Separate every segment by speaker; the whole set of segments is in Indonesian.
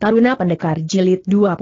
Speaker 1: Taruna Pendekar Jilid 20.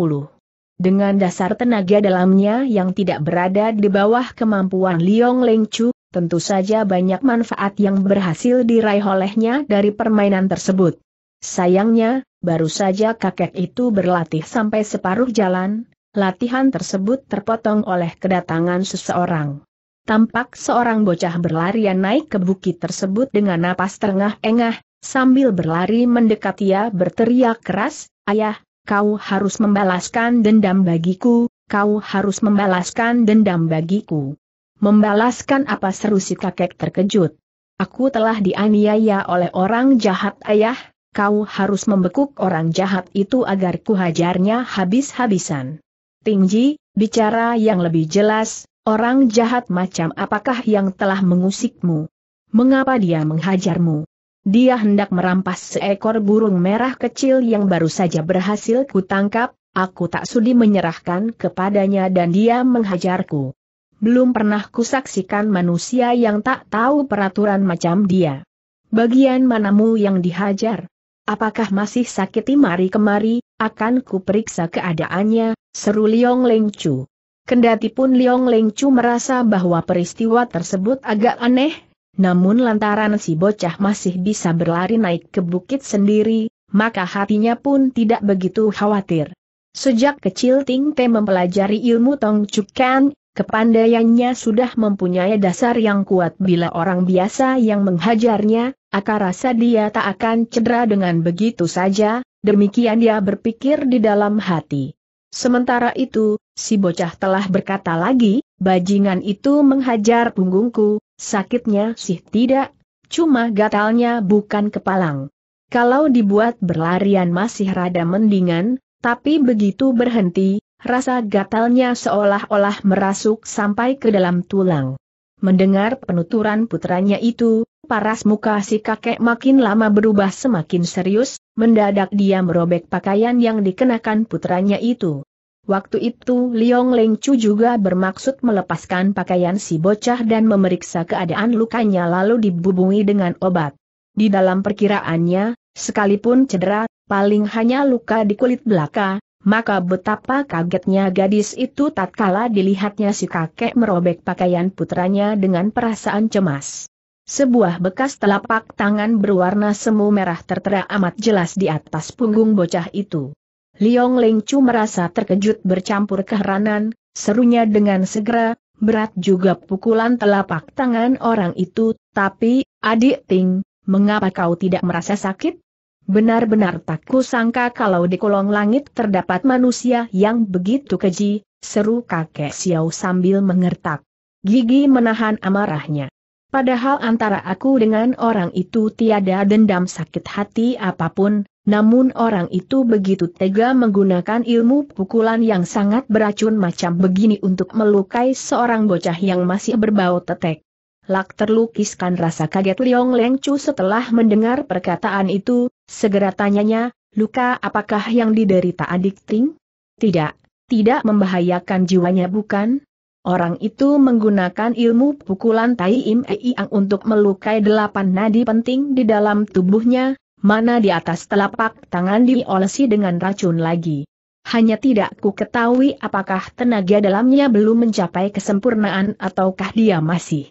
Speaker 1: Dengan dasar tenaga dalamnya yang tidak berada di bawah kemampuan Liong Leng Chu, tentu saja banyak manfaat yang berhasil diraih olehnya dari permainan tersebut. Sayangnya, baru saja kakek itu berlatih sampai separuh jalan, latihan tersebut terpotong oleh kedatangan seseorang. Tampak seorang bocah berlarian naik ke bukit tersebut dengan napas terengah-engah, sambil berlari mendekat ia berteriak keras, Ayah, kau harus membalaskan dendam bagiku, kau harus membalaskan dendam bagiku. Membalaskan apa seru si kakek terkejut. Aku telah dianiaya oleh orang jahat ayah, kau harus membekuk orang jahat itu agar kuhajarnya habis-habisan. Tingji, bicara yang lebih jelas, orang jahat macam apakah yang telah mengusikmu? Mengapa dia menghajarmu? Dia hendak merampas seekor burung merah kecil yang baru saja berhasil kutangkap, aku tak sudi menyerahkan kepadanya dan dia menghajarku. Belum pernah kusaksikan manusia yang tak tahu peraturan macam dia. Bagian manamu yang dihajar? Apakah masih sakit mari kemari, akan kuperiksa keadaannya, seru Liong Chu. Kendati pun Liong Chu merasa bahwa peristiwa tersebut agak aneh, namun lantaran si bocah masih bisa berlari naik ke bukit sendiri, maka hatinya pun tidak begitu khawatir. Sejak kecil Ting Te mempelajari ilmu Tong Chukan, kepandaiannya sudah mempunyai dasar yang kuat bila orang biasa yang menghajarnya, akar rasa dia tak akan cedera dengan begitu saja, demikian dia berpikir di dalam hati. Sementara itu, si bocah telah berkata lagi, bajingan itu menghajar punggungku, Sakitnya sih tidak, cuma gatalnya bukan kepalang. Kalau dibuat berlarian masih rada mendingan, tapi begitu berhenti, rasa gatalnya seolah-olah merasuk sampai ke dalam tulang. Mendengar penuturan putranya itu, paras muka si kakek makin lama berubah semakin serius, mendadak dia merobek pakaian yang dikenakan putranya itu. Waktu itu Liong Leng Chu juga bermaksud melepaskan pakaian si bocah dan memeriksa keadaan lukanya lalu dibubungi dengan obat. Di dalam perkiraannya, sekalipun cedera, paling hanya luka di kulit belaka, maka betapa kagetnya gadis itu tatkala dilihatnya si kakek merobek pakaian putranya dengan perasaan cemas. Sebuah bekas telapak tangan berwarna semu merah tertera amat jelas di atas punggung bocah itu. Liong Leng merasa terkejut bercampur keheranan, serunya dengan segera, berat juga pukulan telapak tangan orang itu, tapi, adik Ting, mengapa kau tidak merasa sakit? Benar-benar tak kusangka kalau di kolong langit terdapat manusia yang begitu keji, seru kakek Xiao sambil mengertak. Gigi menahan amarahnya. Padahal antara aku dengan orang itu tiada dendam sakit hati apapun, namun orang itu begitu tega menggunakan ilmu pukulan yang sangat beracun macam begini untuk melukai seorang bocah yang masih berbau tetek. Lak terlukiskan rasa kaget Liong Leng Chu setelah mendengar perkataan itu, segera tanyanya, luka apakah yang diderita adik Ting? Tidak, tidak membahayakan jiwanya bukan? Orang itu menggunakan ilmu pukulan Tai Im Ei Ang untuk melukai delapan nadi penting di dalam tubuhnya, mana di atas telapak tangan diolesi dengan racun lagi. Hanya tidak ku ketahui apakah tenaga dalamnya belum mencapai kesempurnaan ataukah dia masih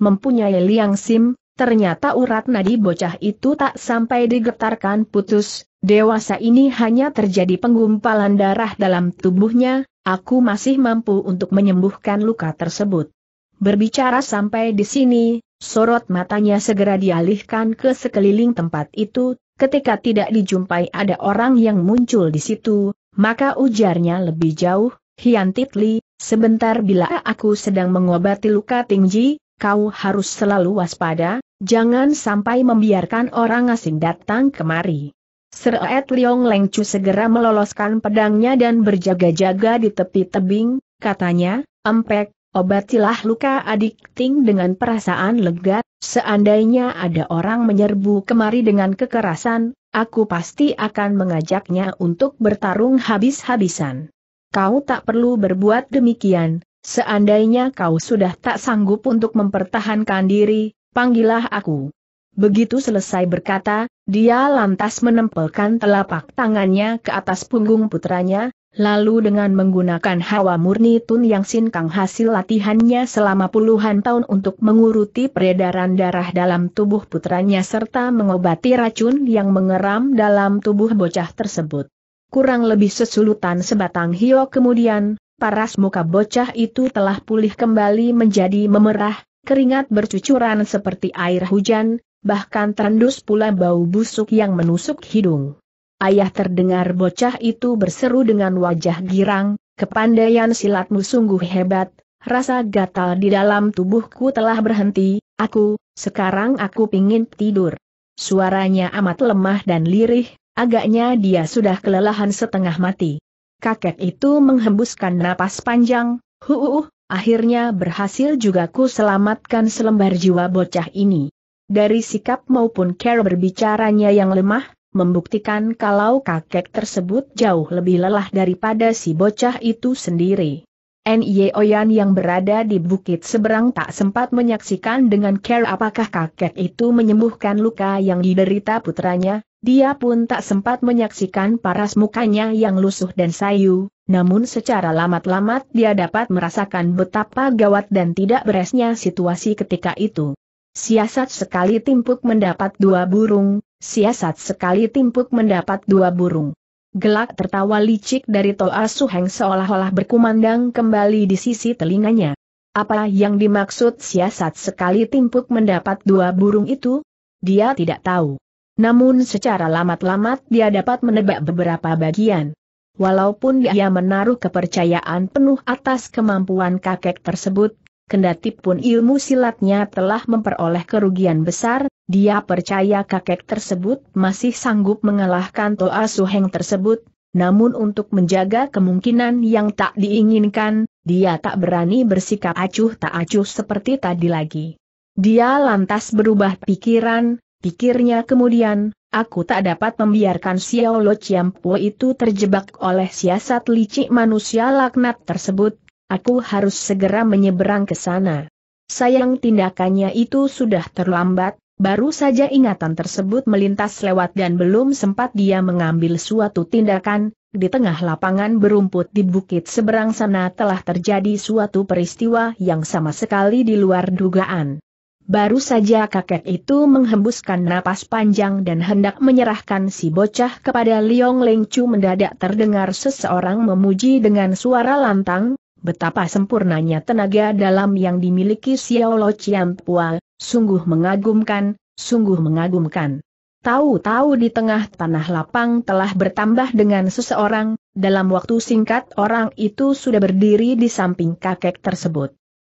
Speaker 1: mempunyai liang sim, ternyata urat nadi bocah itu tak sampai digetarkan putus, dewasa ini hanya terjadi penggumpalan darah dalam tubuhnya, aku masih mampu untuk menyembuhkan luka tersebut. Berbicara sampai di sini, Sorot matanya segera dialihkan ke sekeliling tempat itu, ketika tidak dijumpai ada orang yang muncul di situ, maka ujarnya lebih jauh, Hian Titli, sebentar bila aku sedang mengobati luka tinggi, kau harus selalu waspada, jangan sampai membiarkan orang asing datang kemari. Seret Liong Lengcu segera meloloskan pedangnya dan berjaga-jaga di tepi tebing, katanya, Empek, Obatilah luka adik Ting dengan perasaan lega, seandainya ada orang menyerbu kemari dengan kekerasan, aku pasti akan mengajaknya untuk bertarung habis-habisan. Kau tak perlu berbuat demikian, seandainya kau sudah tak sanggup untuk mempertahankan diri, panggillah aku. Begitu selesai berkata, dia lantas menempelkan telapak tangannya ke atas punggung putranya, Lalu dengan menggunakan hawa murni Tun Yang Sin Kang hasil latihannya selama puluhan tahun untuk menguruti peredaran darah dalam tubuh putranya serta mengobati racun yang mengeram dalam tubuh bocah tersebut. Kurang lebih sesulutan sebatang hio kemudian, paras muka bocah itu telah pulih kembali menjadi memerah, keringat bercucuran seperti air hujan, bahkan terendus pula bau busuk yang menusuk hidung. Ayah terdengar bocah itu berseru dengan wajah girang, kepandaian silatmu sungguh hebat, rasa gatal di dalam tubuhku telah berhenti, aku, sekarang aku pingin tidur. Suaranya amat lemah dan lirih, agaknya dia sudah kelelahan setengah mati. Kakek itu menghembuskan napas panjang, huuuh, akhirnya berhasil juga ku selamatkan selembar jiwa bocah ini. Dari sikap maupun cara berbicaranya yang lemah, membuktikan kalau kakek tersebut jauh lebih lelah daripada si bocah itu sendiri. Nye Oyan yang berada di bukit seberang tak sempat menyaksikan dengan care apakah kakek itu menyembuhkan luka yang diderita putranya, dia pun tak sempat menyaksikan paras mukanya yang lusuh dan sayu, namun secara lamat-lamat dia dapat merasakan betapa gawat dan tidak beresnya situasi ketika itu. Siasat sekali timpuk mendapat dua burung, Siasat sekali timpuk mendapat dua burung. Gelak tertawa licik dari Toa Suheng seolah-olah berkumandang kembali di sisi telinganya. Apa yang dimaksud siasat sekali timpuk mendapat dua burung itu? Dia tidak tahu. Namun secara lamat-lamat dia dapat menebak beberapa bagian. Walaupun dia menaruh kepercayaan penuh atas kemampuan kakek tersebut, Kendati pun ilmu silatnya telah memperoleh kerugian besar, dia percaya kakek tersebut masih sanggup mengalahkan Toa Suheng tersebut, namun untuk menjaga kemungkinan yang tak diinginkan, dia tak berani bersikap acuh tak acuh seperti tadi lagi. Dia lantas berubah pikiran, pikirnya kemudian, aku tak dapat membiarkan Xiao Lo Chiampo itu terjebak oleh siasat licik manusia laknat tersebut, aku harus segera menyeberang ke sana. Sayang tindakannya itu sudah terlambat, baru saja ingatan tersebut melintas lewat dan belum sempat dia mengambil suatu tindakan, di tengah lapangan berumput di bukit seberang sana telah terjadi suatu peristiwa yang sama sekali di luar dugaan. Baru saja kakek itu menghembuskan napas panjang dan hendak menyerahkan si bocah kepada Liong Leng Chu mendadak terdengar seseorang memuji dengan suara lantang, betapa sempurnanya tenaga dalam yang dimiliki Xiao Lo Chiampua, sungguh mengagumkan, sungguh mengagumkan. Tahu-tahu di tengah tanah lapang telah bertambah dengan seseorang, dalam waktu singkat orang itu sudah berdiri di samping kakek tersebut.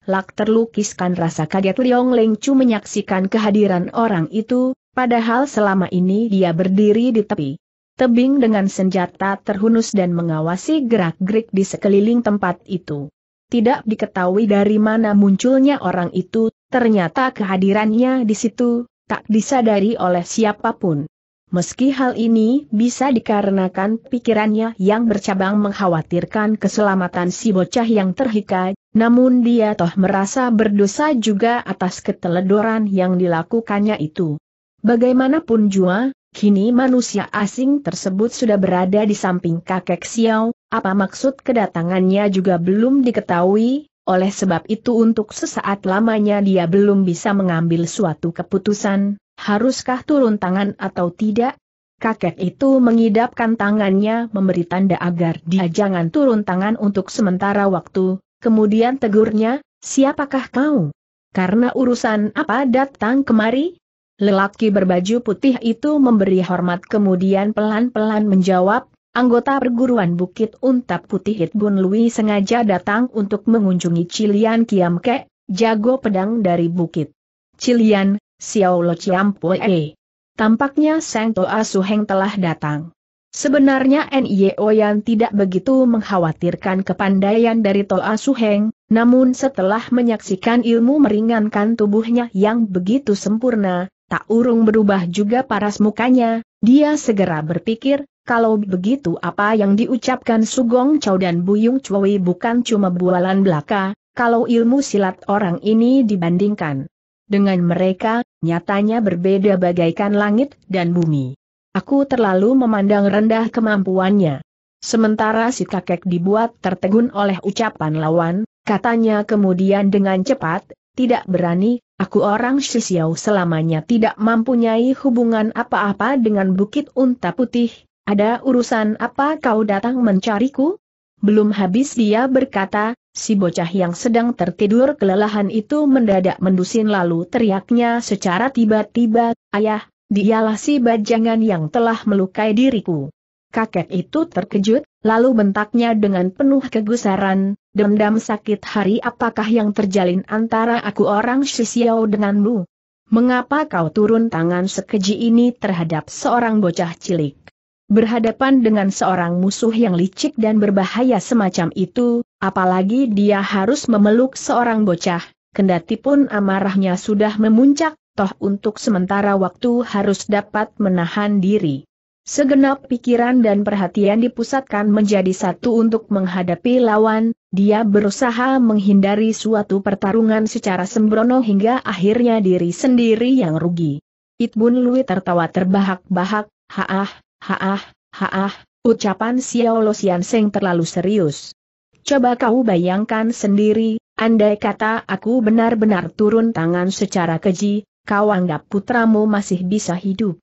Speaker 1: Lak terlukiskan rasa kaget Liong Leng Chu menyaksikan kehadiran orang itu, padahal selama ini dia berdiri di tepi tebing dengan senjata terhunus dan mengawasi gerak-gerik di sekeliling tempat itu. Tidak diketahui dari mana munculnya orang itu, ternyata kehadirannya di situ, tak disadari oleh siapapun. Meski hal ini bisa dikarenakan pikirannya yang bercabang mengkhawatirkan keselamatan si bocah yang terhika, namun dia toh merasa berdosa juga atas keteledoran yang dilakukannya itu. Bagaimanapun juga. Kini manusia asing tersebut sudah berada di samping kakek Xiao, apa maksud kedatangannya juga belum diketahui, oleh sebab itu untuk sesaat lamanya dia belum bisa mengambil suatu keputusan, haruskah turun tangan atau tidak? Kakek itu mengidapkan tangannya memberi tanda agar dia jangan turun tangan untuk sementara waktu, kemudian tegurnya, siapakah kau? Karena urusan apa datang kemari? Lelaki berbaju putih itu memberi hormat kemudian pelan-pelan menjawab, anggota perguruan Bukit Untap Putih Hitbun Lui sengaja datang untuk mengunjungi Cilian Kiamke, jago pedang dari Bukit. Cilian, Xiao Lo Chiampoe. Tampaknya Sang Toa Suheng telah datang. Sebenarnya N.I.O. yang tidak begitu mengkhawatirkan kepandaian dari Toa Suheng, namun setelah menyaksikan ilmu meringankan tubuhnya yang begitu sempurna, Tak urung berubah juga paras mukanya, dia segera berpikir, kalau begitu apa yang diucapkan Sugong Chow dan Buyung Choi bukan cuma bualan belaka, kalau ilmu silat orang ini dibandingkan. Dengan mereka, nyatanya berbeda bagaikan langit dan bumi. Aku terlalu memandang rendah kemampuannya. Sementara si kakek dibuat tertegun oleh ucapan lawan, katanya kemudian dengan cepat, tidak berani, aku orang Shisiao selamanya tidak mempunyai hubungan apa-apa dengan Bukit Unta Putih, ada urusan apa kau datang mencariku? Belum habis dia berkata, si bocah yang sedang tertidur kelelahan itu mendadak mendusin lalu teriaknya secara tiba-tiba, ayah, dialah si bajangan yang telah melukai diriku. Kakek itu terkejut, lalu bentaknya dengan penuh kegusaran, dendam sakit hari apakah yang terjalin antara aku orang Shisiao denganmu? Mengapa kau turun tangan sekeji ini terhadap seorang bocah cilik? Berhadapan dengan seorang musuh yang licik dan berbahaya semacam itu, apalagi dia harus memeluk seorang bocah, kendati pun amarahnya sudah memuncak, toh untuk sementara waktu harus dapat menahan diri. Segenap pikiran dan perhatian dipusatkan menjadi satu untuk menghadapi lawan, dia berusaha menghindari suatu pertarungan secara sembrono hingga akhirnya diri sendiri yang rugi. Itbun Lui tertawa terbahak-bahak, haah, haah, haah, ucapan Xiao Losian Seng terlalu serius. Coba kau bayangkan sendiri, andai kata aku benar-benar turun tangan secara keji, kau anggap putramu masih bisa hidup.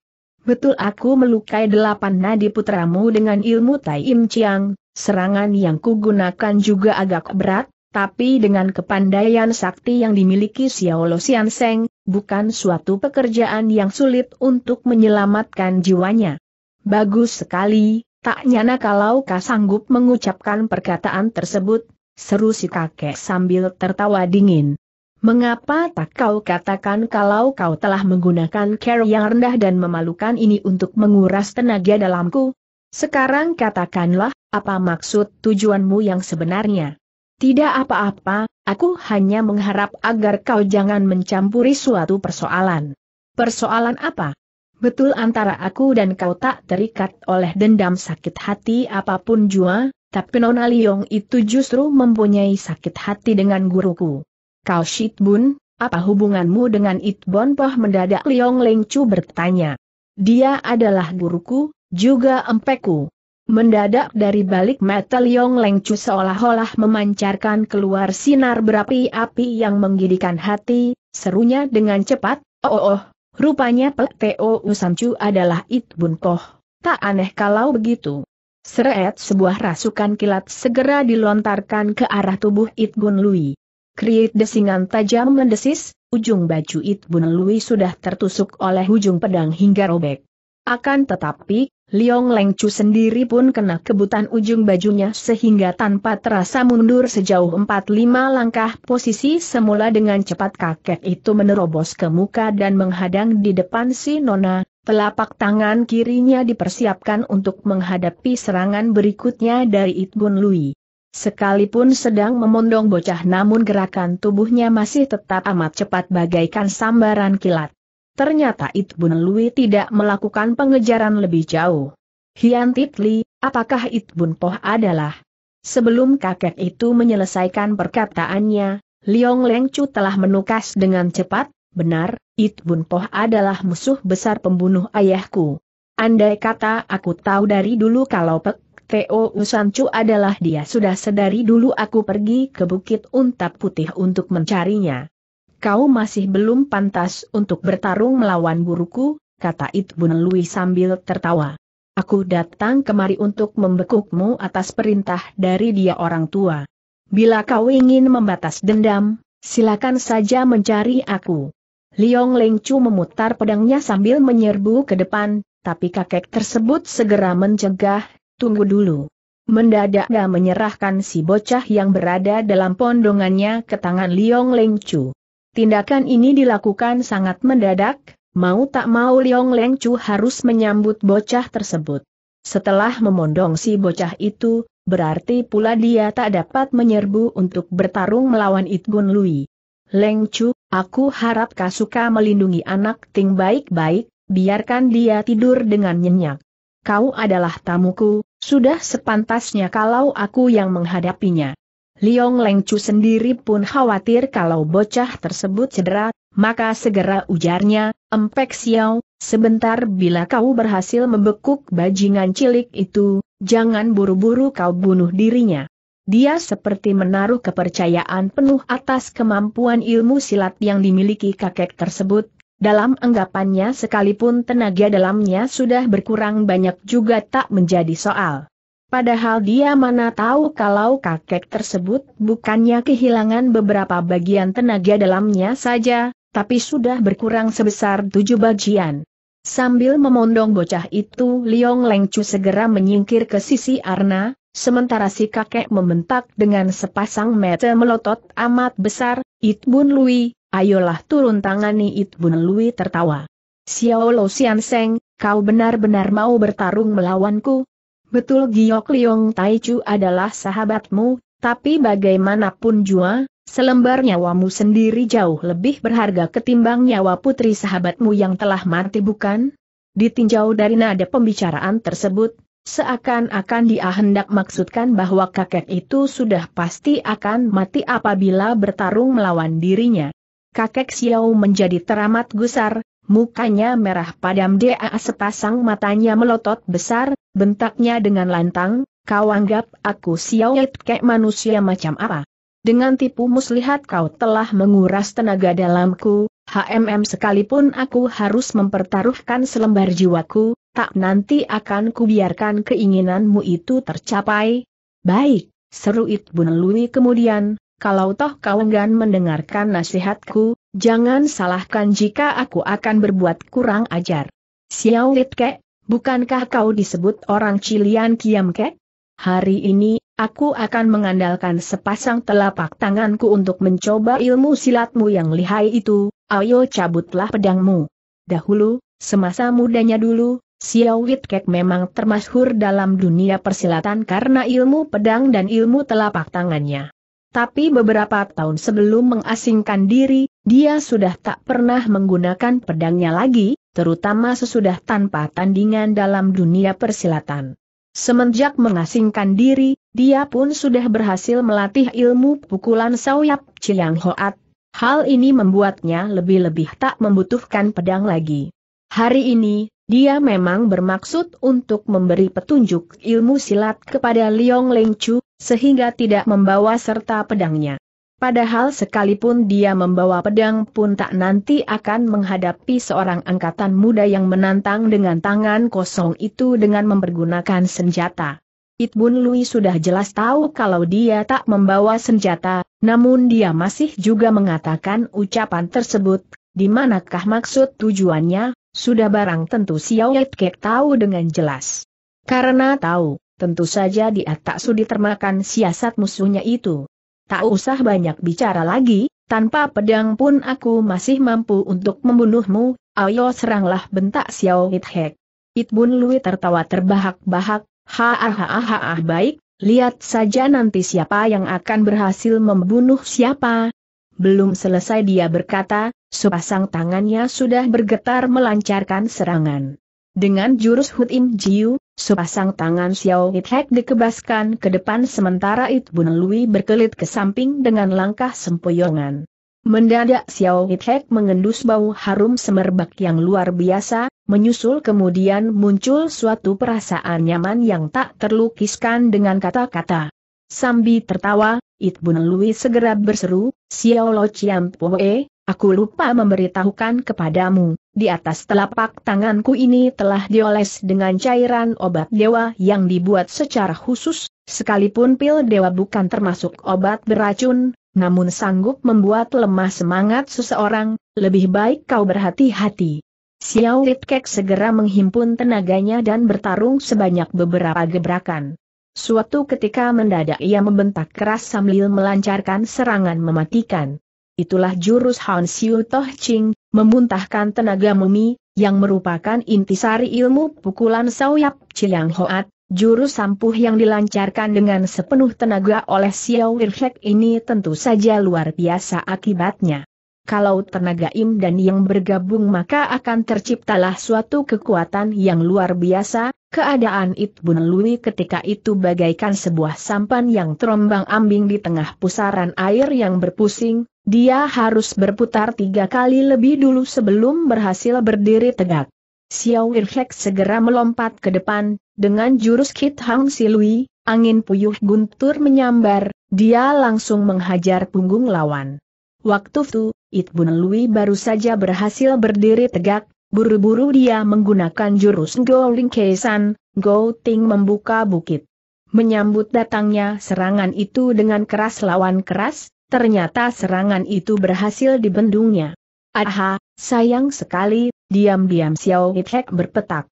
Speaker 1: Betul aku melukai delapan nadi putramu dengan ilmu Tai Im Chiang, serangan yang kugunakan juga agak berat, tapi dengan kepandaian sakti yang dimiliki Xiao Lo Xian Seng, bukan suatu pekerjaan yang sulit untuk menyelamatkan jiwanya. Bagus sekali, tak nyana kalau kau sanggup mengucapkan perkataan tersebut, seru si kakek sambil tertawa dingin. Mengapa tak kau katakan kalau kau telah menggunakan care yang rendah dan memalukan ini untuk menguras tenaga dalamku? Sekarang katakanlah, apa maksud tujuanmu yang sebenarnya? Tidak apa-apa, aku hanya mengharap agar kau jangan mencampuri suatu persoalan. Persoalan apa? Betul antara aku dan kau tak terikat oleh dendam sakit hati apapun jua, tapi Nona Liong itu justru mempunyai sakit hati dengan guruku. Kau Shit Bun, apa hubunganmu dengan It Bon Poh mendadak Liong Leng Chu bertanya. Dia adalah guruku, juga empeku. Mendadak dari balik mata Liong Leng Chu seolah-olah memancarkan keluar sinar berapi-api yang menggidikan hati, serunya dengan cepat, oh oh, oh rupanya Pek Teo Usamcu adalah It Bun Poh. Tak aneh kalau begitu. Seret sebuah rasukan kilat segera dilontarkan ke arah tubuh It Bun Lui. Kriit desingan tajam mendesis, ujung baju Itbun Lui sudah tertusuk oleh ujung pedang hingga robek. Akan tetapi, Liong Lengcu sendiri pun kena kebutan ujung bajunya sehingga tanpa terasa mundur sejauh 4 langkah posisi semula dengan cepat kakek itu menerobos ke muka dan menghadang di depan si Nona, telapak tangan kirinya dipersiapkan untuk menghadapi serangan berikutnya dari Itbun Lui. Sekalipun sedang memondong bocah namun gerakan tubuhnya masih tetap amat cepat bagaikan sambaran kilat. Ternyata Itbun Lui tidak melakukan pengejaran lebih jauh. Hian Titli, apakah Itbun Poh adalah? Sebelum kakek itu menyelesaikan perkataannya, Liong Chu telah menukas dengan cepat, benar, Itbun Poh adalah musuh besar pembunuh ayahku. Andai kata aku tahu dari dulu kalau Pek Teo Usancu adalah dia sudah sedari dulu aku pergi ke Bukit Untap Putih untuk mencarinya. Kau masih belum pantas untuk bertarung melawan guruku, kata Itbun Lui sambil tertawa. Aku datang kemari untuk membekukmu atas perintah dari dia orang tua. Bila kau ingin membatas dendam, silakan saja mencari aku. Liong Lengcu memutar pedangnya sambil menyerbu ke depan, tapi kakek tersebut segera mencegah Tunggu dulu. Mendadak gak menyerahkan si bocah yang berada dalam pondongannya ke tangan Liong Leng Chu. Tindakan ini dilakukan sangat mendadak, mau tak mau Liong Leng Chu harus menyambut bocah tersebut. Setelah memondong si bocah itu, berarti pula dia tak dapat menyerbu untuk bertarung melawan Itgun Lui. Leng aku harap Kasuka melindungi anak Ting baik-baik, biarkan dia tidur dengan nyenyak kau adalah tamuku, sudah sepantasnya kalau aku yang menghadapinya. Liong Lengcu sendiri pun khawatir kalau bocah tersebut cedera, maka segera ujarnya, Empek Xiao, sebentar bila kau berhasil membekuk bajingan cilik itu, jangan buru-buru kau bunuh dirinya. Dia seperti menaruh kepercayaan penuh atas kemampuan ilmu silat yang dimiliki kakek tersebut, dalam anggapannya sekalipun tenaga dalamnya sudah berkurang banyak juga tak menjadi soal. Padahal dia mana tahu kalau kakek tersebut bukannya kehilangan beberapa bagian tenaga dalamnya saja, tapi sudah berkurang sebesar tujuh bagian. Sambil memondong bocah itu Liong Lengcu segera menyingkir ke sisi Arna, sementara si kakek membentak dengan sepasang mata melotot amat besar, Itbun Lui, ayolah turun tangani It Bun Lui tertawa. Xiao Lo Xian Seng, kau benar-benar mau bertarung melawanku? Betul Giok Liong Taichu adalah sahabatmu, tapi bagaimanapun jua, selembar nyawamu sendiri jauh lebih berharga ketimbang nyawa putri sahabatmu yang telah mati bukan? Ditinjau dari nada pembicaraan tersebut, seakan-akan dia hendak maksudkan bahwa kakek itu sudah pasti akan mati apabila bertarung melawan dirinya kakek Xiao menjadi teramat gusar, mukanya merah padam dia sepasang matanya melotot besar, bentaknya dengan lantang, kau anggap aku Xiao kayak manusia macam apa? Dengan tipu muslihat kau telah menguras tenaga dalamku, HMM sekalipun aku harus mempertaruhkan selembar jiwaku, tak nanti akan kubiarkan keinginanmu itu tercapai. Baik, seru It Bun Lui kemudian, kalau toh kau enggan mendengarkan nasihatku, jangan salahkan jika aku akan berbuat kurang ajar. Xiao Litke, bukankah kau disebut orang Cilian Kiamke? Hari ini, aku akan mengandalkan sepasang telapak tanganku untuk mencoba ilmu silatmu yang lihai itu, ayo cabutlah pedangmu. Dahulu, semasa mudanya dulu, Xiao Witkek memang termasyhur dalam dunia persilatan karena ilmu pedang dan ilmu telapak tangannya tapi beberapa tahun sebelum mengasingkan diri, dia sudah tak pernah menggunakan pedangnya lagi, terutama sesudah tanpa tandingan dalam dunia persilatan. Semenjak mengasingkan diri, dia pun sudah berhasil melatih ilmu pukulan sawyap Chiang Hoat. Hal ini membuatnya lebih-lebih tak membutuhkan pedang lagi. Hari ini, dia memang bermaksud untuk memberi petunjuk ilmu silat kepada Liong Leng Chu, sehingga tidak membawa serta pedangnya. Padahal sekalipun dia membawa pedang pun tak nanti akan menghadapi seorang angkatan muda yang menantang dengan tangan kosong itu dengan mempergunakan senjata. Itbun Lui sudah jelas tahu kalau dia tak membawa senjata, namun dia masih juga mengatakan ucapan tersebut, di manakah maksud tujuannya, sudah barang tentu Xiao Yitke tahu dengan jelas. Karena tahu, tentu saja dia tak sudi termakan siasat musuhnya itu. Tak usah banyak bicara lagi, tanpa pedang pun aku masih mampu untuk membunuhmu, ayo seranglah bentak Xiao Hek. It Bun Lui tertawa terbahak-bahak, ha ah, ha ah, ha ha, ah, baik, lihat saja nanti siapa yang akan berhasil membunuh siapa. Belum selesai dia berkata, sepasang tangannya sudah bergetar melancarkan serangan. Dengan jurus Hutim Jiu, Sepasang tangan Xiao Hithek dikebaskan ke depan sementara Itbun Lui berkelit ke samping dengan langkah sempoyongan. Mendadak Xiao Hithek mengendus bau harum semerbak yang luar biasa, menyusul kemudian muncul suatu perasaan nyaman yang tak terlukiskan dengan kata-kata. Sambil tertawa, Itbun Lui segera berseru, Xiao Lo Chiam Poe, Aku lupa memberitahukan kepadamu, di atas telapak tanganku ini telah dioles dengan cairan obat dewa yang dibuat secara khusus, sekalipun pil dewa bukan termasuk obat beracun, namun sanggup membuat lemah semangat seseorang, lebih baik kau berhati-hati. Xiao Litkek segera menghimpun tenaganya dan bertarung sebanyak beberapa gebrakan. Suatu ketika mendadak ia membentak keras sambil melancarkan serangan mematikan itulah jurus Han Siu Toh Ching, memuntahkan tenaga mumi, yang merupakan intisari ilmu pukulan sauyap Ciliang Hoat, jurus sampuh yang dilancarkan dengan sepenuh tenaga oleh Xiao Wirhek ini tentu saja luar biasa akibatnya. Kalau tenaga Im dan yang bergabung maka akan terciptalah suatu kekuatan yang luar biasa, keadaan Itbun Lui ketika itu bagaikan sebuah sampan yang terombang ambing di tengah pusaran air yang berpusing, dia harus berputar tiga kali lebih dulu sebelum berhasil berdiri tegak. Xiao Wirhek segera melompat ke depan, dengan jurus Kit Hang Silui, angin puyuh guntur menyambar, dia langsung menghajar punggung lawan. Waktu itu, It Bun Lui baru saja berhasil berdiri tegak, buru-buru dia menggunakan jurus Go Ling Kesan, Go Ting membuka bukit. Menyambut datangnya serangan itu dengan keras lawan keras, Ternyata serangan itu berhasil dibendungnya. Aha, sayang sekali, diam-diam Xiao Hek berpetak.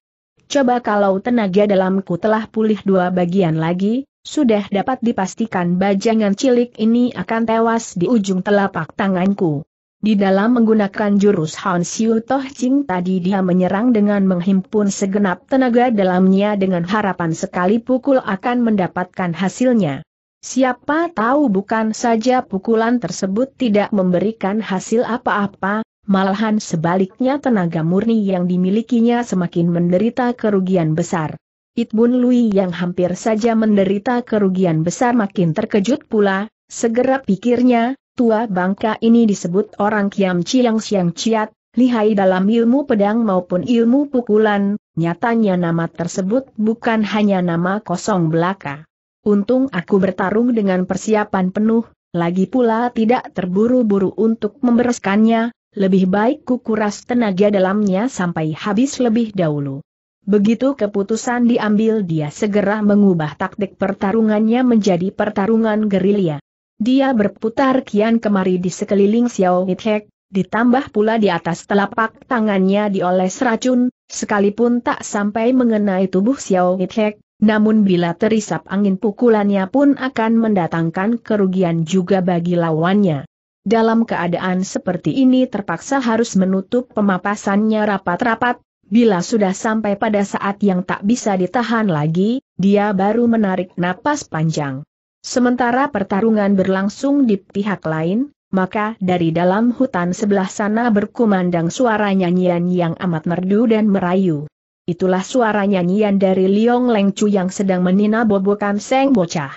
Speaker 1: Coba kalau tenaga dalamku telah pulih dua bagian lagi, sudah dapat dipastikan bajangan cilik ini akan tewas di ujung telapak tanganku. Di dalam menggunakan jurus Han Xiu Toh Jing tadi dia menyerang dengan menghimpun segenap tenaga dalamnya dengan harapan sekali pukul akan mendapatkan hasilnya. Siapa tahu bukan saja pukulan tersebut tidak memberikan hasil apa-apa, malahan sebaliknya tenaga murni yang dimilikinya semakin menderita kerugian besar. Itbun Lui yang hampir saja menderita kerugian besar makin terkejut pula, segera pikirnya, tua bangka ini disebut orang Kiam Chiang Siang Ciat, lihai dalam ilmu pedang maupun ilmu pukulan, nyatanya nama tersebut bukan hanya nama kosong belaka. Untung aku bertarung dengan persiapan penuh, lagi pula tidak terburu-buru untuk membereskannya, lebih baik kukuras tenaga dalamnya sampai habis lebih dahulu. Begitu keputusan diambil dia segera mengubah taktik pertarungannya menjadi pertarungan gerilya. Dia berputar kian kemari di sekeliling Xiao Hek, ditambah pula di atas telapak tangannya dioles racun, sekalipun tak sampai mengenai tubuh Xiao Hek, namun bila terisap angin pukulannya pun akan mendatangkan kerugian juga bagi lawannya. Dalam keadaan seperti ini terpaksa harus menutup pemapasannya rapat-rapat, bila sudah sampai pada saat yang tak bisa ditahan lagi, dia baru menarik napas panjang. Sementara pertarungan berlangsung di pihak lain, maka dari dalam hutan sebelah sana berkumandang suara nyanyian yang amat merdu dan merayu. Itulah suara nyanyian dari Liong Leng Chu yang sedang menina bobokan Seng Bocah.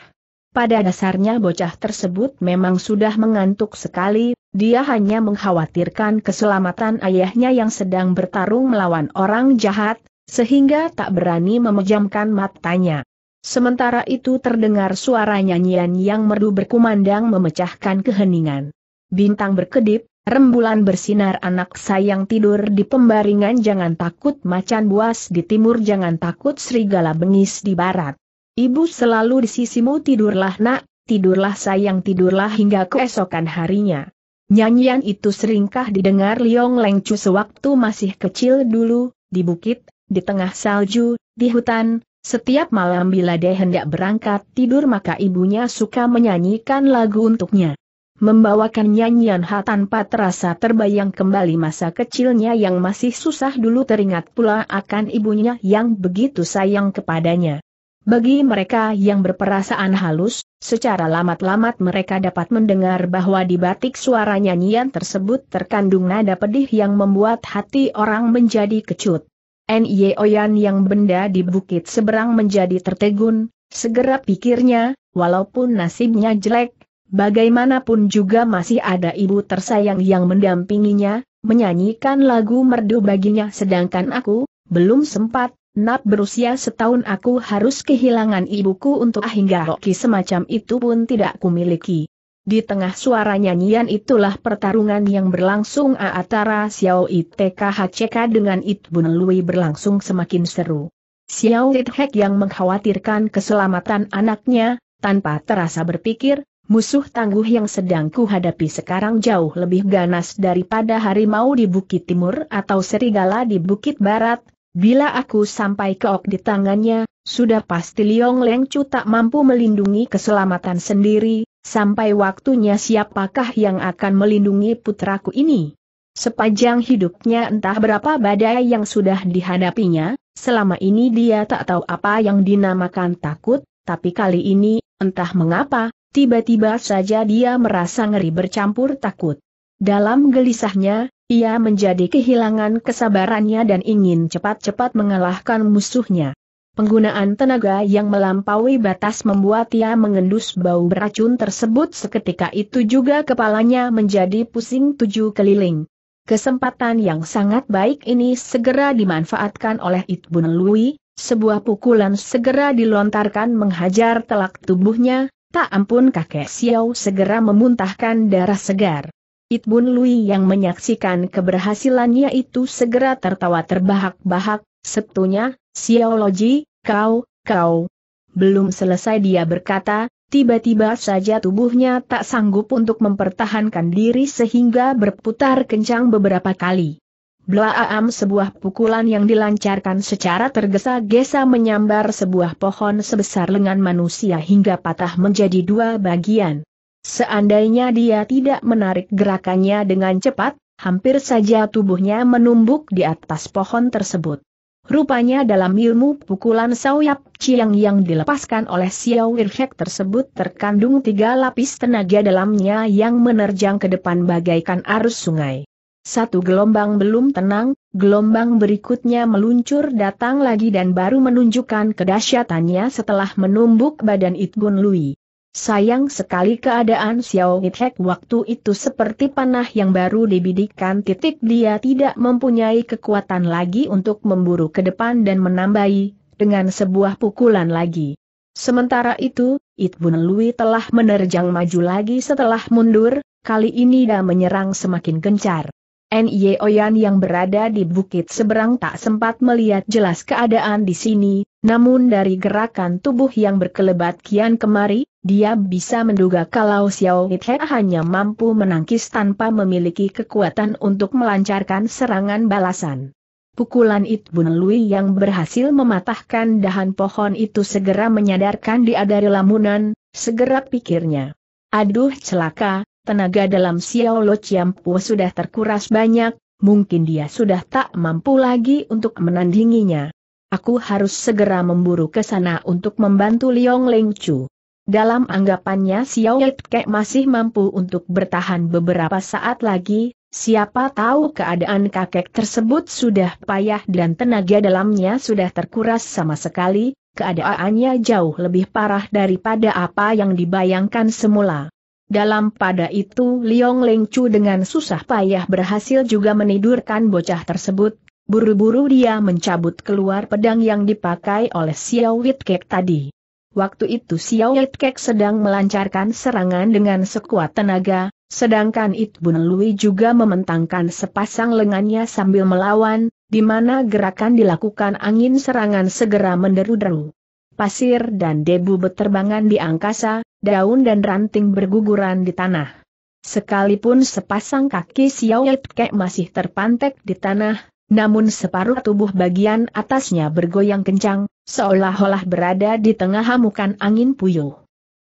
Speaker 1: Pada dasarnya bocah tersebut memang sudah mengantuk sekali, dia hanya mengkhawatirkan keselamatan ayahnya yang sedang bertarung melawan orang jahat, sehingga tak berani memejamkan matanya. Sementara itu terdengar suara nyanyian yang merdu berkumandang memecahkan keheningan. Bintang berkedip, Rembulan bersinar anak sayang tidur di pembaringan jangan takut macan buas di timur jangan takut serigala bengis di barat. Ibu selalu di sisimu tidurlah nak, tidurlah sayang tidurlah hingga keesokan harinya. Nyanyian itu seringkah didengar Liong Lengcu sewaktu masih kecil dulu, di bukit, di tengah salju, di hutan, setiap malam bila dia hendak berangkat tidur maka ibunya suka menyanyikan lagu untuknya membawakan nyanyian Ha tanpa terasa terbayang kembali masa kecilnya yang masih susah dulu teringat pula akan ibunya yang begitu sayang kepadanya. Bagi mereka yang berperasaan halus, secara lamat-lamat mereka dapat mendengar bahwa di batik suara nyanyian tersebut terkandung nada pedih yang membuat hati orang menjadi kecut. Nye Oyan yang benda di bukit seberang menjadi tertegun, segera pikirnya, walaupun nasibnya jelek, Bagaimanapun juga masih ada ibu tersayang yang mendampinginya, menyanyikan lagu merdu baginya sedangkan aku, belum sempat, nap berusia setahun aku harus kehilangan ibuku untuk ahingga ah, hoki semacam itu pun tidak kumiliki. Di tengah suara nyanyian itulah pertarungan yang berlangsung antara Xiao ITKHCK dengan It Bun Lui berlangsung semakin seru. Xiao It Heck yang mengkhawatirkan keselamatan anaknya, tanpa terasa berpikir, Musuh tangguh yang sedang kuhadapi sekarang jauh lebih ganas daripada harimau di bukit timur atau serigala di bukit barat. Bila aku sampai keok di tangannya, sudah pasti Liong Leng tak mampu melindungi keselamatan sendiri, sampai waktunya siapakah yang akan melindungi putraku ini? Sepanjang hidupnya entah berapa badai yang sudah dihadapinya, selama ini dia tak tahu apa yang dinamakan takut, tapi kali ini, entah mengapa, Tiba-tiba saja dia merasa ngeri bercampur takut. Dalam gelisahnya, ia menjadi kehilangan kesabarannya dan ingin cepat-cepat mengalahkan musuhnya. Penggunaan tenaga yang melampaui batas membuat ia mengendus bau beracun tersebut seketika itu juga kepalanya menjadi pusing tujuh keliling. Kesempatan yang sangat baik ini segera dimanfaatkan oleh Itbun Lui, sebuah pukulan segera dilontarkan menghajar telak tubuhnya, Tak ampun kakek Xiao segera memuntahkan darah segar. Itbun Lui yang menyaksikan keberhasilannya itu segera tertawa terbahak-bahak, setunya, Xiao Loji, kau, kau. Belum selesai dia berkata, tiba-tiba saja tubuhnya tak sanggup untuk mempertahankan diri sehingga berputar kencang beberapa kali. Blaam sebuah pukulan yang dilancarkan secara tergesa-gesa menyambar sebuah pohon sebesar lengan manusia hingga patah menjadi dua bagian. Seandainya dia tidak menarik gerakannya dengan cepat, hampir saja tubuhnya menumbuk di atas pohon tersebut. Rupanya dalam ilmu pukulan sauyap Chiang yang dilepaskan oleh Xiao Wirhek tersebut terkandung tiga lapis tenaga dalamnya yang menerjang ke depan bagaikan arus sungai. Satu gelombang belum tenang, gelombang berikutnya meluncur datang lagi dan baru menunjukkan kedahsyatannya setelah menumbuk badan Itgun Lui. Sayang sekali keadaan Xiao Hek waktu itu seperti panah yang baru dibidikkan. titik dia tidak mempunyai kekuatan lagi untuk memburu ke depan dan menambahi, dengan sebuah pukulan lagi. Sementara itu, Itbun Lui telah menerjang maju lagi setelah mundur, kali ini dia menyerang semakin gencar. Nye Oyan yang berada di bukit seberang tak sempat melihat jelas keadaan di sini, namun dari gerakan tubuh yang berkelebat kian kemari, dia bisa menduga kalau Xiao He hanya mampu menangkis tanpa memiliki kekuatan untuk melancarkan serangan balasan. Pukulan Itbun Lui yang berhasil mematahkan dahan pohon itu segera menyadarkan dia dari lamunan, segera pikirnya. Aduh celaka, tenaga dalam Xiao Lo Chiampu sudah terkuras banyak, mungkin dia sudah tak mampu lagi untuk menandinginya. Aku harus segera memburu ke sana untuk membantu Liong Leng Chu. Dalam anggapannya Xiao Yitke masih mampu untuk bertahan beberapa saat lagi, siapa tahu keadaan kakek tersebut sudah payah dan tenaga dalamnya sudah terkuras sama sekali, keadaannya jauh lebih parah daripada apa yang dibayangkan semula. Dalam pada itu Liong Leng Chu dengan susah payah berhasil juga menidurkan bocah tersebut, buru-buru dia mencabut keluar pedang yang dipakai oleh Xiao Witkek tadi. Waktu itu Xiao Witkek sedang melancarkan serangan dengan sekuat tenaga, sedangkan It Bun Lui juga mementangkan sepasang lengannya sambil melawan, di mana gerakan dilakukan angin serangan segera menderu-deru pasir dan debu beterbangan di angkasa, daun dan ranting berguguran di tanah. Sekalipun sepasang kaki Xiao Ke masih terpantek di tanah, namun separuh tubuh bagian atasnya bergoyang kencang, seolah-olah berada di tengah hamukan angin puyuh.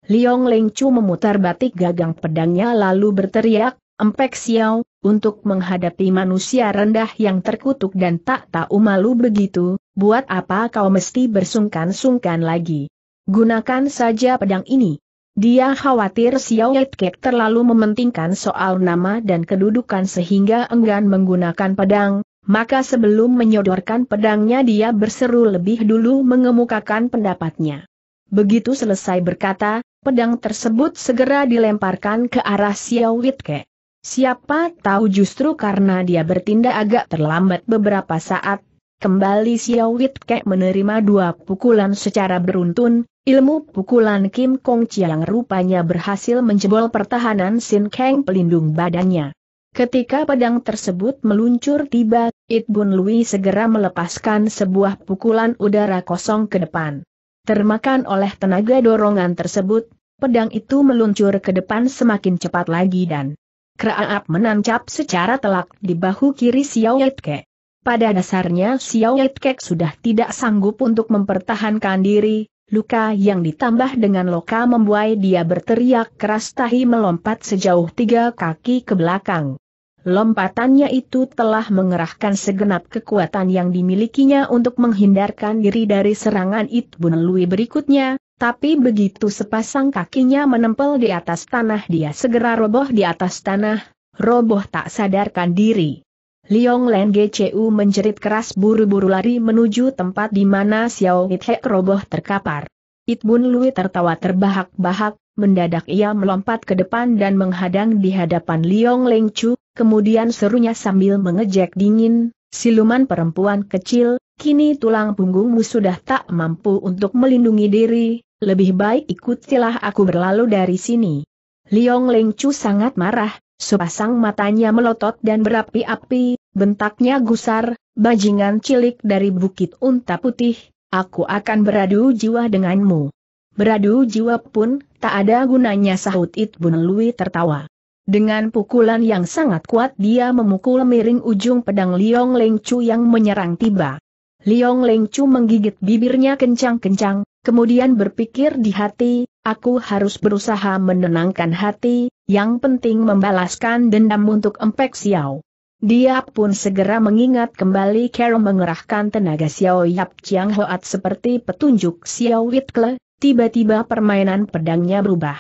Speaker 1: Liong Leng Chu memutar batik gagang pedangnya lalu berteriak, empek Xiao, untuk menghadapi manusia rendah yang terkutuk dan tak tahu malu begitu, buat apa kau mesti bersungkan-sungkan lagi? Gunakan saja pedang ini. Dia khawatir Xiao Yitkek terlalu mementingkan soal nama dan kedudukan sehingga enggan menggunakan pedang, maka sebelum menyodorkan pedangnya dia berseru lebih dulu mengemukakan pendapatnya. Begitu selesai berkata, pedang tersebut segera dilemparkan ke arah Xiao Witke. Siapa tahu justru karena dia bertindak agak terlambat beberapa saat, Kembali Xiao Kek menerima dua pukulan secara beruntun, ilmu pukulan Kim Kong Chiang rupanya berhasil menjebol pertahanan Sin Kang pelindung badannya. Ketika pedang tersebut meluncur tiba, It Bun Lui segera melepaskan sebuah pukulan udara kosong ke depan. Termakan oleh tenaga dorongan tersebut, pedang itu meluncur ke depan semakin cepat lagi dan Kraap menancap secara telak di bahu kiri Xiao Yitke. Pada dasarnya Xiao Yitkek sudah tidak sanggup untuk mempertahankan diri, luka yang ditambah dengan loka membuai dia berteriak keras tahi melompat sejauh tiga kaki ke belakang. Lompatannya itu telah mengerahkan segenap kekuatan yang dimilikinya untuk menghindarkan diri dari serangan Itbun Lui berikutnya, tapi begitu sepasang kakinya menempel di atas tanah dia segera roboh di atas tanah, roboh tak sadarkan diri. Liong Len GCU menjerit keras buru-buru lari menuju tempat di mana Xiao Hek roboh terkapar. It Bun Lui tertawa terbahak-bahak, mendadak ia melompat ke depan dan menghadang di hadapan Liong Leng Chu, kemudian serunya sambil mengejek dingin, siluman perempuan kecil, kini tulang punggungmu sudah tak mampu untuk melindungi diri, lebih baik ikutilah aku berlalu dari sini. Liong Leng Chu sangat marah, sepasang matanya melotot dan berapi-api, bentaknya gusar, bajingan cilik dari bukit unta putih, aku akan beradu jiwa denganmu. Beradu jiwa pun, tak ada gunanya sahut Itbun Lui tertawa. Dengan pukulan yang sangat kuat dia memukul miring ujung pedang Liong Leng Chu yang menyerang tiba. Liong Leng Chu menggigit bibirnya kencang-kencang, kemudian berpikir di hati, Aku harus berusaha menenangkan hati, yang penting membalaskan dendam untuk empek Xiao. Dia pun segera mengingat kembali Carol mengerahkan tenaga Xiao Yap Chiang Hoat seperti petunjuk Xiao Witkle, tiba-tiba permainan pedangnya berubah.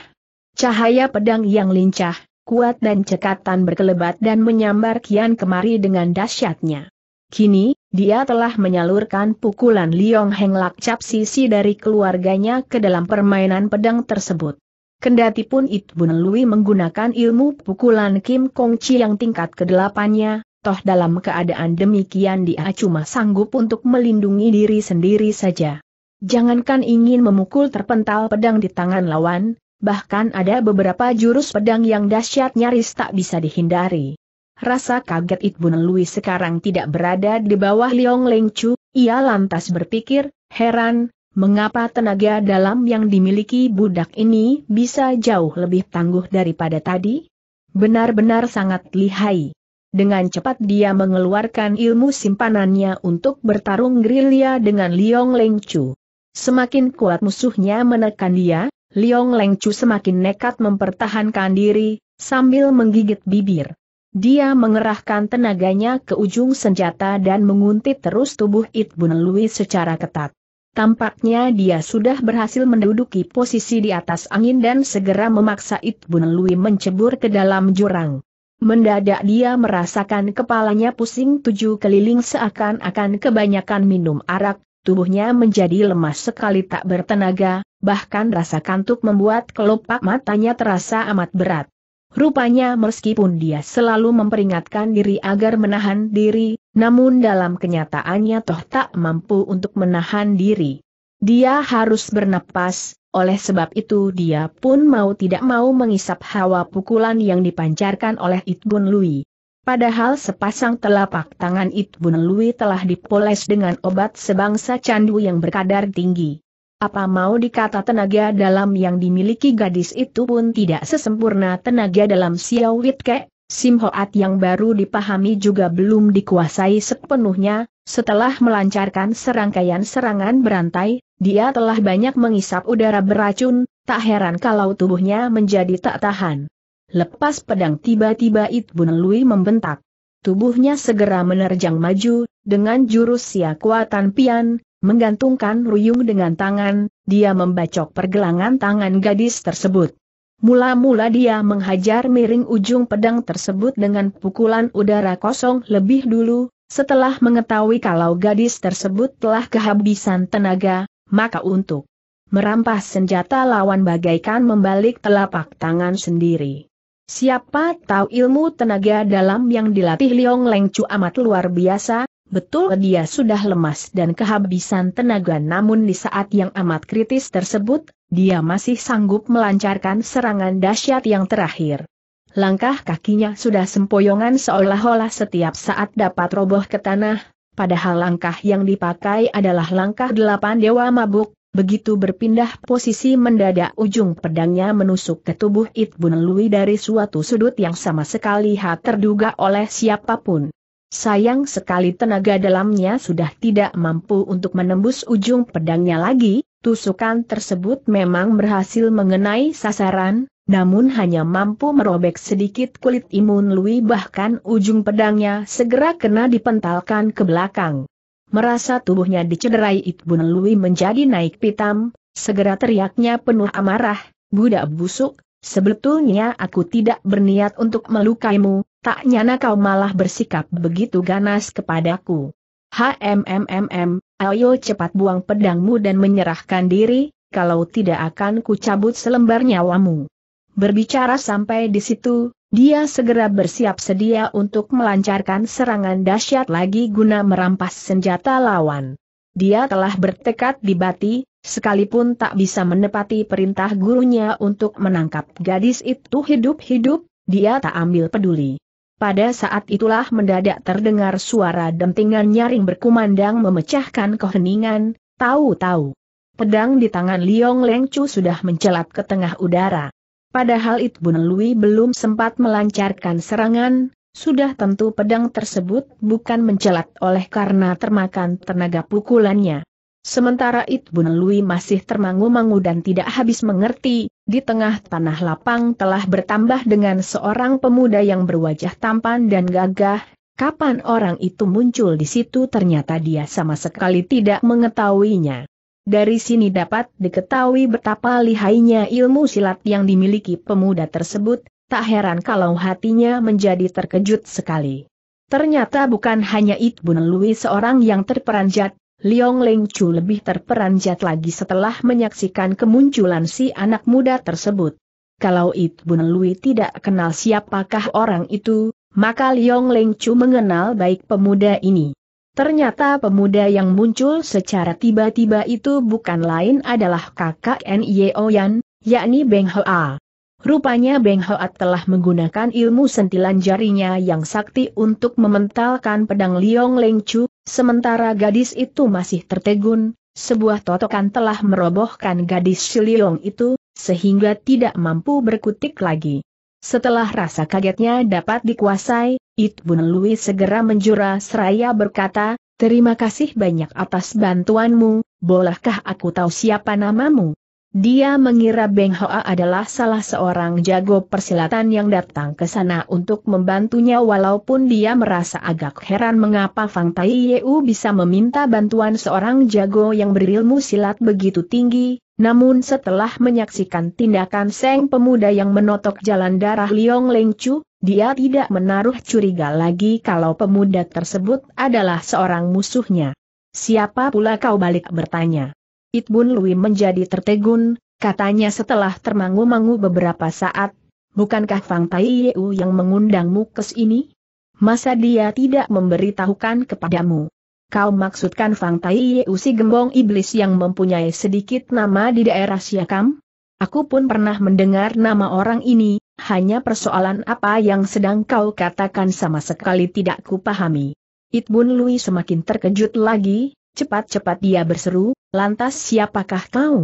Speaker 1: Cahaya pedang yang lincah, kuat dan cekatan berkelebat dan menyambar kian kemari dengan dahsyatnya. Kini, dia telah menyalurkan pukulan Liong Heng Lak Cap Sisi dari keluarganya ke dalam permainan pedang tersebut. Kendati pun Itbun Lui menggunakan ilmu pukulan Kim Kong Chi yang tingkat kedelapannya, toh dalam keadaan demikian dia cuma sanggup untuk melindungi diri sendiri saja. Jangankan ingin memukul terpental pedang di tangan lawan, bahkan ada beberapa jurus pedang yang dahsyat nyaris tak bisa dihindari. Rasa kaget Ibun Lui sekarang tidak berada di bawah Liong Leng Chu, ia lantas berpikir, heran, mengapa tenaga dalam yang dimiliki budak ini bisa jauh lebih tangguh daripada tadi? Benar-benar sangat lihai. Dengan cepat dia mengeluarkan ilmu simpanannya untuk bertarung gerilya dengan Liong Leng Chu. Semakin kuat musuhnya menekan dia, Liong Leng Chu semakin nekat mempertahankan diri, sambil menggigit bibir. Dia mengerahkan tenaganya ke ujung senjata dan menguntit terus tubuh Itbun Lui secara ketat. Tampaknya dia sudah berhasil menduduki posisi di atas angin dan segera memaksa Itbun Lui mencebur ke dalam jurang. Mendadak dia merasakan kepalanya pusing tujuh keliling seakan-akan kebanyakan minum arak, tubuhnya menjadi lemas sekali tak bertenaga, bahkan rasa kantuk membuat kelopak matanya terasa amat berat. Rupanya meskipun dia selalu memperingatkan diri agar menahan diri, namun dalam kenyataannya toh tak mampu untuk menahan diri. Dia harus bernapas, oleh sebab itu dia pun mau tidak mau mengisap hawa pukulan yang dipancarkan oleh Itbun Lui. Padahal sepasang telapak tangan Itbun Lui telah dipoles dengan obat sebangsa candu yang berkadar tinggi. Apa mau dikata tenaga dalam yang dimiliki gadis itu pun tidak sesempurna tenaga dalam Xiao Witke, Simhoat yang baru dipahami juga belum dikuasai sepenuhnya, setelah melancarkan serangkaian serangan berantai, dia telah banyak mengisap udara beracun, tak heran kalau tubuhnya menjadi tak tahan. Lepas pedang tiba-tiba Itbun Lui membentak. Tubuhnya segera menerjang maju, dengan jurus siakuatan pian, menggantungkan ruyung dengan tangan, dia membacok pergelangan tangan gadis tersebut. Mula-mula dia menghajar miring ujung pedang tersebut dengan pukulan udara kosong lebih dulu, setelah mengetahui kalau gadis tersebut telah kehabisan tenaga, maka untuk merampas senjata lawan bagaikan membalik telapak tangan sendiri. Siapa tahu ilmu tenaga dalam yang dilatih Liong Leng Chu amat luar biasa, Betul dia sudah lemas dan kehabisan tenaga namun di saat yang amat kritis tersebut, dia masih sanggup melancarkan serangan dahsyat yang terakhir. Langkah kakinya sudah sempoyongan seolah-olah setiap saat dapat roboh ke tanah, padahal langkah yang dipakai adalah langkah delapan dewa mabuk, begitu berpindah posisi mendadak ujung pedangnya menusuk ke tubuh Itbun Lui dari suatu sudut yang sama sekali tak terduga oleh siapapun. Sayang sekali tenaga dalamnya sudah tidak mampu untuk menembus ujung pedangnya lagi, tusukan tersebut memang berhasil mengenai sasaran, namun hanya mampu merobek sedikit kulit imun Lui bahkan ujung pedangnya segera kena dipentalkan ke belakang. Merasa tubuhnya dicederai ibu Lui menjadi naik pitam, segera teriaknya penuh amarah, budak busuk, sebetulnya aku tidak berniat untuk melukaimu, Tak nyana kau malah bersikap begitu ganas kepadaku. HMMMM, ayo cepat buang pedangmu dan menyerahkan diri, kalau tidak akan kucabut selembar nyawamu. Berbicara sampai di situ, dia segera bersiap sedia untuk melancarkan serangan dahsyat lagi guna merampas senjata lawan. Dia telah bertekad di bati, sekalipun tak bisa menepati perintah gurunya untuk menangkap gadis itu hidup-hidup, dia tak ambil peduli. Pada saat itulah mendadak terdengar suara dentingan nyaring berkumandang memecahkan keheningan, tahu-tahu. Pedang di tangan Liong Lengcu sudah mencelat ke tengah udara. Padahal Itbun Lui belum sempat melancarkan serangan, sudah tentu pedang tersebut bukan mencelat oleh karena termakan tenaga pukulannya. Sementara Itbun Lui masih termangu-mangu dan tidak habis mengerti, di tengah tanah lapang telah bertambah dengan seorang pemuda yang berwajah tampan dan gagah. Kapan orang itu muncul di situ ternyata dia sama sekali tidak mengetahuinya. Dari sini dapat diketahui betapa lihainya ilmu silat yang dimiliki pemuda tersebut, tak heran kalau hatinya menjadi terkejut sekali. Ternyata bukan hanya Ibn Louis seorang yang terperanjat, Liong Leng Chu lebih terperanjat lagi setelah menyaksikan kemunculan si anak muda tersebut. Kalau Bun Lui tidak kenal siapakah orang itu, maka Liong Leng Chu mengenal baik pemuda ini. Ternyata pemuda yang muncul secara tiba-tiba itu bukan lain adalah kakak Nye Oyan, yakni Beng Hoa. Rupanya Beng Hoa telah menggunakan ilmu sentilan jarinya yang sakti untuk mementalkan pedang Liong Leng Chu, Sementara gadis itu masih tertegun, sebuah totokan telah merobohkan gadis Siliong itu, sehingga tidak mampu berkutik lagi. Setelah rasa kagetnya dapat dikuasai, It Bun Lui segera menjura seraya berkata, Terima kasih banyak atas bantuanmu, bolehkah aku tahu siapa namamu? Dia mengira Beng Hoa adalah salah seorang jago persilatan yang datang ke sana untuk membantunya walaupun dia merasa agak heran mengapa Fang Tai Yeu bisa meminta bantuan seorang jago yang berilmu silat begitu tinggi, namun setelah menyaksikan tindakan Seng pemuda yang menotok jalan darah Liong Leng Chu, dia tidak menaruh curiga lagi kalau pemuda tersebut adalah seorang musuhnya. Siapa pula kau balik bertanya? Itbun Lui menjadi tertegun, katanya setelah termangu-mangu beberapa saat, bukankah Fang Tai Yeu yang mengundangmu ke sini? Masa dia tidak memberitahukan kepadamu? Kau maksudkan Fang Tai Yeu si gembong iblis yang mempunyai sedikit nama di daerah Siakam? Aku pun pernah mendengar nama orang ini, hanya persoalan apa yang sedang kau katakan sama sekali tidak kupahami. Itbun Lui semakin terkejut lagi, cepat-cepat dia berseru, Lantas siapakah kau?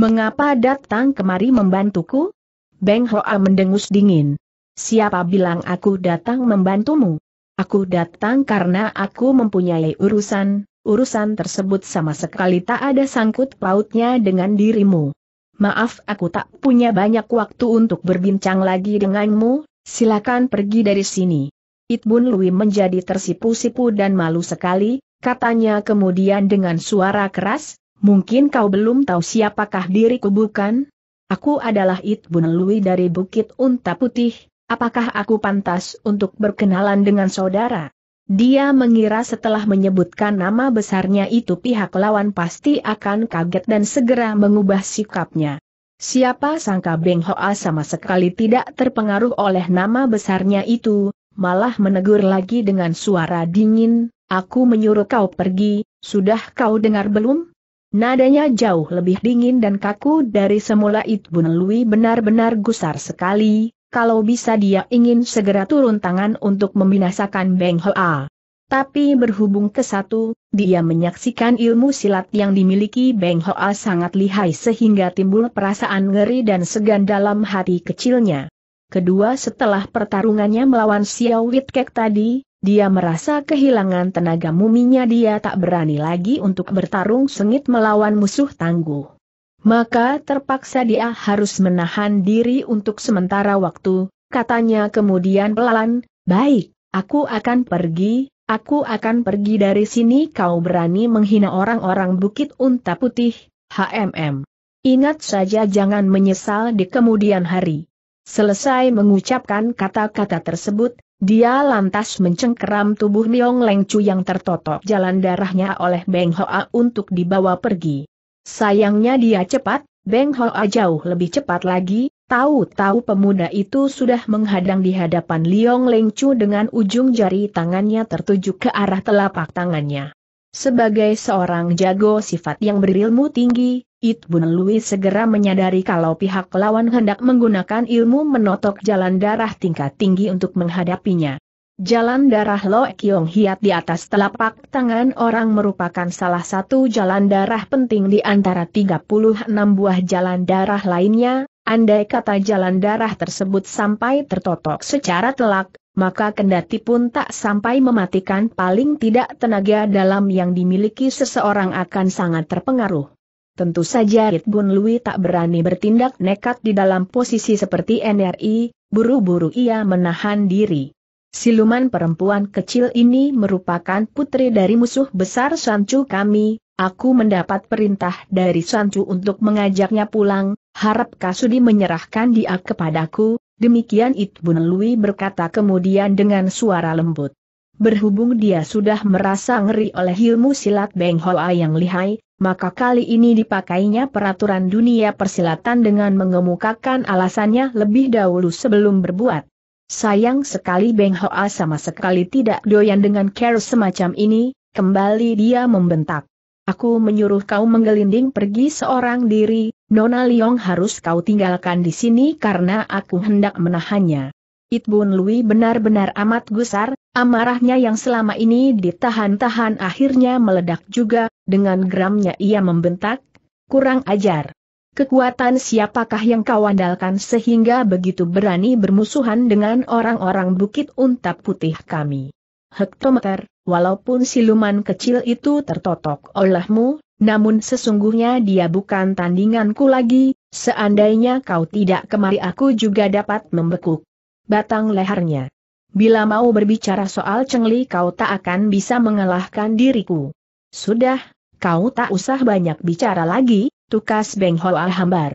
Speaker 1: Mengapa datang kemari membantuku? Beng Hoa mendengus dingin. Siapa bilang aku datang membantumu? Aku datang karena aku mempunyai urusan, urusan tersebut sama sekali tak ada sangkut pautnya dengan dirimu. Maaf aku tak punya banyak waktu untuk berbincang lagi denganmu, silakan pergi dari sini. It Itbun Lui menjadi tersipu-sipu dan malu sekali, katanya kemudian dengan suara keras, Mungkin kau belum tahu siapakah diriku bukan? Aku adalah It Lui dari Bukit Unta Putih, apakah aku pantas untuk berkenalan dengan saudara? Dia mengira setelah menyebutkan nama besarnya itu pihak lawan pasti akan kaget dan segera mengubah sikapnya. Siapa sangka Beng Hoa sama sekali tidak terpengaruh oleh nama besarnya itu, malah menegur lagi dengan suara dingin, aku menyuruh kau pergi, sudah kau dengar belum? Nadanya jauh lebih dingin dan kaku dari semula Itbun Lui benar-benar gusar sekali, kalau bisa dia ingin segera turun tangan untuk membinasakan Beng Hoa. Tapi berhubung ke satu, dia menyaksikan ilmu silat yang dimiliki Beng Hoa sangat lihai sehingga timbul perasaan ngeri dan segan dalam hati kecilnya. Kedua setelah pertarungannya melawan Xiao Witkek tadi, dia merasa kehilangan tenaga muminya dia tak berani lagi untuk bertarung sengit melawan musuh tangguh. Maka terpaksa dia harus menahan diri untuk sementara waktu, katanya kemudian pelan, baik, aku akan pergi, aku akan pergi dari sini kau berani menghina orang-orang Bukit Unta Putih, HMM. Ingat saja jangan menyesal di kemudian hari. Selesai mengucapkan kata-kata tersebut, dia lantas mencengkeram tubuh Niong Leng Chu yang tertotok jalan darahnya oleh Beng Hoa untuk dibawa pergi. Sayangnya dia cepat, Beng Hoa jauh lebih cepat lagi, tahu-tahu pemuda itu sudah menghadang di hadapan Liong Leng Chu dengan ujung jari tangannya tertuju ke arah telapak tangannya. Sebagai seorang jago sifat yang berilmu tinggi, It Bun segera menyadari kalau pihak lawan hendak menggunakan ilmu menotok jalan darah tingkat tinggi untuk menghadapinya. Jalan darah Lo Kiong Hiat di atas telapak tangan orang merupakan salah satu jalan darah penting di antara 36 buah jalan darah lainnya, andai kata jalan darah tersebut sampai tertotok secara telak, maka kendati pun tak sampai mematikan paling tidak tenaga dalam yang dimiliki seseorang akan sangat terpengaruh. Tentu saja Rit Lui tak berani bertindak nekat di dalam posisi seperti NRI, buru-buru ia menahan diri. Siluman perempuan kecil ini merupakan putri dari musuh besar Sancu kami, aku mendapat perintah dari Sancu untuk mengajaknya pulang, harap Kasudi menyerahkan dia kepadaku, Demikian Ibn Lui berkata kemudian dengan suara lembut. Berhubung dia sudah merasa ngeri oleh ilmu silat Beng Hoa yang lihai, maka kali ini dipakainya peraturan dunia persilatan dengan mengemukakan alasannya lebih dahulu sebelum berbuat. Sayang sekali Beng Hoa sama sekali tidak doyan dengan care semacam ini, kembali dia membentak. Aku menyuruh kau menggelinding pergi seorang diri, Nona Liong harus kau tinggalkan di sini karena aku hendak menahannya. Itbun Lui benar-benar amat gusar, amarahnya yang selama ini ditahan-tahan akhirnya meledak juga, dengan geramnya ia membentak, kurang ajar. Kekuatan siapakah yang kau andalkan sehingga begitu berani bermusuhan dengan orang-orang Bukit Unta Putih kami? Hektometer, walaupun siluman kecil itu tertotok olehmu, namun sesungguhnya dia bukan tandinganku lagi, seandainya kau tidak kemari aku juga dapat membekuk batang lehernya. Bila mau berbicara soal cengli kau tak akan bisa mengalahkan diriku. Sudah, kau tak usah banyak bicara lagi, tukas Beng alhambar. hambar.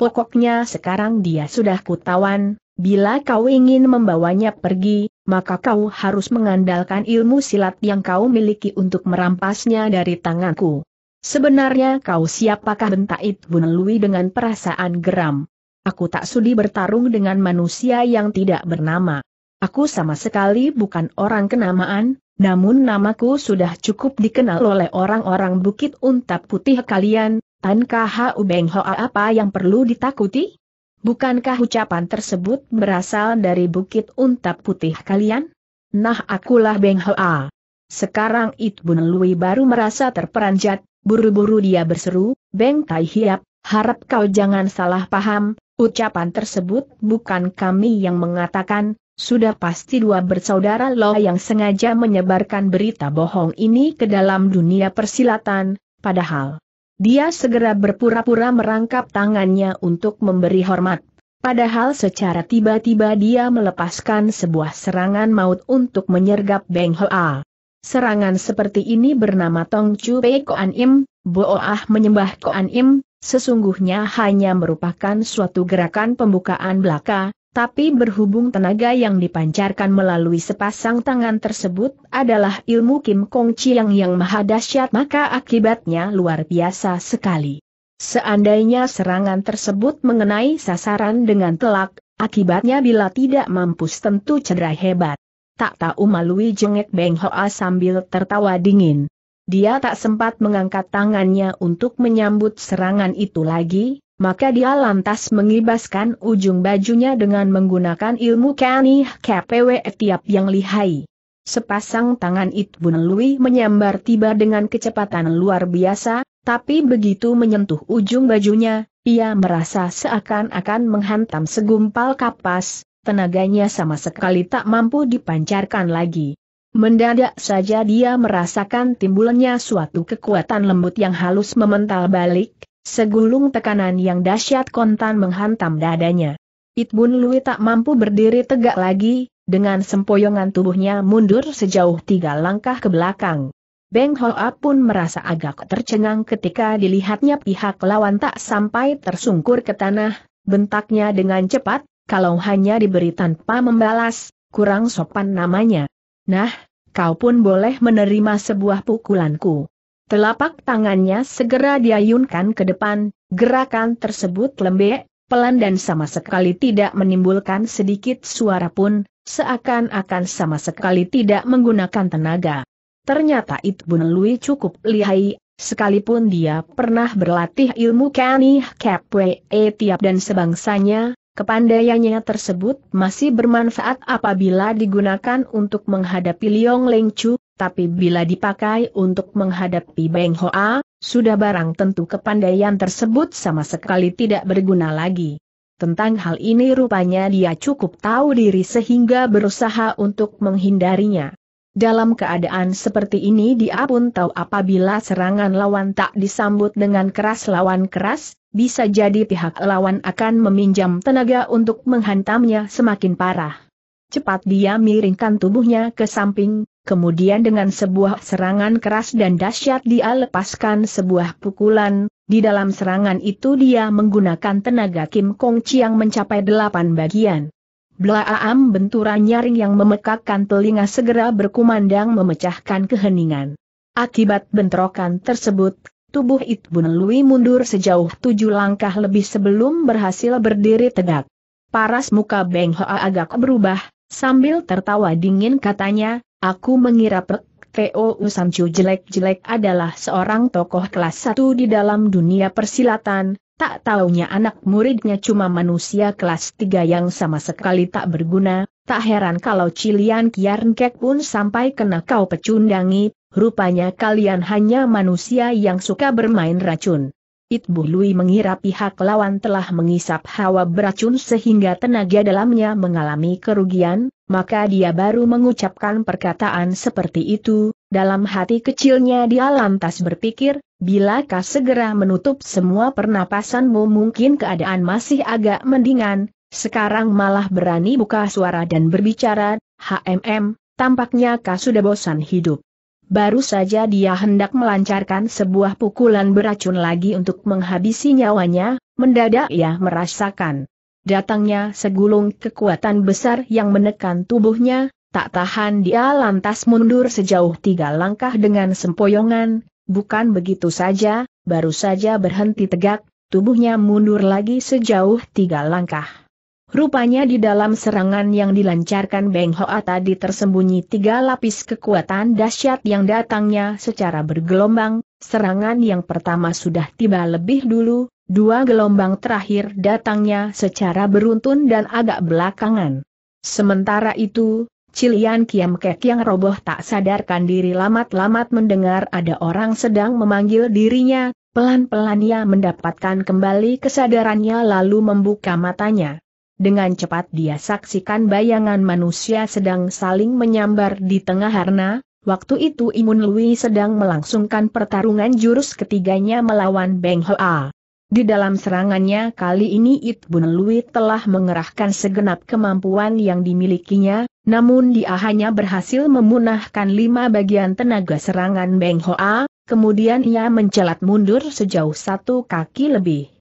Speaker 1: Pokoknya sekarang dia sudah kutawan, bila kau ingin membawanya pergi, maka kau harus mengandalkan ilmu silat yang kau miliki untuk merampasnya dari tanganku. Sebenarnya kau siapakah bentak Ibu Nelui dengan perasaan geram. Aku tak sudi bertarung dengan manusia yang tidak bernama. Aku sama sekali bukan orang kenamaan, namun namaku sudah cukup dikenal oleh orang-orang Bukit Unta Putih kalian, Tan hau Beng Hoa apa yang perlu ditakuti? Bukankah ucapan tersebut berasal dari Bukit Unta Putih kalian? Nah akulah Beng Hoa. Sekarang It Bun baru merasa terperanjat, Buru-buru dia berseru, Beng Tai Hiap, harap kau jangan salah paham, ucapan tersebut bukan kami yang mengatakan, sudah pasti dua bersaudara Lo yang sengaja menyebarkan berita bohong ini ke dalam dunia persilatan, padahal dia segera berpura-pura merangkap tangannya untuk memberi hormat. Padahal secara tiba-tiba dia melepaskan sebuah serangan maut untuk menyergap Beng Hoa. Serangan seperti ini bernama Tong Chu Pei Koan Im, Boah menyembah Koan Im, sesungguhnya hanya merupakan suatu gerakan pembukaan belaka, tapi berhubung tenaga yang dipancarkan melalui sepasang tangan tersebut adalah ilmu Kim Kong Chiang yang maha dahsyat maka akibatnya luar biasa sekali. Seandainya serangan tersebut mengenai sasaran dengan telak, akibatnya bila tidak mampus tentu cedera hebat tak tahu malui jengek Beng Hoa sambil tertawa dingin. Dia tak sempat mengangkat tangannya untuk menyambut serangan itu lagi, maka dia lantas mengibaskan ujung bajunya dengan menggunakan ilmu kanih KPW tiap yang lihai. Sepasang tangan Itbun Lui menyambar tiba dengan kecepatan luar biasa, tapi begitu menyentuh ujung bajunya, ia merasa seakan-akan menghantam segumpal kapas, tenaganya sama sekali tak mampu dipancarkan lagi. Mendadak saja dia merasakan timbulnya suatu kekuatan lembut yang halus memental balik, segulung tekanan yang dahsyat kontan menghantam dadanya. Itbun Lui tak mampu berdiri tegak lagi, dengan sempoyongan tubuhnya mundur sejauh tiga langkah ke belakang. Beng Hoa pun merasa agak tercengang ketika dilihatnya pihak lawan tak sampai tersungkur ke tanah, bentaknya dengan cepat, kalau hanya diberi tanpa membalas, kurang sopan namanya. Nah, kau pun boleh menerima sebuah pukulanku. Telapak tangannya segera diayunkan ke depan, gerakan tersebut lembek, pelan dan sama sekali tidak menimbulkan sedikit suara pun, seakan-akan sama sekali tidak menggunakan tenaga. Ternyata Itbun Lui cukup lihai, sekalipun dia pernah berlatih ilmu Kani Kepwe etiap dan sebangsanya, Kepandaiannya tersebut masih bermanfaat apabila digunakan untuk menghadapi Liong Leng Chu, tapi bila dipakai untuk menghadapi Beng Hoa, sudah barang tentu kepandaian tersebut sama sekali tidak berguna lagi. Tentang hal ini rupanya dia cukup tahu diri sehingga berusaha untuk menghindarinya. Dalam keadaan seperti ini dia pun tahu apabila serangan lawan tak disambut dengan keras lawan keras, bisa jadi pihak lawan akan meminjam tenaga untuk menghantamnya semakin parah. Cepat dia miringkan tubuhnya ke samping, kemudian dengan sebuah serangan keras dan dahsyat dia lepaskan sebuah pukulan, di dalam serangan itu dia menggunakan tenaga Kim Kong Chiang mencapai delapan bagian. Blaam benturan nyaring yang memekakkan telinga segera berkumandang memecahkan keheningan. Akibat bentrokan tersebut, tubuh Itbun Lui mundur sejauh tujuh langkah lebih sebelum berhasil berdiri tegak. Paras muka Beng Hoa agak berubah, sambil tertawa dingin katanya, aku mengira Pek PO Usamcu jelek-jelek adalah seorang tokoh kelas satu di dalam dunia persilatan, tak taunya anak muridnya cuma manusia kelas tiga yang sama sekali tak berguna, tak heran kalau Cilian Kiarnkek pun sampai kena kau pecundangi, rupanya kalian hanya manusia yang suka bermain racun. Itbu Lui mengira pihak lawan telah mengisap hawa beracun sehingga tenaga dalamnya mengalami kerugian, maka dia baru mengucapkan perkataan seperti itu, dalam hati kecilnya dia lantas berpikir, bilakah segera menutup semua pernapasanmu mungkin keadaan masih agak mendingan, sekarang malah berani buka suara dan berbicara, HMM, tampaknya kau sudah bosan hidup. Baru saja dia hendak melancarkan sebuah pukulan beracun lagi untuk menghabisi nyawanya, mendadak ia merasakan datangnya segulung kekuatan besar yang menekan tubuhnya, tak tahan dia lantas mundur sejauh tiga langkah dengan sempoyongan, bukan begitu saja, baru saja berhenti tegak, tubuhnya mundur lagi sejauh tiga langkah. Rupanya di dalam serangan yang dilancarkan Beng Hoa tadi tersembunyi tiga lapis kekuatan dahsyat yang datangnya secara bergelombang, serangan yang pertama sudah tiba lebih dulu, dua gelombang terakhir datangnya secara beruntun dan agak belakangan. Sementara itu, Cilian Kiam Kek yang roboh tak sadarkan diri lamat-lamat mendengar ada orang sedang memanggil dirinya, pelan-pelan ia mendapatkan kembali kesadarannya lalu membuka matanya. Dengan cepat dia saksikan bayangan manusia sedang saling menyambar di tengah harna, waktu itu Imun Lui sedang melangsungkan pertarungan jurus ketiganya melawan Beng Hoa. Di dalam serangannya kali ini Bun Lui telah mengerahkan segenap kemampuan yang dimilikinya, namun dia hanya berhasil memunahkan lima bagian tenaga serangan Beng Hoa, kemudian ia mencelat mundur sejauh satu kaki lebih.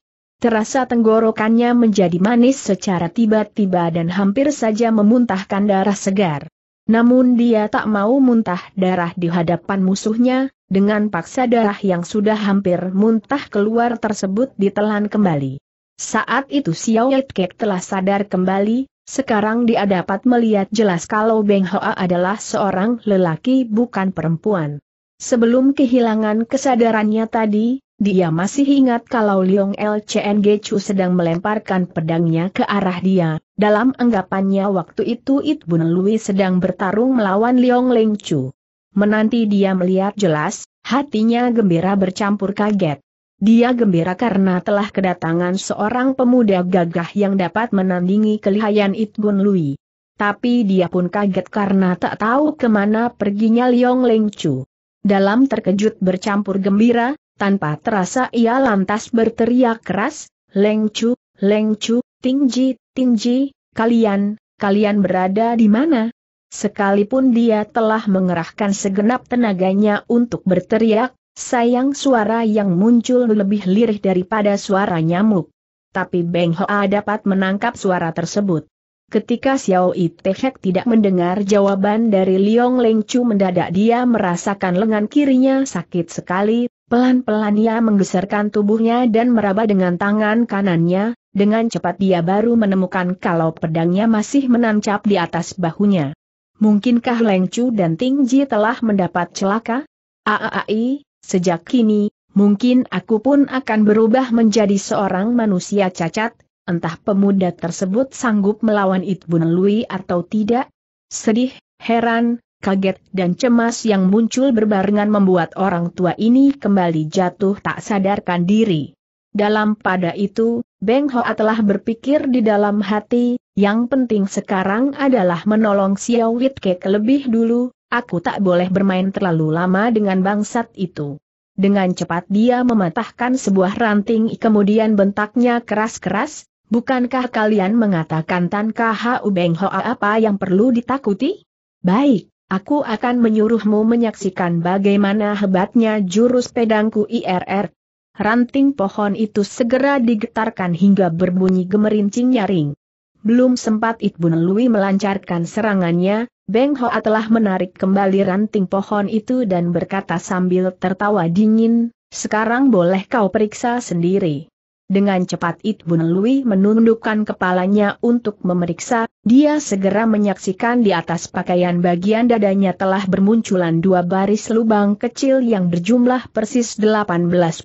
Speaker 1: Terasa tenggorokannya menjadi manis secara tiba-tiba dan hampir saja memuntahkan darah segar. Namun dia tak mau muntah darah di hadapan musuhnya, dengan paksa darah yang sudah hampir muntah keluar tersebut ditelan kembali. Saat itu Xiao Yitke telah sadar kembali, sekarang dia dapat melihat jelas kalau Beng Hoa adalah seorang lelaki bukan perempuan. Sebelum kehilangan kesadarannya tadi, dia masih ingat kalau Liong LCNG Chu sedang melemparkan pedangnya ke arah dia, dalam anggapannya waktu itu It Bun Lui sedang bertarung melawan Liong Leng Chu. Menanti dia melihat jelas, hatinya gembira bercampur kaget. Dia gembira karena telah kedatangan seorang pemuda gagah yang dapat menandingi kelihayan It Bun Lui. Tapi dia pun kaget karena tak tahu kemana perginya Liong Leng Chu. Dalam terkejut bercampur gembira, tanpa terasa ia lantas berteriak keras, Leng Chu, Leng Chu, Tingji, Tingji, kalian, kalian berada di mana? Sekalipun dia telah mengerahkan segenap tenaganya untuk berteriak, sayang suara yang muncul lebih lirih daripada suara nyamuk. Tapi Beng Hoa dapat menangkap suara tersebut. Ketika Xiao Yi Itehek tidak mendengar jawaban dari Liong Leng Chu mendadak dia merasakan lengan kirinya sakit sekali, Pelan-pelan ia menggeserkan tubuhnya dan meraba dengan tangan kanannya, dengan cepat dia baru menemukan kalau pedangnya masih menancap di atas bahunya. Mungkinkah Leng Chu dan Ting Ji telah mendapat celaka? Aaai, sejak kini, mungkin aku pun akan berubah menjadi seorang manusia cacat, entah pemuda tersebut sanggup melawan Itbun Lui atau tidak. Sedih, heran, kaget dan cemas yang muncul berbarengan membuat orang tua ini kembali jatuh tak sadarkan diri. Dalam pada itu, Beng Hoa telah berpikir di dalam hati, yang penting sekarang adalah menolong Xiao Witkek lebih dulu, aku tak boleh bermain terlalu lama dengan bangsat itu. Dengan cepat dia mematahkan sebuah ranting kemudian bentaknya keras-keras, bukankah kalian mengatakan Tan KHU Beng Hoa apa yang perlu ditakuti? Baik, Aku akan menyuruhmu menyaksikan bagaimana hebatnya jurus pedangku IRR. Ranting pohon itu segera digetarkan hingga berbunyi gemerincing nyaring. Belum sempat ibu Lui melancarkan serangannya, Beng Hoa telah menarik kembali ranting pohon itu dan berkata sambil tertawa dingin, sekarang boleh kau periksa sendiri. Dengan cepat Itbun Lui menundukkan kepalanya untuk memeriksa, dia segera menyaksikan di atas pakaian bagian dadanya telah bermunculan dua baris lubang kecil yang berjumlah persis 18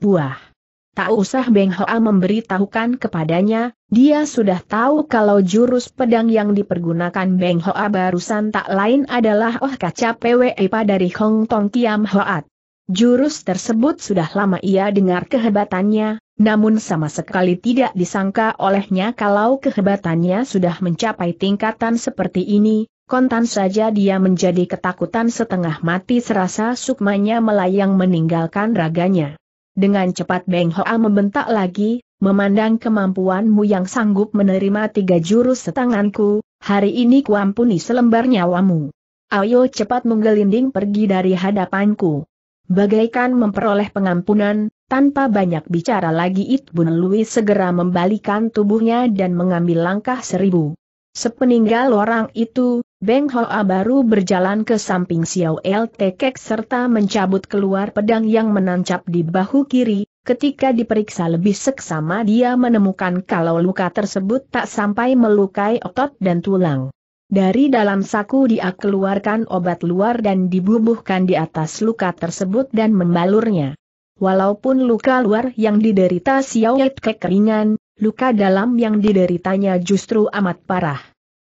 Speaker 1: buah. Tak usah Beng Hoa memberitahukan kepadanya, dia sudah tahu kalau jurus pedang yang dipergunakan Beng Hoa barusan tak lain adalah Oh Kaca PWE dari Hong Tong Kiam Hoat. Jurus tersebut sudah lama ia dengar kehebatannya, namun sama sekali tidak disangka olehnya kalau kehebatannya sudah mencapai tingkatan seperti ini, kontan saja dia menjadi ketakutan setengah mati serasa sukmanya melayang meninggalkan raganya. Dengan cepat Beng Hoa membentak lagi, memandang kemampuanmu yang sanggup menerima tiga jurus setanganku, hari ini kuampuni selembar nyawamu. Ayo cepat menggelinding pergi dari hadapanku. Bagaikan memperoleh pengampunan, tanpa banyak bicara lagi Itbun Louis segera membalikan tubuhnya dan mengambil langkah seribu. Sepeninggal orang itu, Beng Hoa baru berjalan ke samping Xiao El Tekek serta mencabut keluar pedang yang menancap di bahu kiri, ketika diperiksa lebih seksama dia menemukan kalau luka tersebut tak sampai melukai otot dan tulang. Dari dalam saku dia keluarkan obat luar dan dibubuhkan di atas luka tersebut dan membalurnya. Walaupun luka luar yang diderita Xiao Yet kekeringan, luka dalam yang dideritanya justru amat parah.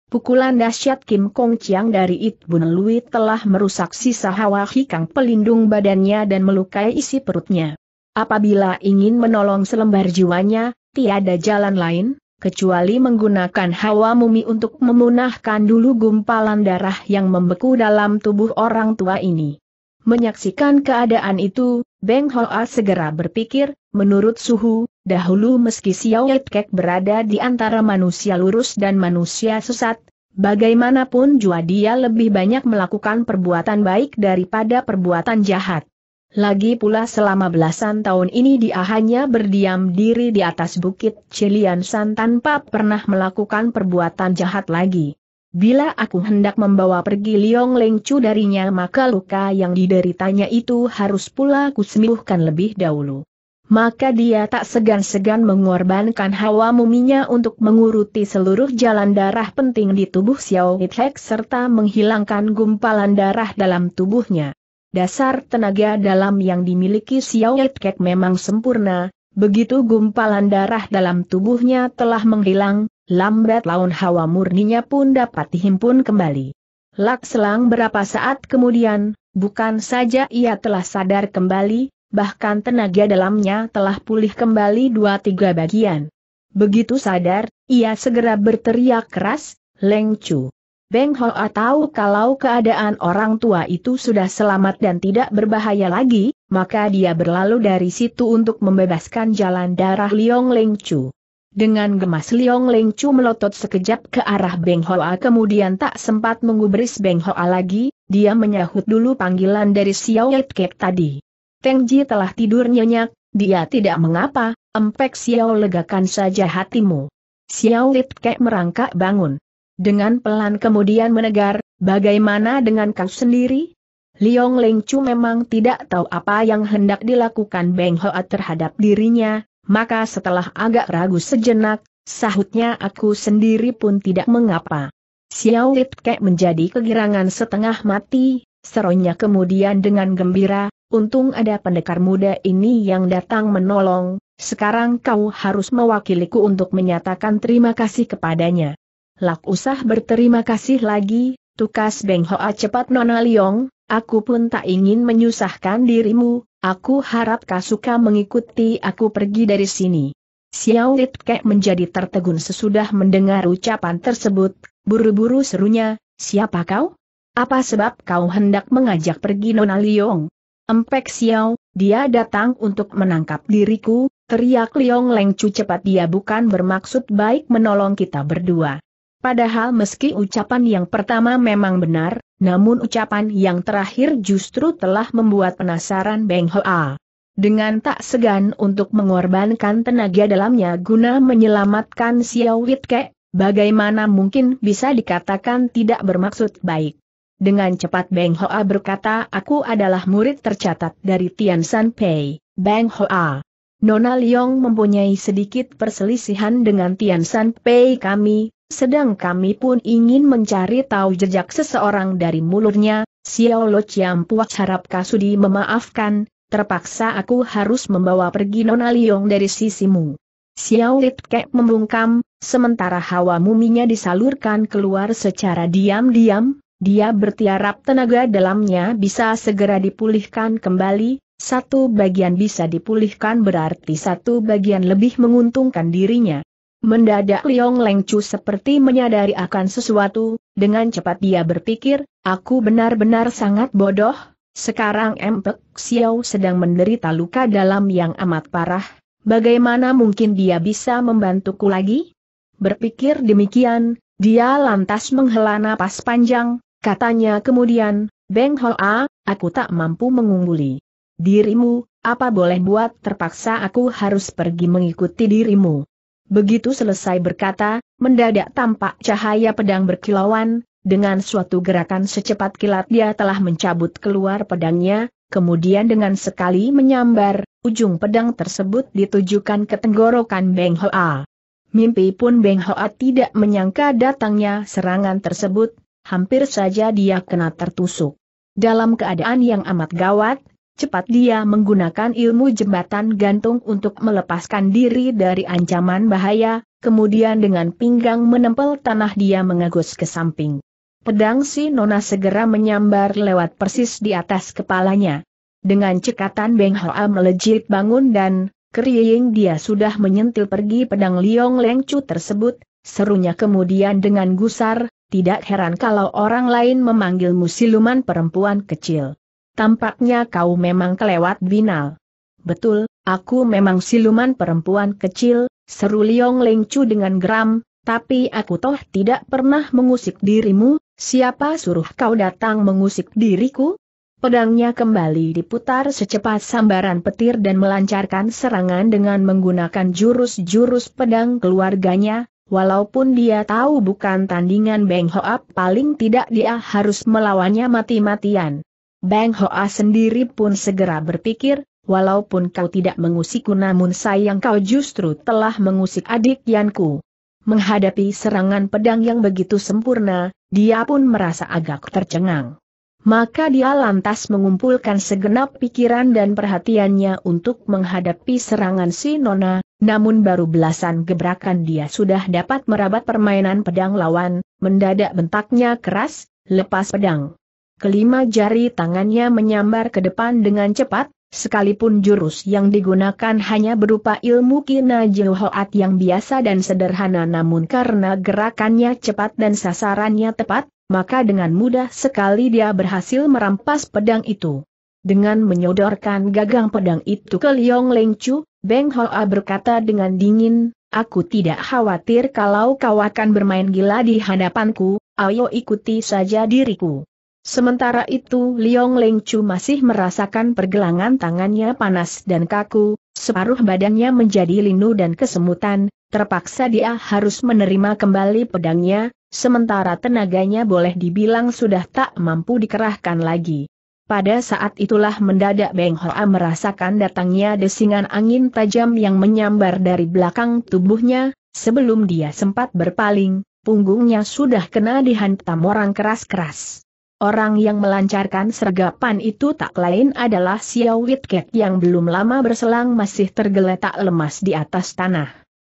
Speaker 1: Pukulan dahsyat Kim Kong Chiang dari It Bun Lui telah merusak sisa hawa hikang pelindung badannya dan melukai isi perutnya. Apabila ingin menolong selembar jiwanya, tiada jalan lain, kecuali menggunakan hawa mumi untuk memunahkan dulu gumpalan darah yang membeku dalam tubuh orang tua ini. Menyaksikan keadaan itu, Beng Hoa segera berpikir, menurut Suhu, dahulu meski Xiao Kek berada di antara manusia lurus dan manusia sesat, bagaimanapun jua dia lebih banyak melakukan perbuatan baik daripada perbuatan jahat. Lagi pula selama belasan tahun ini dia hanya berdiam diri di atas bukit Ciliansan tanpa pernah melakukan perbuatan jahat lagi. Bila aku hendak membawa pergi Liong Chu darinya maka luka yang dideritanya itu harus pula kusembuhkan lebih dahulu. Maka dia tak segan-segan mengorbankan hawa muminya untuk menguruti seluruh jalan darah penting di tubuh Xiao Hek serta menghilangkan gumpalan darah dalam tubuhnya. Dasar tenaga dalam yang dimiliki Xiao Kek memang sempurna, begitu gumpalan darah dalam tubuhnya telah menghilang, lambat laun hawa murninya pun dapat dihimpun kembali. Lak selang berapa saat kemudian, bukan saja ia telah sadar kembali, bahkan tenaga dalamnya telah pulih kembali dua tiga bagian. Begitu sadar, ia segera berteriak keras, Leng Chu. Beng Hoa ah, tahu kalau keadaan orang tua itu sudah selamat dan tidak berbahaya lagi, maka dia berlalu dari situ untuk membebaskan jalan darah Liong Leng Chu. Dengan gemas Liong Leng Chu melotot sekejap ke arah Beng Hoa ah, kemudian tak sempat mengubris Beng Hoa ah, lagi, dia menyahut dulu panggilan dari Xiao Yip Kek tadi. Teng Ji telah tidur nyenyak, dia tidak mengapa, empek Xiao legakan saja hatimu. Xiao Lip Kek merangkak bangun. Dengan pelan kemudian menegar, bagaimana dengan kau sendiri? Liong Leng Chu memang tidak tahu apa yang hendak dilakukan Beng Hoa terhadap dirinya, maka setelah agak ragu sejenak, sahutnya aku sendiri pun tidak mengapa. Xiao Lit Kek menjadi kegirangan setengah mati, seronya kemudian dengan gembira, untung ada pendekar muda ini yang datang menolong, sekarang kau harus mewakiliku untuk menyatakan terima kasih kepadanya. Lak usah berterima kasih lagi, tukas Beng Hoa cepat Nona Liong, aku pun tak ingin menyusahkan dirimu, aku harap kau suka mengikuti aku pergi dari sini. Xiao Litkek menjadi tertegun sesudah mendengar ucapan tersebut, buru-buru serunya, siapa kau? Apa sebab kau hendak mengajak pergi Nona Liong? Empek Xiao, dia datang untuk menangkap diriku, teriak Liong Lengcu cepat dia bukan bermaksud baik menolong kita berdua. Padahal meski ucapan yang pertama memang benar, namun ucapan yang terakhir justru telah membuat penasaran Beng Hoa. Dengan tak segan untuk mengorbankan tenaga dalamnya guna menyelamatkan Xiao Witke, bagaimana mungkin bisa dikatakan tidak bermaksud baik. Dengan cepat Beng Hoa berkata aku adalah murid tercatat dari Tian San Pei, Beng Hoa. Nona Liong mempunyai sedikit perselisihan dengan Tian San Pei kami, sedang kami pun ingin mencari tahu jejak seseorang dari mulutnya, Xiao Lo Chiam Puak harap Kasudi memaafkan, terpaksa aku harus membawa pergi Nona Liong dari sisimu. Xiao Lit Kek membungkam, sementara hawa muminya disalurkan keluar secara diam-diam, dia bertiarap tenaga dalamnya bisa segera dipulihkan kembali, satu bagian bisa dipulihkan berarti satu bagian lebih menguntungkan dirinya. Mendadak Liong Leng seperti menyadari akan sesuatu, dengan cepat dia berpikir, aku benar-benar sangat bodoh, sekarang Empek Xiao sedang menderita luka dalam yang amat parah, bagaimana mungkin dia bisa membantuku lagi? Berpikir demikian, dia lantas menghela napas panjang, katanya kemudian, Beng Hoa, aku tak mampu mengungguli dirimu, apa boleh buat terpaksa aku harus pergi mengikuti dirimu. Begitu selesai berkata, mendadak tampak cahaya pedang berkilauan, dengan suatu gerakan secepat kilat dia telah mencabut keluar pedangnya, kemudian dengan sekali menyambar, ujung pedang tersebut ditujukan ke tenggorokan Beng Hoa. Mimpi pun Beng Hoa tidak menyangka datangnya serangan tersebut, hampir saja dia kena tertusuk. Dalam keadaan yang amat gawat, Cepat dia menggunakan ilmu jembatan gantung untuk melepaskan diri dari ancaman bahaya, kemudian dengan pinggang menempel tanah dia mengagus ke samping. Pedang si Nona segera menyambar lewat persis di atas kepalanya. Dengan cekatan Beng Hoa melejit bangun dan, kering dia sudah menyentil pergi pedang Liong Lengcu tersebut, serunya kemudian dengan gusar, tidak heran kalau orang lain memanggilmu siluman perempuan kecil. Tampaknya kau memang kelewat binal. Betul, aku memang siluman perempuan kecil, seru Liong Lengcu dengan geram, tapi aku toh tidak pernah mengusik dirimu, siapa suruh kau datang mengusik diriku? Pedangnya kembali diputar secepat sambaran petir dan melancarkan serangan dengan menggunakan jurus-jurus pedang keluarganya, Walaupun dia tahu bukan tandingan Beng Hoap paling tidak dia harus melawannya mati-matian. Bang Hoa sendiri pun segera berpikir, walaupun kau tidak mengusikku namun sayang kau justru telah mengusik adik Yanku. Menghadapi serangan pedang yang begitu sempurna, dia pun merasa agak tercengang. Maka dia lantas mengumpulkan segenap pikiran dan perhatiannya untuk menghadapi serangan si Nona, namun baru belasan gebrakan dia sudah dapat merabat permainan pedang lawan, mendadak bentaknya keras, lepas pedang kelima jari tangannya menyambar ke depan dengan cepat, sekalipun jurus yang digunakan hanya berupa ilmu kina jehoat yang biasa dan sederhana namun karena gerakannya cepat dan sasarannya tepat, maka dengan mudah sekali dia berhasil merampas pedang itu. Dengan menyodorkan gagang pedang itu ke Liong Leng Chu, Beng Hoa berkata dengan dingin, Aku tidak khawatir kalau kau akan bermain gila di hadapanku, ayo ikuti saja diriku. Sementara itu Liong Leng Chu masih merasakan pergelangan tangannya panas dan kaku, separuh badannya menjadi linu dan kesemutan, terpaksa dia harus menerima kembali pedangnya, sementara tenaganya boleh dibilang sudah tak mampu dikerahkan lagi. Pada saat itulah mendadak Beng Hoa merasakan datangnya desingan angin tajam yang menyambar dari belakang tubuhnya, sebelum dia sempat berpaling, punggungnya sudah kena dihantam orang keras-keras. Orang yang melancarkan sergapan itu tak lain adalah Xiao Witkek yang belum lama berselang masih tergeletak lemas di atas tanah.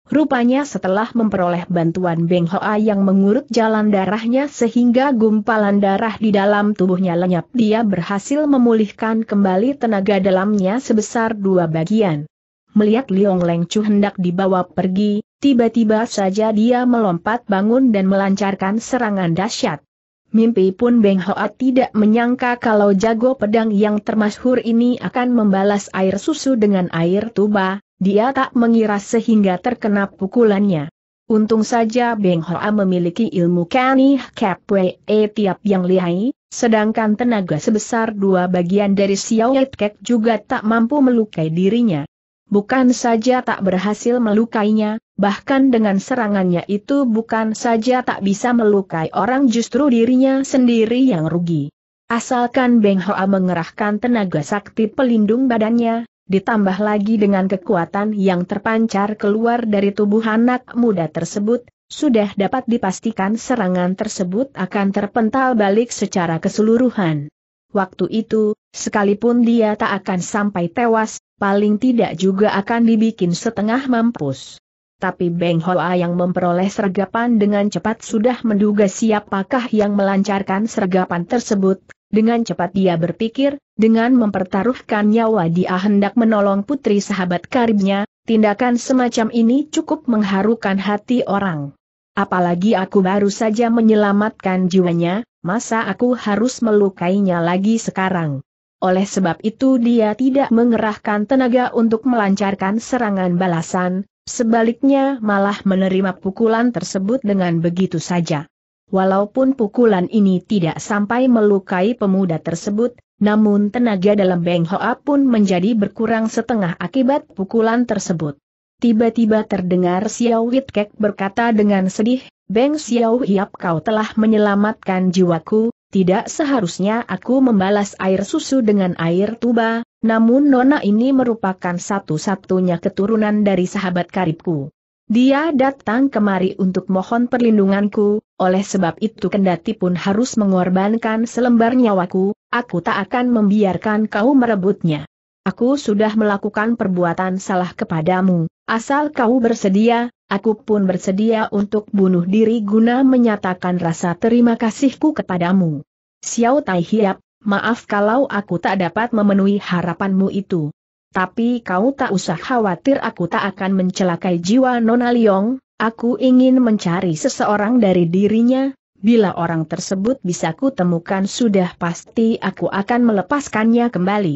Speaker 1: Rupanya setelah memperoleh bantuan Beng Hoa yang mengurut jalan darahnya sehingga gumpalan darah di dalam tubuhnya lenyap dia berhasil memulihkan kembali tenaga dalamnya sebesar dua bagian. Melihat Liong Leng Chu hendak dibawa pergi, tiba-tiba saja dia melompat bangun dan melancarkan serangan dahsyat mimpi pun Beng Hoat tidak menyangka kalau jago pedang yang termasyhur ini akan membalas air susu dengan air tuba, dia tak mengira sehingga terkena pukulannya. Untung saja Beng Hoa memiliki ilmu Kani Kapwe e tiap yang lihai, sedangkan tenaga sebesar dua bagian dari Xiao Kek juga tak mampu melukai dirinya. Bukan saja tak berhasil melukainya, bahkan dengan serangannya itu bukan saja tak bisa melukai orang justru dirinya sendiri yang rugi. Asalkan Beng Hoa mengerahkan tenaga sakti pelindung badannya, ditambah lagi dengan kekuatan yang terpancar keluar dari tubuh anak muda tersebut, sudah dapat dipastikan serangan tersebut akan terpental balik secara keseluruhan. Waktu itu, sekalipun dia tak akan sampai tewas, paling tidak juga akan dibikin setengah mampus tapi Beng Hoa yang memperoleh sergapan dengan cepat sudah menduga siapakah yang melancarkan sergapan tersebut. Dengan cepat dia berpikir, dengan mempertaruhkan nyawa dia hendak menolong putri sahabat karibnya, tindakan semacam ini cukup mengharukan hati orang. Apalagi aku baru saja menyelamatkan jiwanya, masa aku harus melukainya lagi sekarang. Oleh sebab itu dia tidak mengerahkan tenaga untuk melancarkan serangan balasan, Sebaliknya malah menerima pukulan tersebut dengan begitu saja. Walaupun pukulan ini tidak sampai melukai pemuda tersebut, namun tenaga dalam Beng Hoa pun menjadi berkurang setengah akibat pukulan tersebut. Tiba-tiba terdengar Xiao Witkek berkata dengan sedih, Beng Xiao Hiap kau telah menyelamatkan jiwaku, tidak seharusnya aku membalas air susu dengan air tuba, namun Nona ini merupakan satu-satunya keturunan dari sahabat karibku. Dia datang kemari untuk mohon perlindunganku, oleh sebab itu kendati pun harus mengorbankan selembar nyawaku, aku tak akan membiarkan kau merebutnya. Aku sudah melakukan perbuatan salah kepadamu, asal kau bersedia, aku pun bersedia untuk bunuh diri guna menyatakan rasa terima kasihku kepadamu. Xiao Tai Hiap, Maaf kalau aku tak dapat memenuhi harapanmu itu. Tapi kau tak usah khawatir aku tak akan mencelakai jiwa Nona Liong, aku ingin mencari seseorang dari dirinya, bila orang tersebut bisa kutemukan sudah pasti aku akan melepaskannya kembali.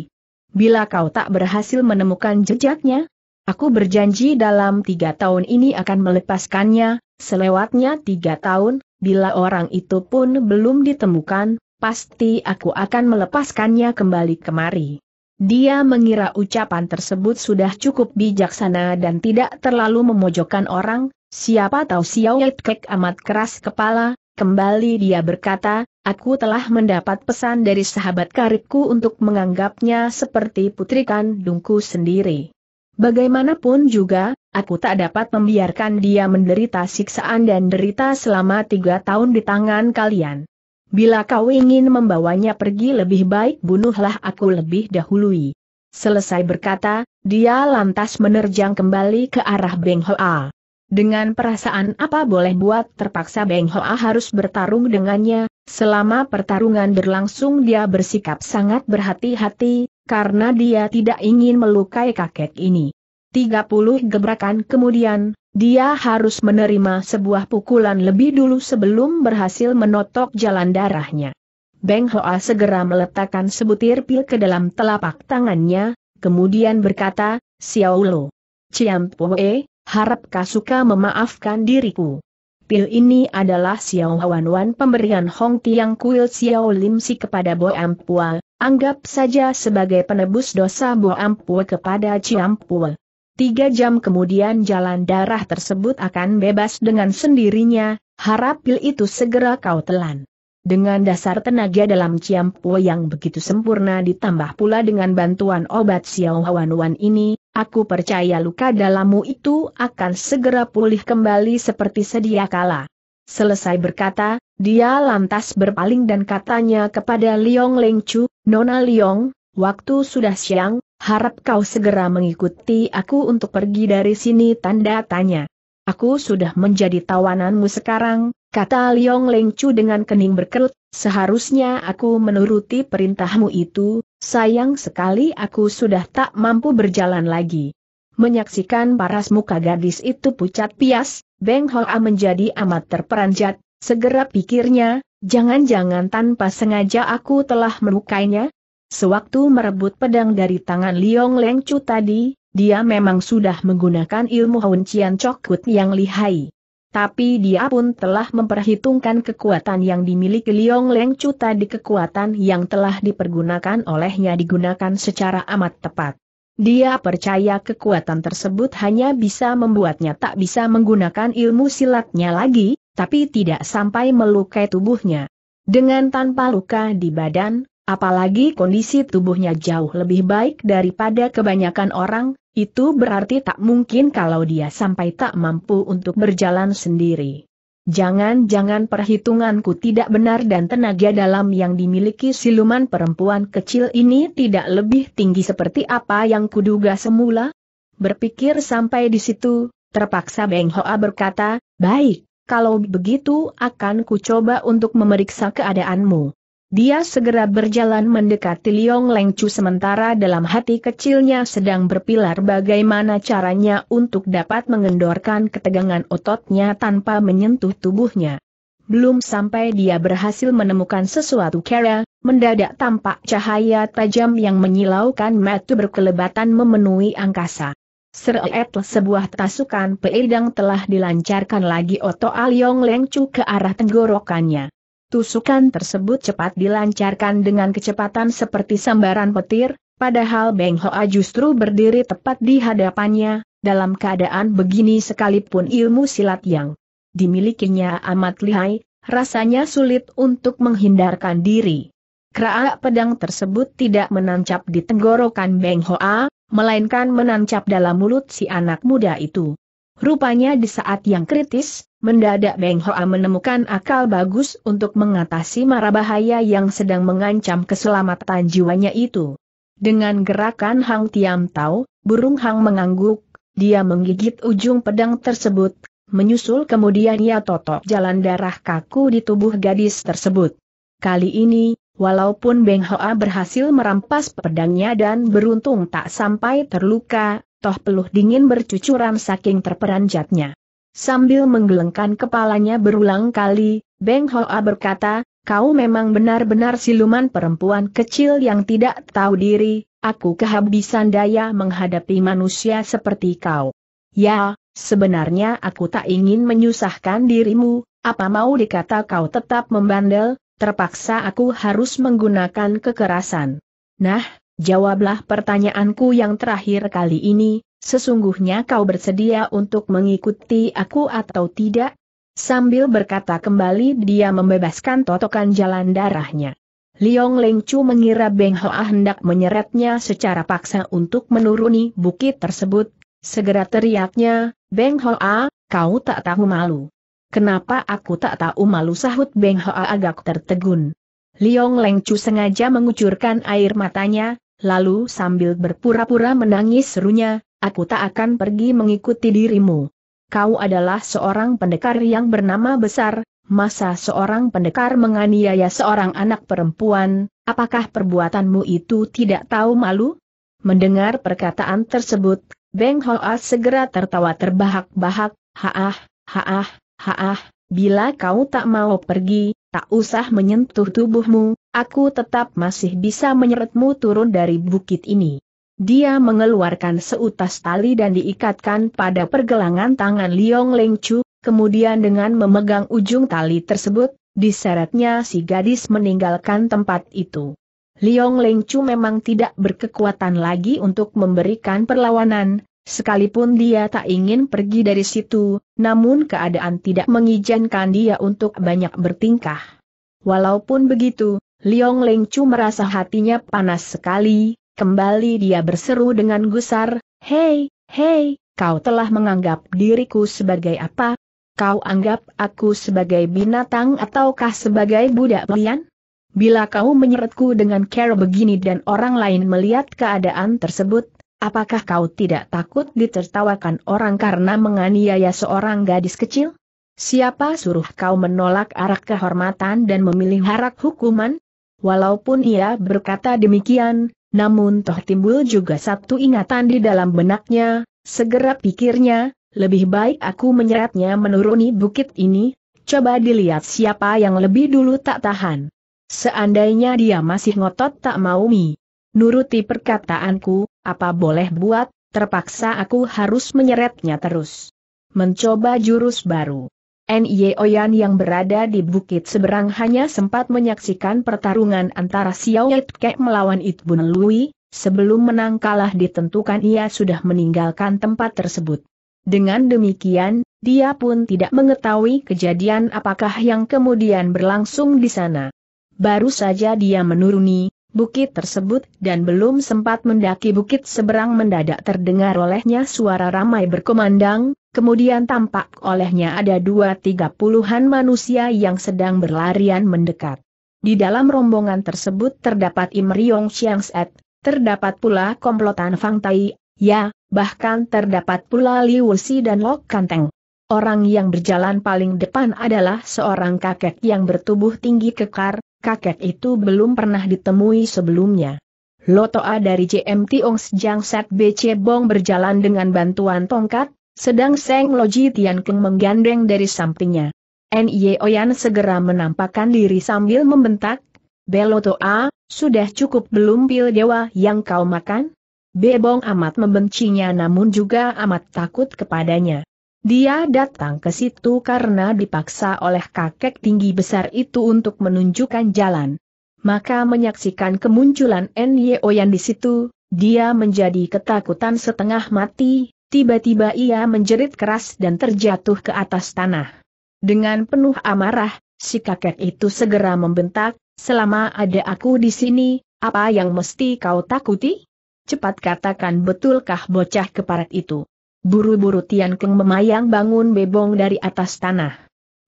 Speaker 1: Bila kau tak berhasil menemukan jejaknya, aku berjanji dalam tiga tahun ini akan melepaskannya, selewatnya tiga tahun, bila orang itu pun belum ditemukan, pasti aku akan melepaskannya kembali kemari. Dia mengira ucapan tersebut sudah cukup bijaksana dan tidak terlalu memojokkan orang, siapa tahu Xiao Kek amat keras kepala, kembali dia berkata, aku telah mendapat pesan dari sahabat karibku untuk menganggapnya seperti putri kandungku sendiri. Bagaimanapun juga, aku tak dapat membiarkan dia menderita siksaan dan derita selama tiga tahun di tangan kalian. Bila kau ingin membawanya pergi lebih baik bunuhlah aku lebih dahului. Selesai berkata, dia lantas menerjang kembali ke arah Beng Hoa. Dengan perasaan apa boleh buat terpaksa Beng Hoa harus bertarung dengannya, selama pertarungan berlangsung dia bersikap sangat berhati-hati, karena dia tidak ingin melukai kakek ini. 30 gebrakan kemudian, dia harus menerima sebuah pukulan lebih dulu sebelum berhasil menotok jalan darahnya. Beng Hoa segera meletakkan sebutir pil ke dalam telapak tangannya, kemudian berkata, Xiao Lu, Ciam Pue, harap Kasuka memaafkan diriku. Pil ini adalah Xiao Wan Wan pemberian Hong Tiang Kuil Xiao Lim Si kepada Bo Ampua, anggap saja sebagai penebus dosa Bo Ampua kepada Ciam Pue. Tiga jam kemudian jalan darah tersebut akan bebas dengan sendirinya, harap pil itu segera kau telan. Dengan dasar tenaga dalam Ciampu yang begitu sempurna ditambah pula dengan bantuan obat Xiao Wan Wan ini, aku percaya luka dalammu itu akan segera pulih kembali seperti sedia kala. Selesai berkata, dia lantas berpaling dan katanya kepada Liong Leng Nona Liong, waktu sudah siang, harap kau segera mengikuti aku untuk pergi dari sini tanda tanya. Aku sudah menjadi tawananmu sekarang, kata Liong Lengcu dengan kening berkerut, seharusnya aku menuruti perintahmu itu, sayang sekali aku sudah tak mampu berjalan lagi. Menyaksikan paras muka gadis itu pucat pias, Beng Hoa menjadi amat terperanjat, segera pikirnya, jangan-jangan tanpa sengaja aku telah melukainya, Sewaktu merebut pedang dari tangan Liong Leng Chu tadi, dia memang sudah menggunakan ilmu Hun Cian cokut yang lihai. Tapi dia pun telah memperhitungkan kekuatan yang dimiliki Liong Leng Chu tadi kekuatan yang telah dipergunakan olehnya digunakan secara amat tepat. Dia percaya kekuatan tersebut hanya bisa membuatnya tak bisa menggunakan ilmu silatnya lagi, tapi tidak sampai melukai tubuhnya. Dengan tanpa luka di badan, Apalagi kondisi tubuhnya jauh lebih baik daripada kebanyakan orang, itu berarti tak mungkin kalau dia sampai tak mampu untuk berjalan sendiri. Jangan-jangan perhitunganku tidak benar dan tenaga dalam yang dimiliki siluman perempuan kecil ini tidak lebih tinggi seperti apa yang kuduga semula? Berpikir sampai di situ, terpaksa Beng Hoa berkata, baik, kalau begitu akan kucoba untuk memeriksa keadaanmu. Dia segera berjalan mendekati Liong Lengcu sementara dalam hati kecilnya sedang berpilar bagaimana caranya untuk dapat mengendorkan ketegangan ototnya tanpa menyentuh tubuhnya. Belum sampai dia berhasil menemukan sesuatu kera, mendadak tampak cahaya tajam yang menyilaukan mata berkelebatan memenuhi angkasa. Seret sebuah tasukan pedang telah dilancarkan lagi Oto Aliong Lengcu ke arah tenggorokannya. Tusukan tersebut cepat dilancarkan dengan kecepatan seperti sambaran petir, padahal Beng Hoa justru berdiri tepat di hadapannya, dalam keadaan begini sekalipun ilmu silat yang dimilikinya amat lihai, rasanya sulit untuk menghindarkan diri. Keraak pedang tersebut tidak menancap di tenggorokan Beng Hoa, melainkan menancap dalam mulut si anak muda itu. Rupanya di saat yang kritis, Mendadak Beng Hoa menemukan akal bagus untuk mengatasi mara bahaya yang sedang mengancam keselamatan jiwanya itu. Dengan gerakan Hang Tiam Tau, burung Hang mengangguk, dia menggigit ujung pedang tersebut, menyusul kemudian ia totok jalan darah kaku di tubuh gadis tersebut. Kali ini, walaupun Beng Hoa berhasil merampas pedangnya dan beruntung tak sampai terluka, toh peluh dingin bercucuran saking terperanjatnya. Sambil menggelengkan kepalanya berulang kali, Beng Hoa berkata, kau memang benar-benar siluman perempuan kecil yang tidak tahu diri, aku kehabisan daya menghadapi manusia seperti kau. Ya, sebenarnya aku tak ingin menyusahkan dirimu, apa mau dikata kau tetap membandel, terpaksa aku harus menggunakan kekerasan. Nah, jawablah pertanyaanku yang terakhir kali ini, Sesungguhnya kau bersedia untuk mengikuti aku atau tidak? Sambil berkata kembali dia membebaskan totokan jalan darahnya. Liong Chu mengira Beng Hoa hendak menyeretnya secara paksa untuk menuruni bukit tersebut. Segera teriaknya, Beng Hoa, kau tak tahu malu. Kenapa aku tak tahu malu sahut Beng Hoa agak tertegun. Liong Chu sengaja mengucurkan air matanya, lalu sambil berpura-pura menangis serunya, aku tak akan pergi mengikuti dirimu. Kau adalah seorang pendekar yang bernama besar, masa seorang pendekar menganiaya seorang anak perempuan, apakah perbuatanmu itu tidak tahu malu? Mendengar perkataan tersebut, Beng Hoa segera tertawa terbahak-bahak, haah, haah, haah, bila kau tak mau pergi, tak usah menyentuh tubuhmu, aku tetap masih bisa menyeretmu turun dari bukit ini. Dia mengeluarkan seutas tali dan diikatkan pada pergelangan tangan Liong Leng Chu, kemudian dengan memegang ujung tali tersebut, diseretnya si gadis meninggalkan tempat itu. Liong Leng Chu memang tidak berkekuatan lagi untuk memberikan perlawanan, sekalipun dia tak ingin pergi dari situ, namun keadaan tidak mengizinkan dia untuk banyak bertingkah. Walaupun begitu, Liong Leng Chu merasa hatinya panas sekali, Kembali dia berseru dengan gusar, Hei, hei, kau telah menganggap diriku sebagai apa? Kau anggap aku sebagai binatang ataukah sebagai budak belian? Bila kau menyeretku dengan cara begini dan orang lain melihat keadaan tersebut, apakah kau tidak takut ditertawakan orang karena menganiaya seorang gadis kecil? Siapa suruh kau menolak arah kehormatan dan memilih harak hukuman? Walaupun ia berkata demikian, namun toh timbul juga satu ingatan di dalam benaknya, segera pikirnya, lebih baik aku menyeretnya menuruni bukit ini, coba dilihat siapa yang lebih dulu tak tahan. Seandainya dia masih ngotot tak mau mi. Nuruti perkataanku, apa boleh buat, terpaksa aku harus menyeretnya terus. Mencoba jurus baru. N.Y. Oyan yang berada di bukit seberang hanya sempat menyaksikan pertarungan antara Xiao Kek melawan Itbun Lui, sebelum menang kalah ditentukan ia sudah meninggalkan tempat tersebut. Dengan demikian, dia pun tidak mengetahui kejadian apakah yang kemudian berlangsung di sana. Baru saja dia menuruni bukit tersebut dan belum sempat mendaki bukit seberang mendadak terdengar olehnya suara ramai berkumandang, Kemudian tampak olehnya ada dua tiga puluhan manusia yang sedang berlarian mendekat. Di dalam rombongan tersebut terdapat Im Ryong Xiang Set, terdapat pula komplotan Fang Tai, ya, bahkan terdapat pula Liu Si dan Lok Kanteng. Orang yang berjalan paling depan adalah seorang kakek yang bertubuh tinggi kekar, kakek itu belum pernah ditemui sebelumnya. Lotoa dari JMT Ong Sejang Set BC Bong berjalan dengan bantuan tongkat, sedang Seng Loji Tian Keng menggandeng dari sampingnya. Nye Oyan segera menampakkan diri sambil membentak, Beloto Belotoa, sudah cukup belum pil dewa yang kau makan? Bebong amat membencinya namun juga amat takut kepadanya. Dia datang ke situ karena dipaksa oleh kakek tinggi besar itu untuk menunjukkan jalan. Maka menyaksikan kemunculan Nye Oyan di situ, dia menjadi ketakutan setengah mati, Tiba-tiba ia menjerit keras dan terjatuh ke atas tanah. Dengan penuh amarah, si kakek itu segera membentak, selama ada aku di sini, apa yang mesti kau takuti? Cepat katakan betulkah bocah keparat itu. Buru-buru Tian Keng memayang bangun Bebong dari atas tanah.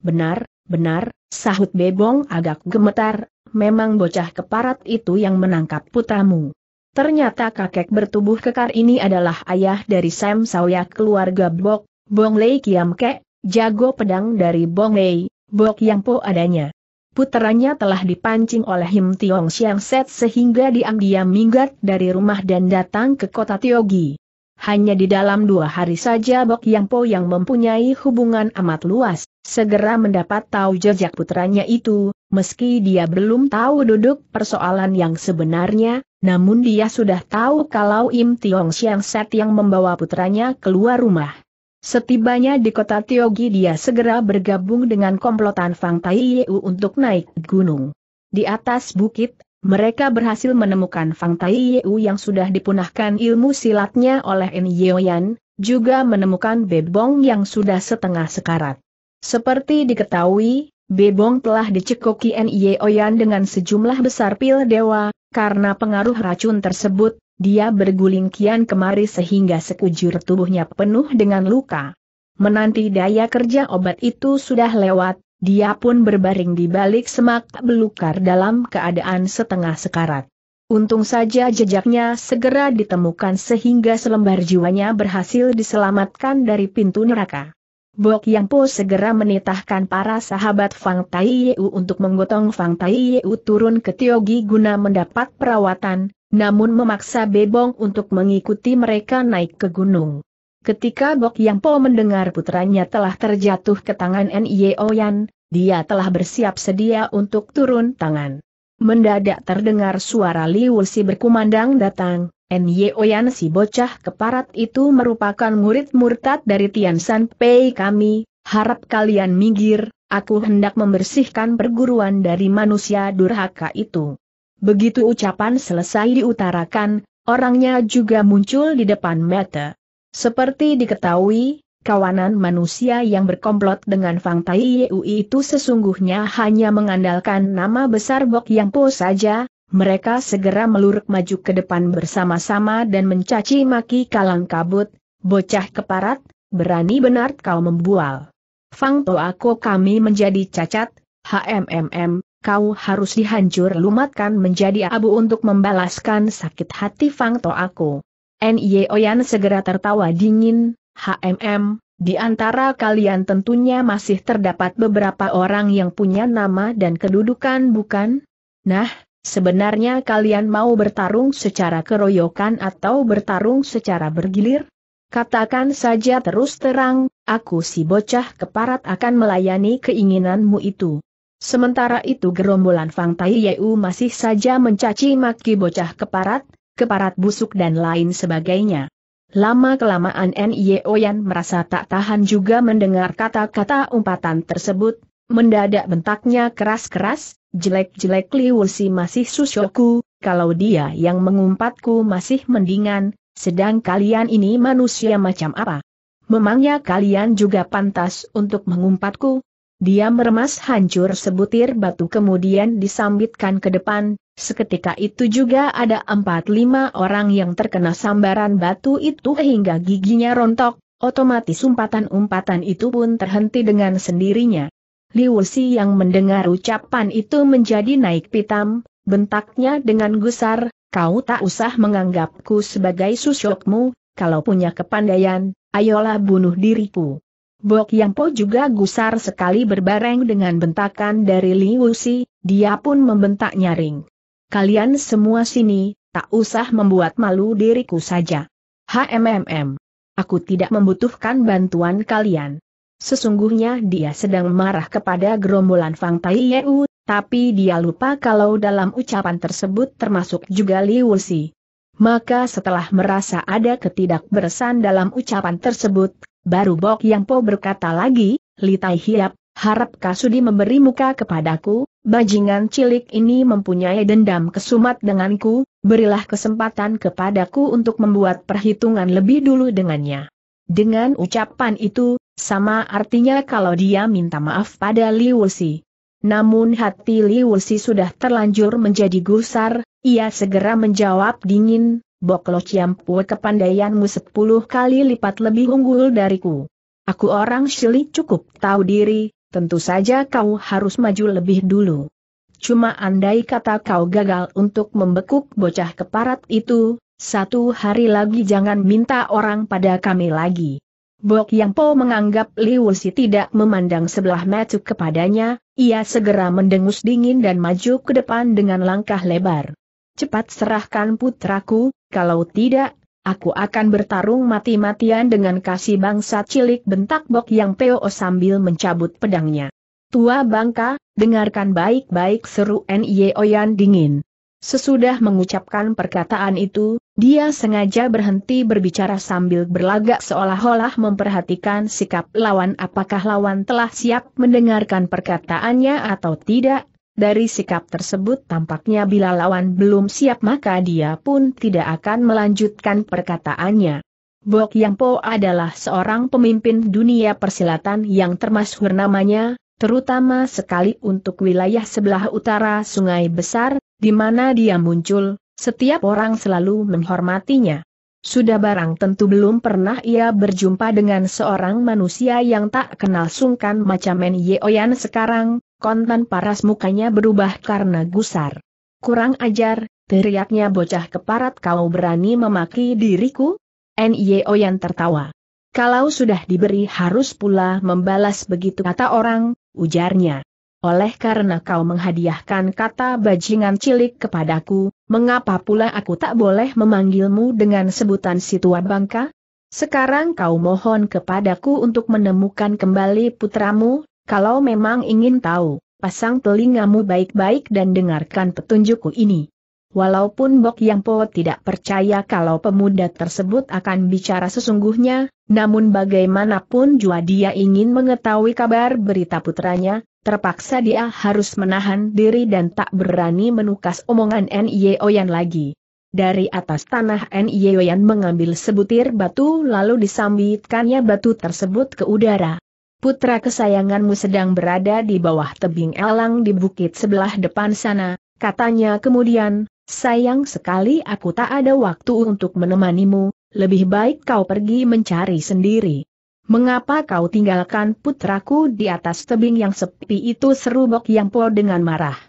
Speaker 1: Benar, benar, sahut Bebong agak gemetar, memang bocah keparat itu yang menangkap putamu. Ternyata kakek bertubuh kekar ini adalah ayah dari Sam Sawya keluarga Bok, Bong Lei Kiam Kek, jago pedang dari Bong Lei, Bok Yang Po adanya. Puteranya telah dipancing oleh Him Tiong Siang Set sehingga diam-diam minggat dari rumah dan datang ke kota Tiogi. Hanya di dalam dua hari saja Bok Yang Po yang mempunyai hubungan amat luas segera mendapat tahu jejak putranya itu, meski dia belum tahu duduk persoalan yang sebenarnya, namun dia sudah tahu kalau Im Tiong Siang Set yang membawa putranya keluar rumah. Setibanya di kota Tiogi dia segera bergabung dengan komplotan Fang Tai Yeu untuk naik gunung. Di atas bukit, mereka berhasil menemukan Fang Tai Yeu yang sudah dipunahkan ilmu silatnya oleh En Yeoyan, juga menemukan Bebong yang sudah setengah sekarat. Seperti diketahui, Bebong telah dicekoki Nye Oyan dengan sejumlah besar pil dewa, karena pengaruh racun tersebut, dia berguling kian kemari sehingga sekujur tubuhnya penuh dengan luka. Menanti daya kerja obat itu sudah lewat, dia pun berbaring di balik semak belukar dalam keadaan setengah sekarat. Untung saja jejaknya segera ditemukan sehingga selembar jiwanya berhasil diselamatkan dari pintu neraka. Bok Yang Po segera menitahkan para sahabat Fang Tai Yeu untuk menggotong Fang Tai Yeu turun ke Tiogi guna mendapat perawatan, namun memaksa Bebong untuk mengikuti mereka naik ke gunung. Ketika Bok Yang Po mendengar putranya telah terjatuh ke tangan Nye Yan, dia telah bersiap sedia untuk turun tangan. Mendadak terdengar suara Liu Si berkumandang datang, Nyeoyan si bocah keparat itu merupakan murid murtad dari Tian San Pei kami, harap kalian minggir, aku hendak membersihkan perguruan dari manusia durhaka itu. Begitu ucapan selesai diutarakan, orangnya juga muncul di depan mata. Seperti diketahui, kawanan manusia yang berkomplot dengan Fang Tai Yeui itu sesungguhnya hanya mengandalkan nama besar Bok Yang Po saja, mereka segera meluruk maju ke depan bersama-sama dan mencaci maki kalang kabut, bocah keparat, berani benar kau membual. Fang aku kami menjadi cacat, HMMM, kau harus dihancur lumatkan menjadi abu untuk membalaskan sakit hati Fang aku. Nye Oyan segera tertawa dingin, HMM, di antara kalian tentunya masih terdapat beberapa orang yang punya nama dan kedudukan bukan? Nah, Sebenarnya kalian mau bertarung secara keroyokan atau bertarung secara bergilir? Katakan saja terus terang, aku si bocah keparat akan melayani keinginanmu itu. Sementara itu gerombolan Fang Tai Yeu masih saja mencaci maki bocah keparat, keparat busuk dan lain sebagainya. Lama-kelamaan N.I.O. Yan merasa tak tahan juga mendengar kata-kata umpatan tersebut, mendadak bentaknya keras-keras, Jelek-jelek liwusi masih susyoku, kalau dia yang mengumpatku masih mendingan, sedang kalian ini manusia macam apa? Memangnya kalian juga pantas untuk mengumpatku? Dia meremas hancur sebutir batu kemudian disambitkan ke depan, seketika itu juga ada empat lima orang yang terkena sambaran batu itu hingga giginya rontok, otomatis umpatan-umpatan itu pun terhenti dengan sendirinya. Liu Si yang mendengar ucapan itu menjadi naik pitam, bentaknya dengan gusar, kau tak usah menganggapku sebagai susukmu, kalau punya kepandaian, ayolah bunuh diriku. Bok Yang Po juga gusar sekali berbareng dengan bentakan dari Liu Si, dia pun membentak nyaring. Kalian semua sini, tak usah membuat malu diriku saja. HMMM. Aku tidak membutuhkan bantuan kalian. Sesungguhnya dia sedang marah kepada gerombolan Fang Tai Yeu, tapi dia lupa kalau dalam ucapan tersebut termasuk juga Liu Si. Maka setelah merasa ada ketidakberesan dalam ucapan tersebut, baru Bok Yang Po berkata lagi, Li Tai Hiap, harap Kasudi memberi muka kepadaku, bajingan cilik ini mempunyai dendam kesumat denganku, berilah kesempatan kepadaku untuk membuat perhitungan lebih dulu dengannya. Dengan ucapan itu, sama artinya kalau dia minta maaf pada Liu Si. Namun hati Liu Si sudah terlanjur menjadi gusar, ia segera menjawab dingin, Boklo Ciampue kepandaianmu sepuluh kali lipat lebih unggul dariku. Aku orang Shili cukup tahu diri, tentu saja kau harus maju lebih dulu. Cuma andai kata kau gagal untuk membekuk bocah keparat itu, satu hari lagi jangan minta orang pada kami lagi. Bok Yang Po menganggap Liu Si tidak memandang sebelah mata kepadanya, ia segera mendengus dingin dan maju ke depan dengan langkah lebar. Cepat serahkan putraku, kalau tidak, aku akan bertarung mati-matian dengan kasih bangsa cilik bentak Bok Yang Po sambil mencabut pedangnya. Tua bangka, dengarkan baik-baik seru Nye Oyan dingin. Sesudah mengucapkan perkataan itu, dia sengaja berhenti berbicara sambil berlagak seolah-olah memperhatikan sikap lawan apakah lawan telah siap mendengarkan perkataannya atau tidak. Dari sikap tersebut tampaknya bila lawan belum siap maka dia pun tidak akan melanjutkan perkataannya. Bok Yang Po adalah seorang pemimpin dunia persilatan yang termasuk namanya, terutama sekali untuk wilayah sebelah utara Sungai Besar, di mana dia muncul, setiap orang selalu menghormatinya. Sudah barang tentu belum pernah ia berjumpa dengan seorang manusia yang tak kenal sungkan macam Men Yeoyan sekarang, kontan paras mukanya berubah karena gusar. Kurang ajar, teriaknya bocah keparat kau berani memaki diriku? N. Yeoyan tertawa. Kalau sudah diberi harus pula membalas begitu kata orang, ujarnya oleh karena kau menghadiahkan kata bajingan cilik kepadaku, mengapa pula aku tak boleh memanggilmu dengan sebutan si tua bangka? Sekarang kau mohon kepadaku untuk menemukan kembali putramu, kalau memang ingin tahu, pasang telingamu baik-baik dan dengarkan petunjukku ini. Walaupun Bok Yang Po tidak percaya kalau pemuda tersebut akan bicara sesungguhnya, namun bagaimanapun jua dia ingin mengetahui kabar berita putranya, Terpaksa dia harus menahan diri dan tak berani menukas omongan Nyeoyan lagi. Dari atas tanah Nyeoyan mengambil sebutir batu lalu disambitkannya batu tersebut ke udara. Putra kesayanganmu sedang berada di bawah tebing elang di bukit sebelah depan sana, katanya kemudian, sayang sekali aku tak ada waktu untuk menemanimu, lebih baik kau pergi mencari sendiri. Mengapa kau tinggalkan putraku di atas tebing yang sepi itu seru Bok Yang Po dengan marah.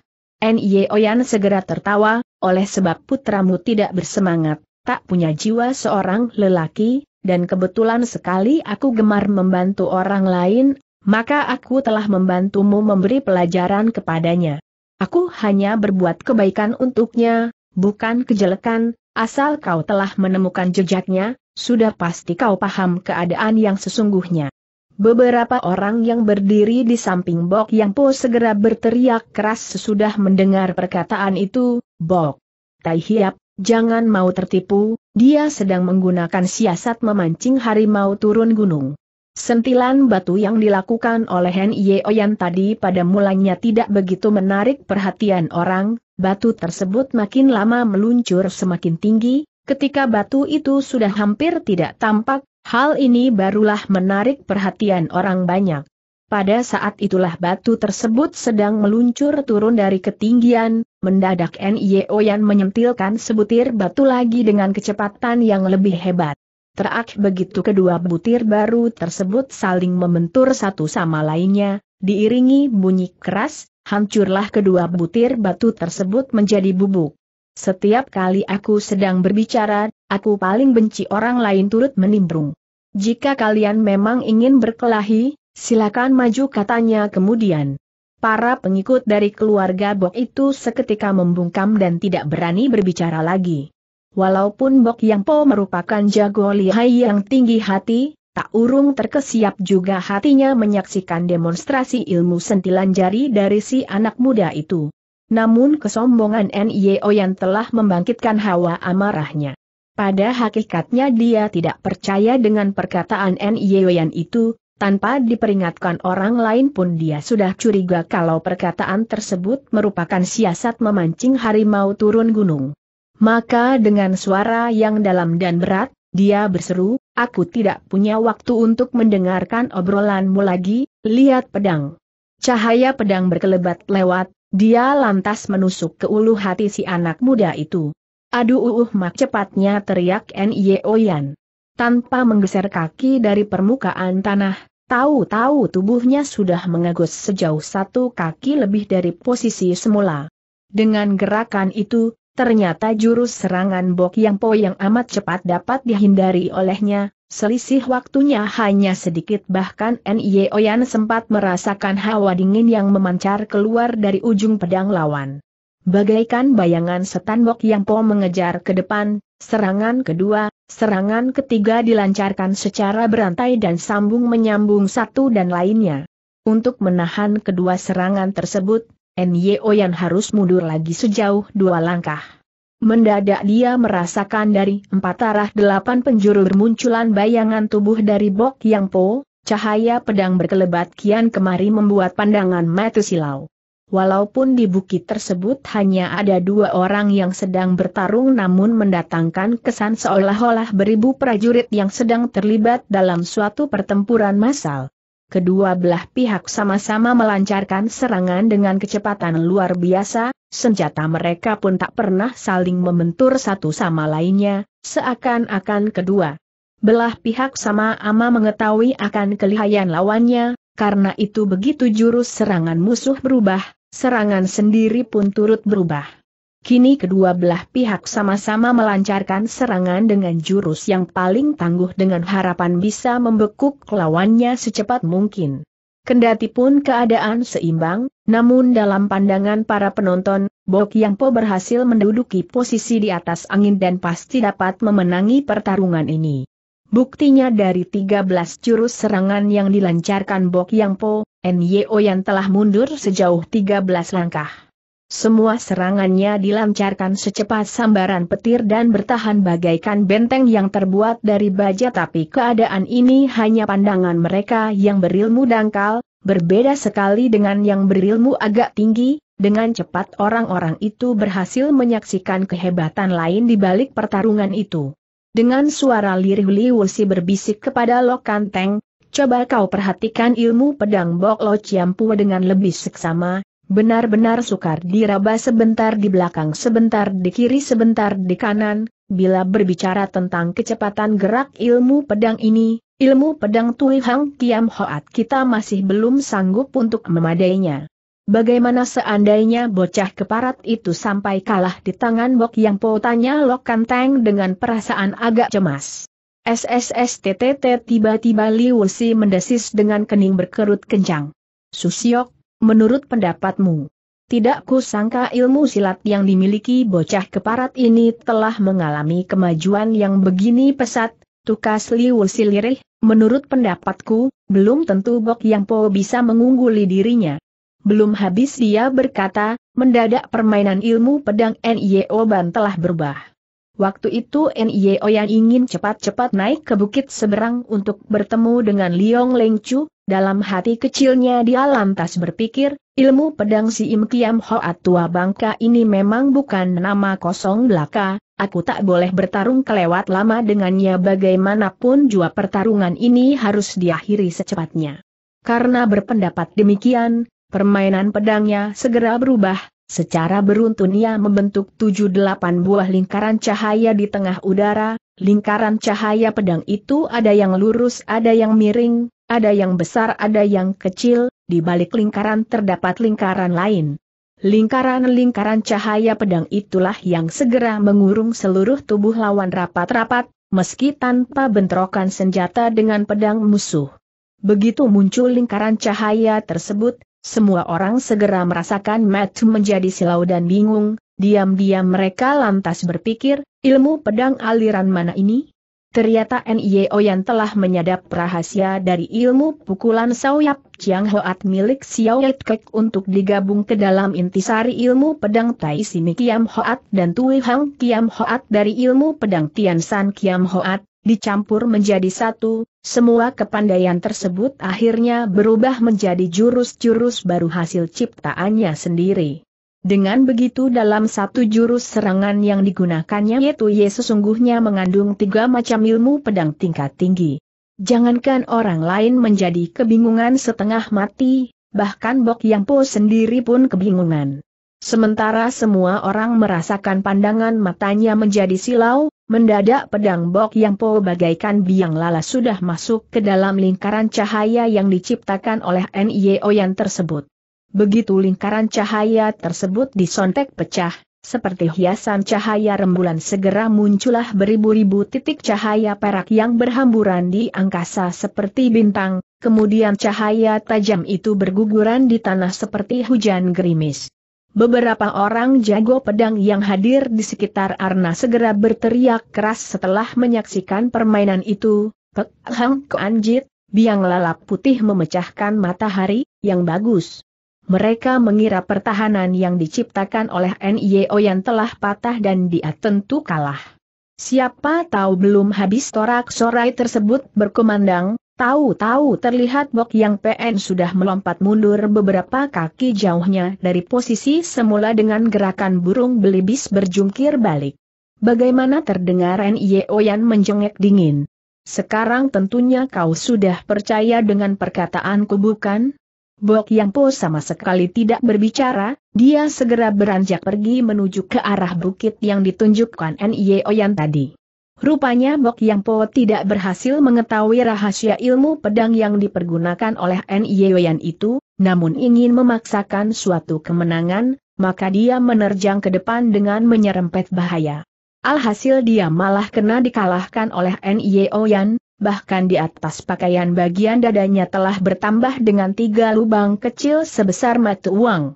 Speaker 1: Nye Oyan segera tertawa, oleh sebab putramu tidak bersemangat, tak punya jiwa seorang lelaki, dan kebetulan sekali aku gemar membantu orang lain, maka aku telah membantumu memberi pelajaran kepadanya. Aku hanya berbuat kebaikan untuknya, bukan kejelekan, asal kau telah menemukan jejaknya, sudah pasti kau paham keadaan yang sesungguhnya. Beberapa orang yang berdiri di samping Bok Yang Po segera berteriak keras sesudah mendengar perkataan itu, Bok. Tai Hiap, jangan mau tertipu, dia sedang menggunakan siasat memancing harimau turun gunung. Sentilan batu yang dilakukan oleh Hen Yeoyan tadi pada mulanya tidak begitu menarik perhatian orang, batu tersebut makin lama meluncur semakin tinggi, Ketika batu itu sudah hampir tidak tampak, hal ini barulah menarik perhatian orang banyak. Pada saat itulah batu tersebut sedang meluncur turun dari ketinggian, mendadak N.I.O. Yan menyentilkan sebutir batu lagi dengan kecepatan yang lebih hebat. Terak begitu kedua butir baru tersebut saling membentur satu sama lainnya, diiringi bunyi keras, hancurlah kedua butir batu tersebut menjadi bubuk. Setiap kali aku sedang berbicara, aku paling benci orang lain turut menimbrung. Jika kalian memang ingin berkelahi, silakan maju katanya kemudian. Para pengikut dari keluarga Bok itu seketika membungkam dan tidak berani berbicara lagi. Walaupun Bok Yang Po merupakan jago lihai yang tinggi hati, tak urung terkesiap juga hatinya menyaksikan demonstrasi ilmu sentilan jari dari si anak muda itu. Namun kesombongan NIO yang telah membangkitkan hawa amarahnya. Pada hakikatnya dia tidak percaya dengan perkataan NIO yang itu, tanpa diperingatkan orang lain pun dia sudah curiga kalau perkataan tersebut merupakan siasat memancing harimau turun gunung. Maka dengan suara yang dalam dan berat, dia berseru, aku tidak punya waktu untuk mendengarkan obrolanmu lagi, lihat pedang. Cahaya pedang berkelebat lewat, dia lantas menusuk ke ulu hati si anak muda itu. Aduh uh, uh mak cepatnya teriak Nye Oyan. Tanpa menggeser kaki dari permukaan tanah, tahu-tahu tubuhnya sudah mengagus sejauh satu kaki lebih dari posisi semula. Dengan gerakan itu, ternyata jurus serangan Bok Yang Po yang amat cepat dapat dihindari olehnya, Selisih waktunya hanya sedikit bahkan N.I. Oyan sempat merasakan hawa dingin yang memancar keluar dari ujung pedang lawan. Bagaikan bayangan setan bok yang po mengejar ke depan, serangan kedua, serangan ketiga dilancarkan secara berantai dan sambung menyambung satu dan lainnya. Untuk menahan kedua serangan tersebut, N.Y. Oyan harus mundur lagi sejauh dua langkah. Mendadak dia merasakan dari empat arah delapan penjuru bermunculan bayangan tubuh dari Bok Yang Po, cahaya pedang berkelebat kian kemari membuat pandangan mata silau. Walaupun di bukit tersebut hanya ada dua orang yang sedang bertarung namun mendatangkan kesan seolah-olah beribu prajurit yang sedang terlibat dalam suatu pertempuran massal kedua belah pihak sama-sama melancarkan serangan dengan kecepatan luar biasa, senjata mereka pun tak pernah saling membentur satu sama lainnya, seakan-akan kedua. Belah pihak sama-sama mengetahui akan kelihayan lawannya, karena itu begitu jurus serangan musuh berubah, serangan sendiri pun turut berubah. Kini kedua belah pihak sama-sama melancarkan serangan dengan jurus yang paling tangguh dengan harapan bisa membekuk lawannya secepat mungkin. Kendati pun keadaan seimbang, namun dalam pandangan para penonton, Bok Yangpo berhasil menduduki posisi di atas angin dan pasti dapat memenangi pertarungan ini. Buktinya dari 13 jurus serangan yang dilancarkan Bok Yangpo, NYO yang telah mundur sejauh 13 langkah. Semua serangannya dilancarkan secepat sambaran petir dan bertahan bagaikan benteng yang terbuat dari baja tapi keadaan ini hanya pandangan mereka yang berilmu dangkal, berbeda sekali dengan yang berilmu agak tinggi, dengan cepat orang-orang itu berhasil menyaksikan kehebatan lain di balik pertarungan itu. Dengan suara lirih Liusi berbisik kepada Lokanteng, coba kau perhatikan ilmu pedang Bok Lo Ciampu dengan lebih seksama, Benar-benar sukar diraba sebentar di belakang sebentar di kiri sebentar di kanan, bila berbicara tentang kecepatan gerak ilmu pedang ini, ilmu pedang Tui Hang Tiam Hoat kita masih belum sanggup untuk memadainya. Bagaimana seandainya bocah keparat itu sampai kalah di tangan Bok Yang Po tanya Lok Kanteng dengan perasaan agak cemas. SSSTTT tiba-tiba Liu Si mendesis dengan kening berkerut kencang. Susiok, Menurut pendapatmu, tidak kusangka ilmu silat yang dimiliki bocah keparat ini telah mengalami kemajuan yang begini pesat, tukas liu silirih, menurut pendapatku, belum tentu Bok Yang Po bisa mengungguli dirinya. Belum habis dia berkata, mendadak permainan ilmu pedang NIO Ban telah berubah. Waktu itu NIO yang ingin cepat-cepat naik ke bukit seberang untuk bertemu dengan Liong Lengchu. Dalam hati kecilnya dia lantas berpikir, ilmu pedang si Im Kiam Hoat tua bangka ini memang bukan nama kosong belaka, aku tak boleh bertarung kelewat lama dengannya bagaimanapun jua pertarungan ini harus diakhiri secepatnya. Karena berpendapat demikian, permainan pedangnya segera berubah, secara beruntun ia membentuk 7-8 buah lingkaran cahaya di tengah udara, lingkaran cahaya pedang itu ada yang lurus ada yang miring, ada yang besar ada yang kecil, di balik lingkaran terdapat lingkaran lain. Lingkaran-lingkaran cahaya pedang itulah yang segera mengurung seluruh tubuh lawan rapat-rapat, meski tanpa bentrokan senjata dengan pedang musuh. Begitu muncul lingkaran cahaya tersebut, semua orang segera merasakan Matt menjadi silau dan bingung, diam-diam mereka lantas berpikir, ilmu pedang aliran mana ini? Ternyata NIO yang telah menyadap rahasia dari ilmu pukulan Sauyap Chiang Hoat milik Xiao Kek untuk digabung ke dalam intisari ilmu pedang Tai Simi Kiam Hoat dan Tui Hang Kiam Hoat dari ilmu pedang Tian San Kiam Hoat, dicampur menjadi satu, semua kepandaian tersebut akhirnya berubah menjadi jurus-jurus baru hasil ciptaannya sendiri. Dengan begitu dalam satu jurus serangan yang digunakannya yaitu Ye sesungguhnya mengandung tiga macam ilmu pedang tingkat tinggi. Jangankan orang lain menjadi kebingungan setengah mati, bahkan Bok Yang Po sendiri pun kebingungan. Sementara semua orang merasakan pandangan matanya menjadi silau, mendadak pedang Bok Yang Po bagaikan biang lala sudah masuk ke dalam lingkaran cahaya yang diciptakan oleh NIO yang tersebut. Begitu lingkaran cahaya tersebut disontek pecah, seperti hiasan cahaya rembulan segera muncullah beribu-ribu titik cahaya perak yang berhamburan di angkasa seperti bintang, kemudian cahaya tajam itu berguguran di tanah seperti hujan gerimis. Beberapa orang jago pedang yang hadir di sekitar Arna segera berteriak keras setelah menyaksikan permainan itu, Pek Hang Anjit, biang lalap putih memecahkan matahari, yang bagus. Mereka mengira pertahanan yang diciptakan oleh NIO yang telah patah dan dia tentu kalah. Siapa tahu belum habis torak-sorai tersebut berkumandang, tahu-tahu terlihat Bok Yang PN sudah melompat mundur beberapa kaki jauhnya dari posisi semula dengan gerakan burung belibis berjungkir balik. Bagaimana terdengar NIO yang menjengek dingin? Sekarang tentunya kau sudah percaya dengan perkataanku bukan? Bok Yang Po sama sekali tidak berbicara, dia segera beranjak pergi menuju ke arah bukit yang ditunjukkan N.I.E. Oyan tadi. Rupanya Bok Yang Po tidak berhasil mengetahui rahasia ilmu pedang yang dipergunakan oleh N.I.E. Oyan itu, namun ingin memaksakan suatu kemenangan, maka dia menerjang ke depan dengan menyerempet bahaya. Alhasil dia malah kena dikalahkan oleh N.I.E. Oyan, bahkan di atas pakaian bagian dadanya telah bertambah dengan tiga lubang kecil sebesar mata uang.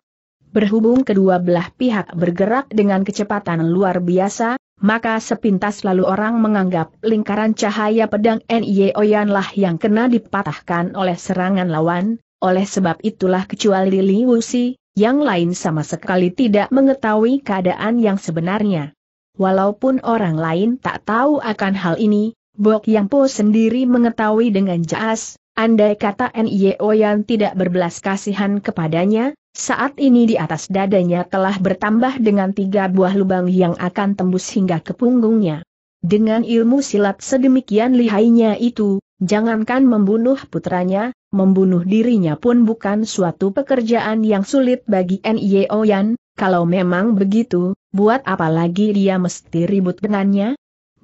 Speaker 1: Berhubung kedua belah pihak bergerak dengan kecepatan luar biasa, maka sepintas lalu orang menganggap lingkaran cahaya pedang N.I. Oyanlah yang kena dipatahkan oleh serangan lawan, oleh sebab itulah kecuali Li Wuxi, yang lain sama sekali tidak mengetahui keadaan yang sebenarnya. Walaupun orang lain tak tahu akan hal ini, Bok Yang Po sendiri mengetahui dengan jelas, andai kata Nye Oyan tidak berbelas kasihan kepadanya, saat ini di atas dadanya telah bertambah dengan tiga buah lubang yang akan tembus hingga ke punggungnya. Dengan ilmu silat sedemikian lihainya itu, jangankan membunuh putranya, membunuh dirinya pun bukan suatu pekerjaan yang sulit bagi Nye Yan, kalau memang begitu, buat apa lagi dia mesti ribut dengannya?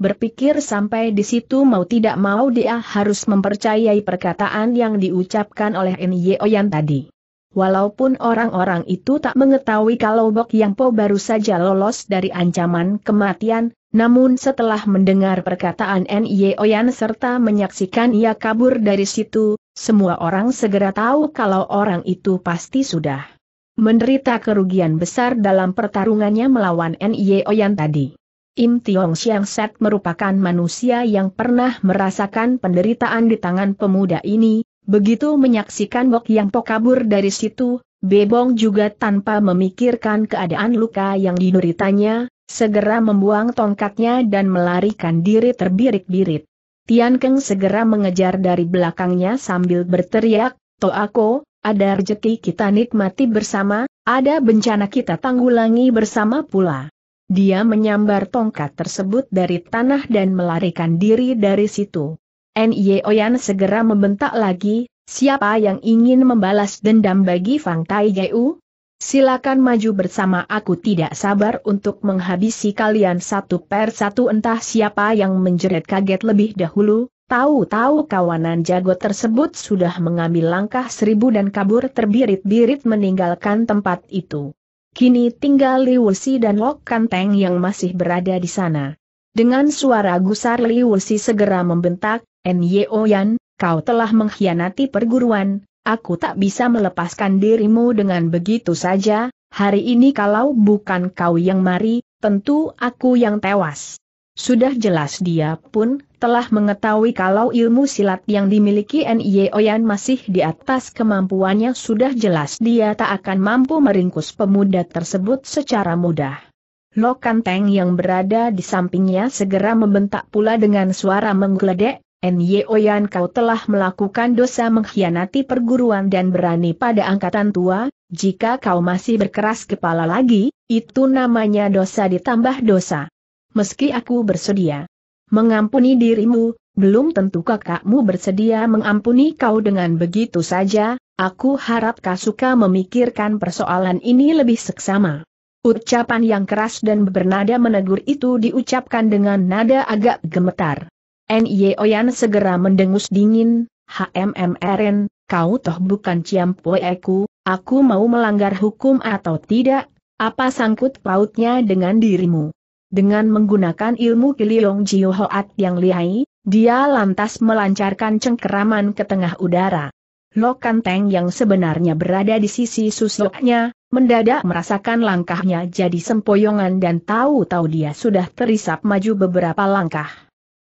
Speaker 1: Berpikir sampai di situ mau tidak mau dia harus mempercayai perkataan yang diucapkan oleh Nyeoyan tadi. Walaupun orang-orang itu tak mengetahui kalau Bok Yang Po baru saja lolos dari ancaman kematian, namun setelah mendengar perkataan Nyeoyan serta menyaksikan ia kabur dari situ, semua orang segera tahu kalau orang itu pasti sudah menderita kerugian besar dalam pertarungannya melawan Nyeoyan tadi. Im Tiong Siang Set merupakan manusia yang pernah merasakan penderitaan di tangan pemuda ini, begitu menyaksikan Bok Yang Po kabur dari situ, Bebong juga tanpa memikirkan keadaan luka yang dideritanya, segera membuang tongkatnya dan melarikan diri terbirik-birit. Tian Keng segera mengejar dari belakangnya sambil berteriak, Toako, ada rejeki kita nikmati bersama, ada bencana kita tanggulangi bersama pula. Dia menyambar tongkat tersebut dari tanah dan melarikan diri dari situ. Nye Oyan segera membentak lagi, siapa yang ingin membalas dendam bagi Fang Tai Yeu? Silakan maju bersama aku tidak sabar untuk menghabisi kalian satu per satu entah siapa yang menjerit kaget lebih dahulu, Tahu-tahu kawanan jago tersebut sudah mengambil langkah seribu dan kabur terbirit-birit meninggalkan tempat itu. Kini tinggal Liwusi dan Lok Kanteng yang masih berada di sana. Dengan suara gusar Liwusi segera membentak, Nyeo Yan, kau telah mengkhianati perguruan, aku tak bisa melepaskan dirimu dengan begitu saja, hari ini kalau bukan kau yang mari, tentu aku yang tewas. Sudah jelas dia pun telah mengetahui kalau ilmu silat yang dimiliki N.I.E. Oyan masih di atas kemampuannya sudah jelas dia tak akan mampu meringkus pemuda tersebut secara mudah. Lokan Teng yang berada di sampingnya segera membentak pula dengan suara menggeledek, Nye Oyan kau telah melakukan dosa mengkhianati perguruan dan berani pada angkatan tua, jika kau masih berkeras kepala lagi, itu namanya dosa ditambah dosa meski aku bersedia mengampuni dirimu, belum tentu kakakmu bersedia mengampuni kau dengan begitu saja, aku harap kau suka memikirkan persoalan ini lebih seksama. Ucapan yang keras dan bernada menegur itu diucapkan dengan nada agak gemetar. Nye Oyan segera mendengus dingin, HMMRN, kau toh bukan ciampueku, aku mau melanggar hukum atau tidak, apa sangkut pautnya dengan dirimu? Dengan menggunakan ilmu Kiliong Jiu Hoat yang lihai, dia lantas melancarkan cengkeraman ke tengah udara. Lokan Teng yang sebenarnya berada di sisi susuknya, mendadak merasakan langkahnya jadi sempoyongan dan tahu-tahu dia sudah terisap maju beberapa langkah.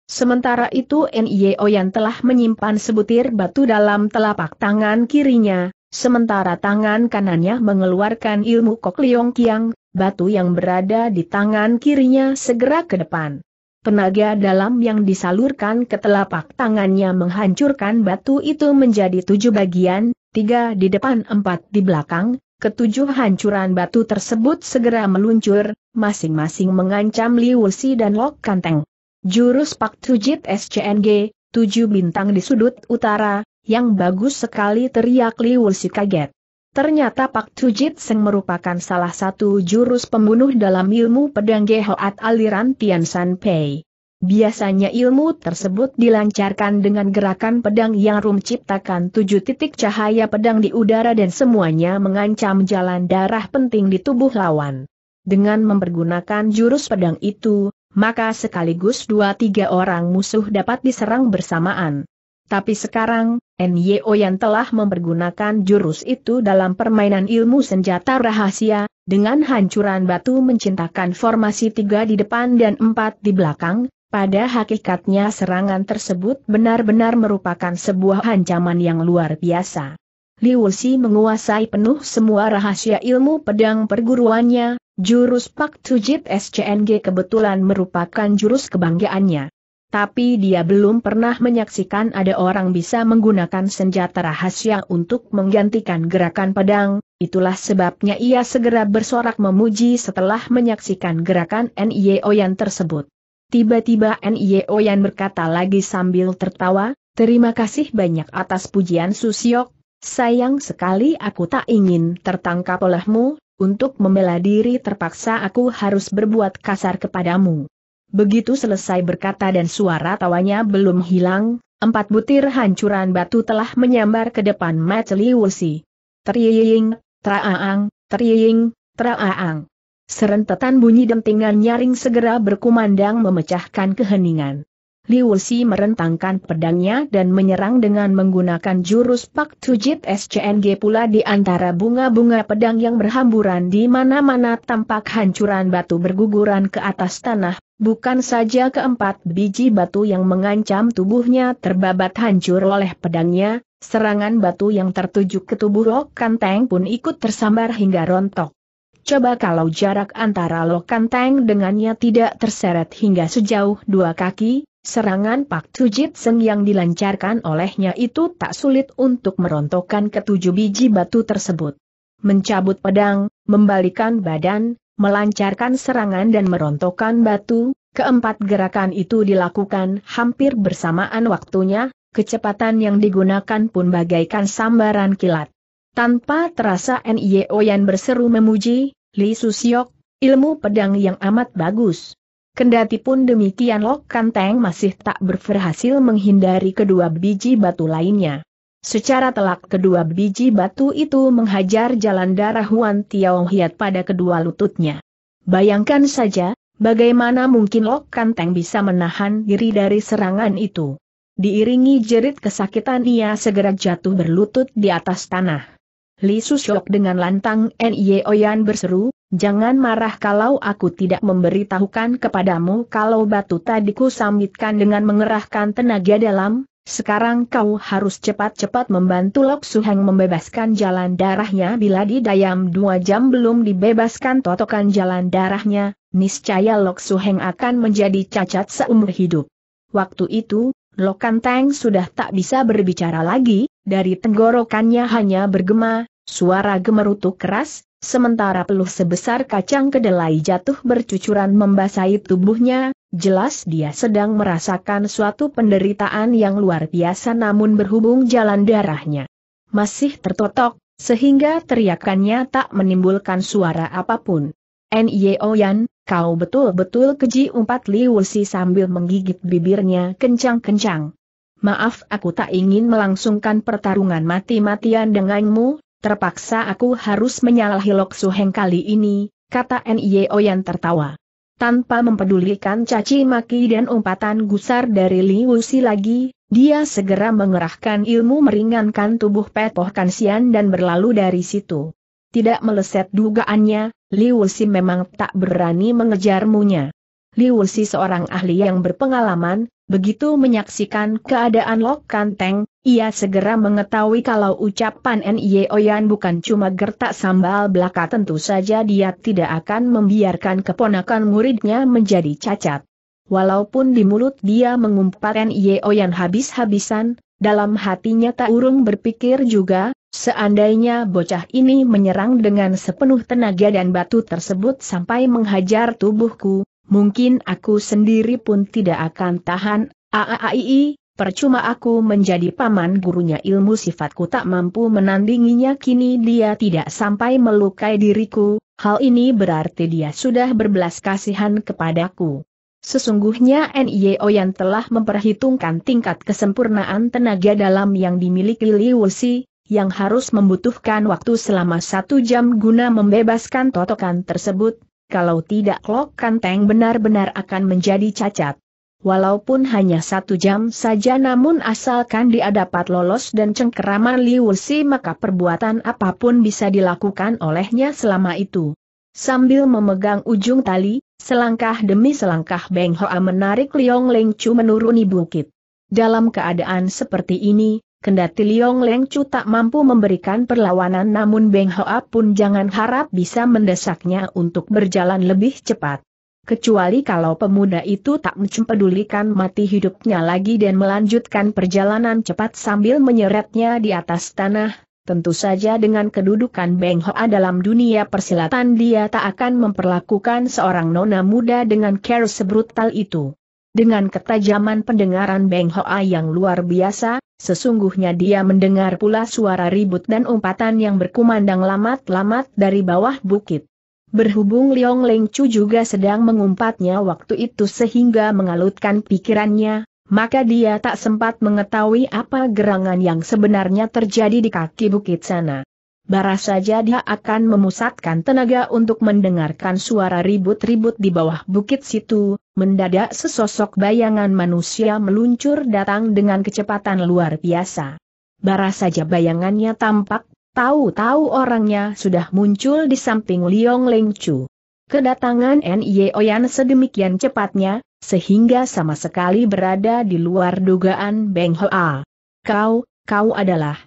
Speaker 1: Sementara itu N.I.O. yang telah menyimpan sebutir batu dalam telapak tangan kirinya, sementara tangan kanannya mengeluarkan ilmu Kok Liong Kiang, batu yang berada di tangan kirinya segera ke depan. Tenaga dalam yang disalurkan ke telapak tangannya menghancurkan batu itu menjadi tujuh bagian, tiga di depan empat di belakang, ketujuh hancuran batu tersebut segera meluncur, masing-masing mengancam Liu Si dan Lok Kanteng. Jurus Pak Tujit SCNG, tujuh bintang di sudut utara, yang bagus sekali teriak Liu Si kaget. Ternyata Pak Tujit Seng merupakan salah satu jurus pembunuh dalam ilmu pedang Gehoat aliran Tian San Pei. Biasanya ilmu tersebut dilancarkan dengan gerakan pedang yang rum ciptakan tujuh titik cahaya pedang di udara dan semuanya mengancam jalan darah penting di tubuh lawan. Dengan mempergunakan jurus pedang itu, maka sekaligus dua tiga orang musuh dapat diserang bersamaan. Tapi sekarang, NYO yang telah mempergunakan jurus itu dalam permainan ilmu senjata rahasia, dengan hancuran batu mencintakan formasi tiga di depan dan empat di belakang, pada hakikatnya serangan tersebut benar-benar merupakan sebuah ancaman yang luar biasa. Liu Xi menguasai penuh semua rahasia ilmu pedang perguruannya, jurus Pak Tujit SCNG kebetulan merupakan jurus kebanggaannya tapi dia belum pernah menyaksikan ada orang bisa menggunakan senjata rahasia untuk menggantikan gerakan pedang, itulah sebabnya ia segera bersorak memuji setelah menyaksikan gerakan NIO Oyan tersebut. Tiba-tiba NIO Oyan berkata lagi sambil tertawa, terima kasih banyak atas pujian Susiok, sayang sekali aku tak ingin tertangkap olehmu, untuk membela diri terpaksa aku harus berbuat kasar kepadamu. Begitu selesai berkata dan suara tawanya belum hilang, empat butir hancuran batu telah menyambar ke depan Matli Wusi. Triying, traaang, triying, traaang. Serentetan bunyi dentingan nyaring segera berkumandang memecahkan keheningan. Li Si merentangkan pedangnya dan menyerang dengan menggunakan jurus Pak Tujit SCNG pula di antara bunga-bunga pedang yang berhamburan di mana-mana tampak hancuran batu berguguran ke atas tanah, Bukan saja keempat biji batu yang mengancam tubuhnya terbabat hancur oleh pedangnya, serangan batu yang tertuju ke tubuh Lok Kanteng pun ikut tersambar hingga rontok. Coba kalau jarak antara Lo Kanteng dengannya tidak terseret hingga sejauh dua kaki, serangan Pak Tujit Seng yang dilancarkan olehnya itu tak sulit untuk merontokkan ketujuh biji batu tersebut. Mencabut pedang, membalikan badan, melancarkan serangan dan merontokkan batu, keempat gerakan itu dilakukan hampir bersamaan waktunya, kecepatan yang digunakan pun bagaikan sambaran kilat. Tanpa terasa N.I.O. Yan berseru memuji, Li Susiok, ilmu pedang yang amat bagus. Kendati pun demikian Lok Kanteng masih tak berhasil menghindari kedua biji batu lainnya. Secara telak kedua biji batu itu menghajar jalan darah Huan Tiao Hiat pada kedua lututnya. Bayangkan saja, bagaimana mungkin Lok Kanteng bisa menahan diri dari serangan itu. Diiringi jerit kesakitan ia segera jatuh berlutut di atas tanah. Li Susyok dengan lantang Nye Oyan berseru, jangan marah kalau aku tidak memberitahukan kepadamu kalau batu tadi ku sambitkan dengan mengerahkan tenaga dalam, sekarang kau harus cepat-cepat membantu Lok Suheng membebaskan jalan darahnya bila di dayam dua jam belum dibebaskan totokan jalan darahnya, niscaya Lok Suheng akan menjadi cacat seumur hidup. Waktu itu, Lok Teng sudah tak bisa berbicara lagi, dari tenggorokannya hanya bergema, suara gemerutuk keras, Sementara peluh sebesar kacang kedelai jatuh bercucuran membasahi tubuhnya, jelas dia sedang merasakan suatu penderitaan yang luar biasa namun berhubung jalan darahnya. Masih tertotok, sehingga teriakannya tak menimbulkan suara apapun. N.Y.O. Yan, kau betul-betul keji umpat Liu Si sambil menggigit bibirnya kencang-kencang. Maaf aku tak ingin melangsungkan pertarungan mati-matian denganmu, Terpaksa aku harus menyalahi Lok Suheng kali ini, kata N.I.O. yang tertawa. Tanpa mempedulikan caci maki dan umpatan gusar dari Liu Si lagi, dia segera mengerahkan ilmu meringankan tubuh Petoh Kansian dan berlalu dari situ. Tidak meleset dugaannya, Liu Si memang tak berani mengejarmunya. Liu Si seorang ahli yang berpengalaman, Begitu menyaksikan keadaan Lok Kanteng, ia segera mengetahui kalau ucapan Nye Oyan bukan cuma gertak sambal belaka tentu saja dia tidak akan membiarkan keponakan muridnya menjadi cacat. Walaupun di mulut dia mengumpat Nye Oyan habis-habisan, dalam hatinya tak urung berpikir juga, seandainya bocah ini menyerang dengan sepenuh tenaga dan batu tersebut sampai menghajar tubuhku, mungkin aku sendiri pun tidak akan tahan, Aaaii, percuma aku menjadi paman gurunya ilmu sifatku tak mampu menandinginya kini dia tidak sampai melukai diriku, hal ini berarti dia sudah berbelas kasihan kepadaku. Sesungguhnya NIO yang telah memperhitungkan tingkat kesempurnaan tenaga dalam yang dimiliki Liu Si, yang harus membutuhkan waktu selama satu jam guna membebaskan totokan tersebut, kalau tidak Lok Kanteng benar-benar akan menjadi cacat. Walaupun hanya satu jam saja namun asalkan dia dapat lolos dan cengkeraman Liu Si maka perbuatan apapun bisa dilakukan olehnya selama itu. Sambil memegang ujung tali, selangkah demi selangkah Beng Hoa menarik Liong Leng Chu menuruni bukit. Dalam keadaan seperti ini, Kendati Liong Leng Chu tak mampu memberikan perlawanan namun Beng Hoa pun jangan harap bisa mendesaknya untuk berjalan lebih cepat. Kecuali kalau pemuda itu tak mempedulikan mati hidupnya lagi dan melanjutkan perjalanan cepat sambil menyeretnya di atas tanah, tentu saja dengan kedudukan Beng Hoa dalam dunia persilatan dia tak akan memperlakukan seorang nona muda dengan care sebrutal itu. Dengan ketajaman pendengaran Beng Hoa yang luar biasa, sesungguhnya dia mendengar pula suara ribut dan umpatan yang berkumandang lamat-lamat dari bawah bukit. Berhubung Liong Leng Chu juga sedang mengumpatnya waktu itu sehingga mengalutkan pikirannya, maka dia tak sempat mengetahui apa gerangan yang sebenarnya terjadi di kaki bukit sana bara saja dia akan memusatkan tenaga untuk mendengarkan suara ribut-ribut di bawah bukit situ, mendadak sesosok bayangan manusia meluncur datang dengan kecepatan luar biasa. Bara saja bayangannya tampak, tahu-tahu orangnya sudah muncul di samping Liong Leng Chu. Kedatangan Nye Oyan sedemikian cepatnya, sehingga sama sekali berada di luar dugaan Beng Hoa. Kau, kau adalah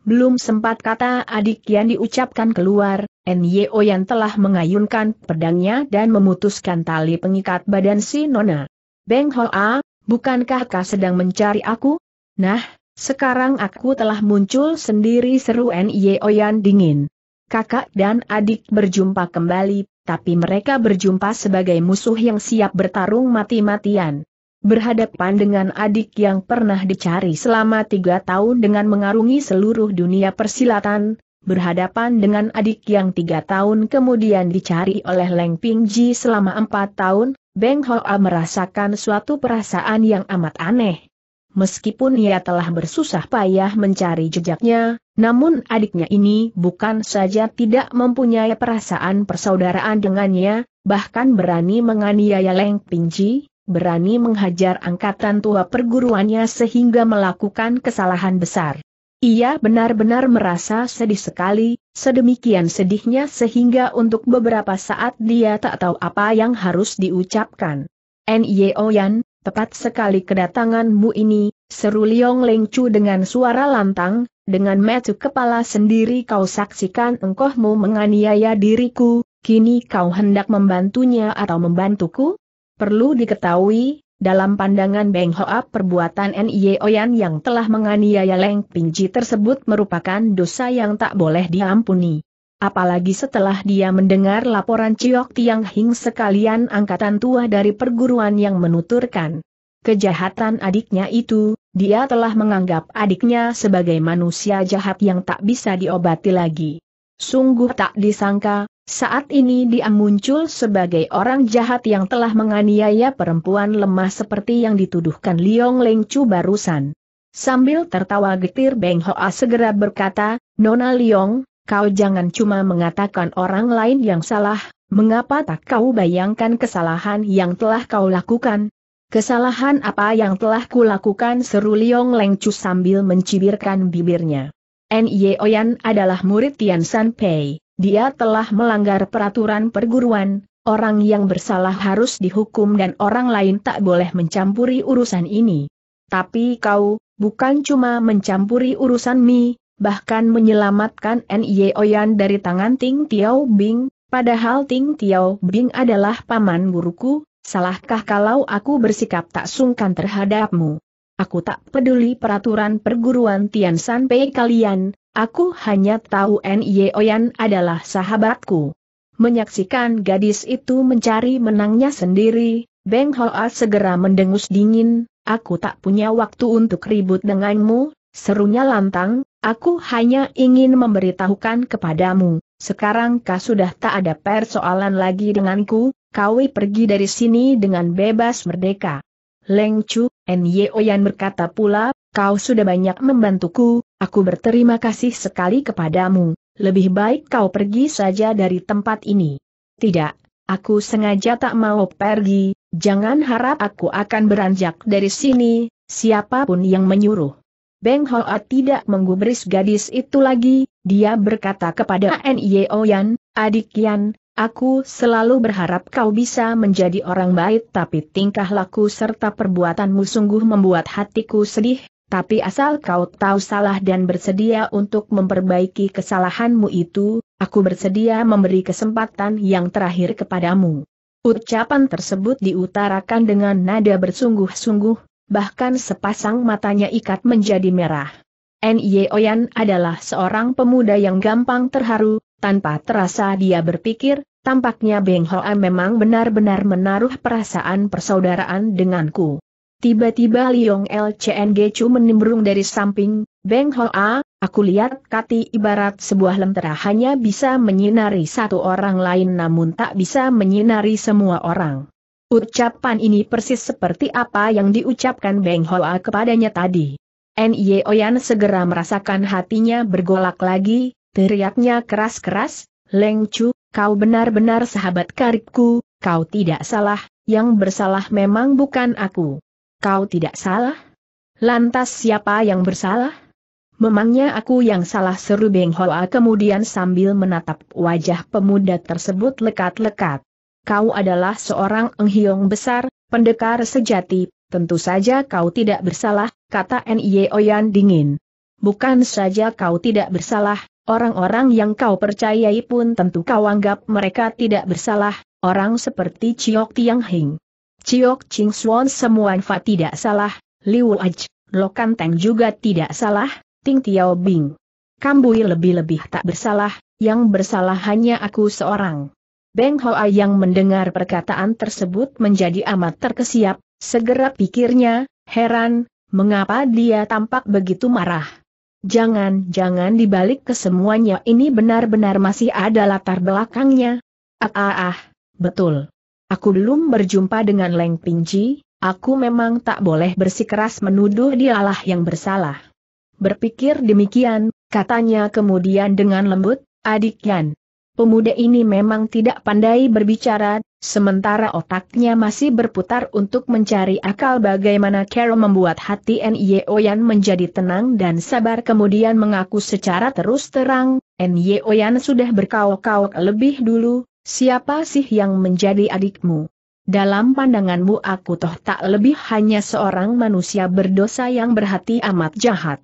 Speaker 1: belum sempat kata adik yang diucapkan keluar, Nyo yang telah mengayunkan pedangnya dan memutuskan tali pengikat badan si Nona. Beng Hoa, bukankah kau sedang mencari aku? Nah, sekarang aku telah muncul sendiri seru Nyo yang dingin. Kakak dan adik berjumpa kembali, tapi mereka berjumpa sebagai musuh yang siap bertarung mati-matian. Berhadapan dengan adik yang pernah dicari selama tiga tahun dengan mengarungi seluruh dunia persilatan, berhadapan dengan adik yang tiga tahun kemudian dicari oleh Leng Pingji selama empat tahun, Beng Hoa merasakan suatu perasaan yang amat aneh. Meskipun ia telah bersusah payah mencari jejaknya, namun adiknya ini bukan saja tidak mempunyai perasaan persaudaraan dengannya, bahkan berani menganiaya Leng Pingji, berani menghajar angkatan tua perguruannya sehingga melakukan kesalahan besar. Ia benar-benar merasa sedih sekali, sedemikian sedihnya sehingga untuk beberapa saat dia tak tahu apa yang harus diucapkan. N.Y.O. Oh Yan, tepat sekali kedatanganmu ini, seru Liong Leng Chu dengan suara lantang, dengan metu kepala sendiri kau saksikan engkohmu menganiaya diriku, kini kau hendak membantunya atau membantuku? Perlu diketahui, dalam pandangan Beng Hoa perbuatan Nie Oyan yang telah menganiaya Leng Pingji tersebut merupakan dosa yang tak boleh diampuni. Apalagi setelah dia mendengar laporan Ciok Tiang Hing sekalian angkatan tua dari perguruan yang menuturkan kejahatan adiknya itu, dia telah menganggap adiknya sebagai manusia jahat yang tak bisa diobati lagi. Sungguh tak disangka, saat ini dia muncul sebagai orang jahat yang telah menganiaya perempuan lemah seperti yang dituduhkan Liong Leng Chu barusan. Sambil tertawa getir Beng Hoa segera berkata, Nona Liong, kau jangan cuma mengatakan orang lain yang salah, mengapa tak kau bayangkan kesalahan yang telah kau lakukan? Kesalahan apa yang telah kulakukan seru Liong Leng Chu sambil mencibirkan bibirnya. N.Y. Oyan adalah murid Tian San Pei. Dia telah melanggar peraturan perguruan, orang yang bersalah harus dihukum dan orang lain tak boleh mencampuri urusan ini. Tapi kau, bukan cuma mencampuri urusan Mi, bahkan menyelamatkan Nye Oyan dari tangan Ting Tiao Bing, padahal Ting Tiao Bing adalah paman guruku, salahkah kalau aku bersikap tak sungkan terhadapmu? Aku tak peduli peraturan perguruan Tian Sanpei kalian, Aku hanya tahu N.Y. Oyan adalah sahabatku. Menyaksikan gadis itu mencari menangnya sendiri, Beng Hoa segera mendengus dingin, aku tak punya waktu untuk ribut denganmu, serunya lantang, aku hanya ingin memberitahukan kepadamu, sekarang kau sudah tak ada persoalan lagi denganku, kau pergi dari sini dengan bebas merdeka. Leng Chu, Oyan berkata pula, kau sudah banyak membantuku, Aku berterima kasih sekali kepadamu, lebih baik kau pergi saja dari tempat ini. Tidak, aku sengaja tak mau pergi, jangan harap aku akan beranjak dari sini, siapapun yang menyuruh. Beng Hoa tidak menggubris gadis itu lagi, dia berkata kepada Nio Yan, adik Yan, aku selalu berharap kau bisa menjadi orang baik tapi tingkah laku serta perbuatanmu sungguh membuat hatiku sedih, tapi asal kau tahu salah dan bersedia untuk memperbaiki kesalahanmu itu, aku bersedia memberi kesempatan yang terakhir kepadamu. Ucapan tersebut diutarakan dengan nada bersungguh-sungguh, bahkan sepasang matanya ikat menjadi merah. Nye Oyan adalah seorang pemuda yang gampang terharu, tanpa terasa dia berpikir, tampaknya Beng Hoa memang benar-benar menaruh perasaan persaudaraan denganku. Tiba-tiba Liong LCNG Chu menimbrung dari samping, Beng Hoa, aku lihat Kati ibarat sebuah lentera hanya bisa menyinari satu orang lain namun tak bisa menyinari semua orang. Ucapan ini persis seperti apa yang diucapkan Beng Hoa kepadanya tadi. Nye Oyan segera merasakan hatinya bergolak lagi, teriaknya keras-keras, Leng Chu, kau benar-benar sahabat karibku, kau tidak salah, yang bersalah memang bukan aku. Kau tidak salah? Lantas siapa yang bersalah? Memangnya aku yang salah seru Beng Hoa kemudian sambil menatap wajah pemuda tersebut lekat-lekat. Kau adalah seorang enghiong besar, pendekar sejati, tentu saja kau tidak bersalah, kata N.I.E. Oyan dingin. Bukan saja kau tidak bersalah, orang-orang yang kau percayai pun tentu kau anggap mereka tidak bersalah, orang seperti Chiok Tiang Hing. Ciok Ching Suan Semuan Fa tidak salah, Liu Aj, Lokan Teng juga tidak salah, Ting Tiao Bing. Kambui lebih-lebih tak bersalah, yang bersalah hanya aku seorang. Beng Hoa yang mendengar perkataan tersebut menjadi amat terkesiap, segera pikirnya, heran, mengapa dia tampak begitu marah. Jangan-jangan di balik kesemuanya ini benar-benar masih ada latar belakangnya. Ah ah ah, betul. Aku belum berjumpa dengan Leng Pinci, aku memang tak boleh bersikeras menuduh dialah yang bersalah. Berpikir demikian, katanya kemudian dengan lembut, adik Yan. Pemuda ini memang tidak pandai berbicara, sementara otaknya masih berputar untuk mencari akal bagaimana Carol membuat hati N.Y.O. Yan menjadi tenang dan sabar kemudian mengaku secara terus terang, N.Y.O. Yan sudah berkauk kauk lebih dulu, Siapa sih yang menjadi adikmu? Dalam pandanganmu aku toh tak lebih hanya seorang manusia berdosa yang berhati amat jahat.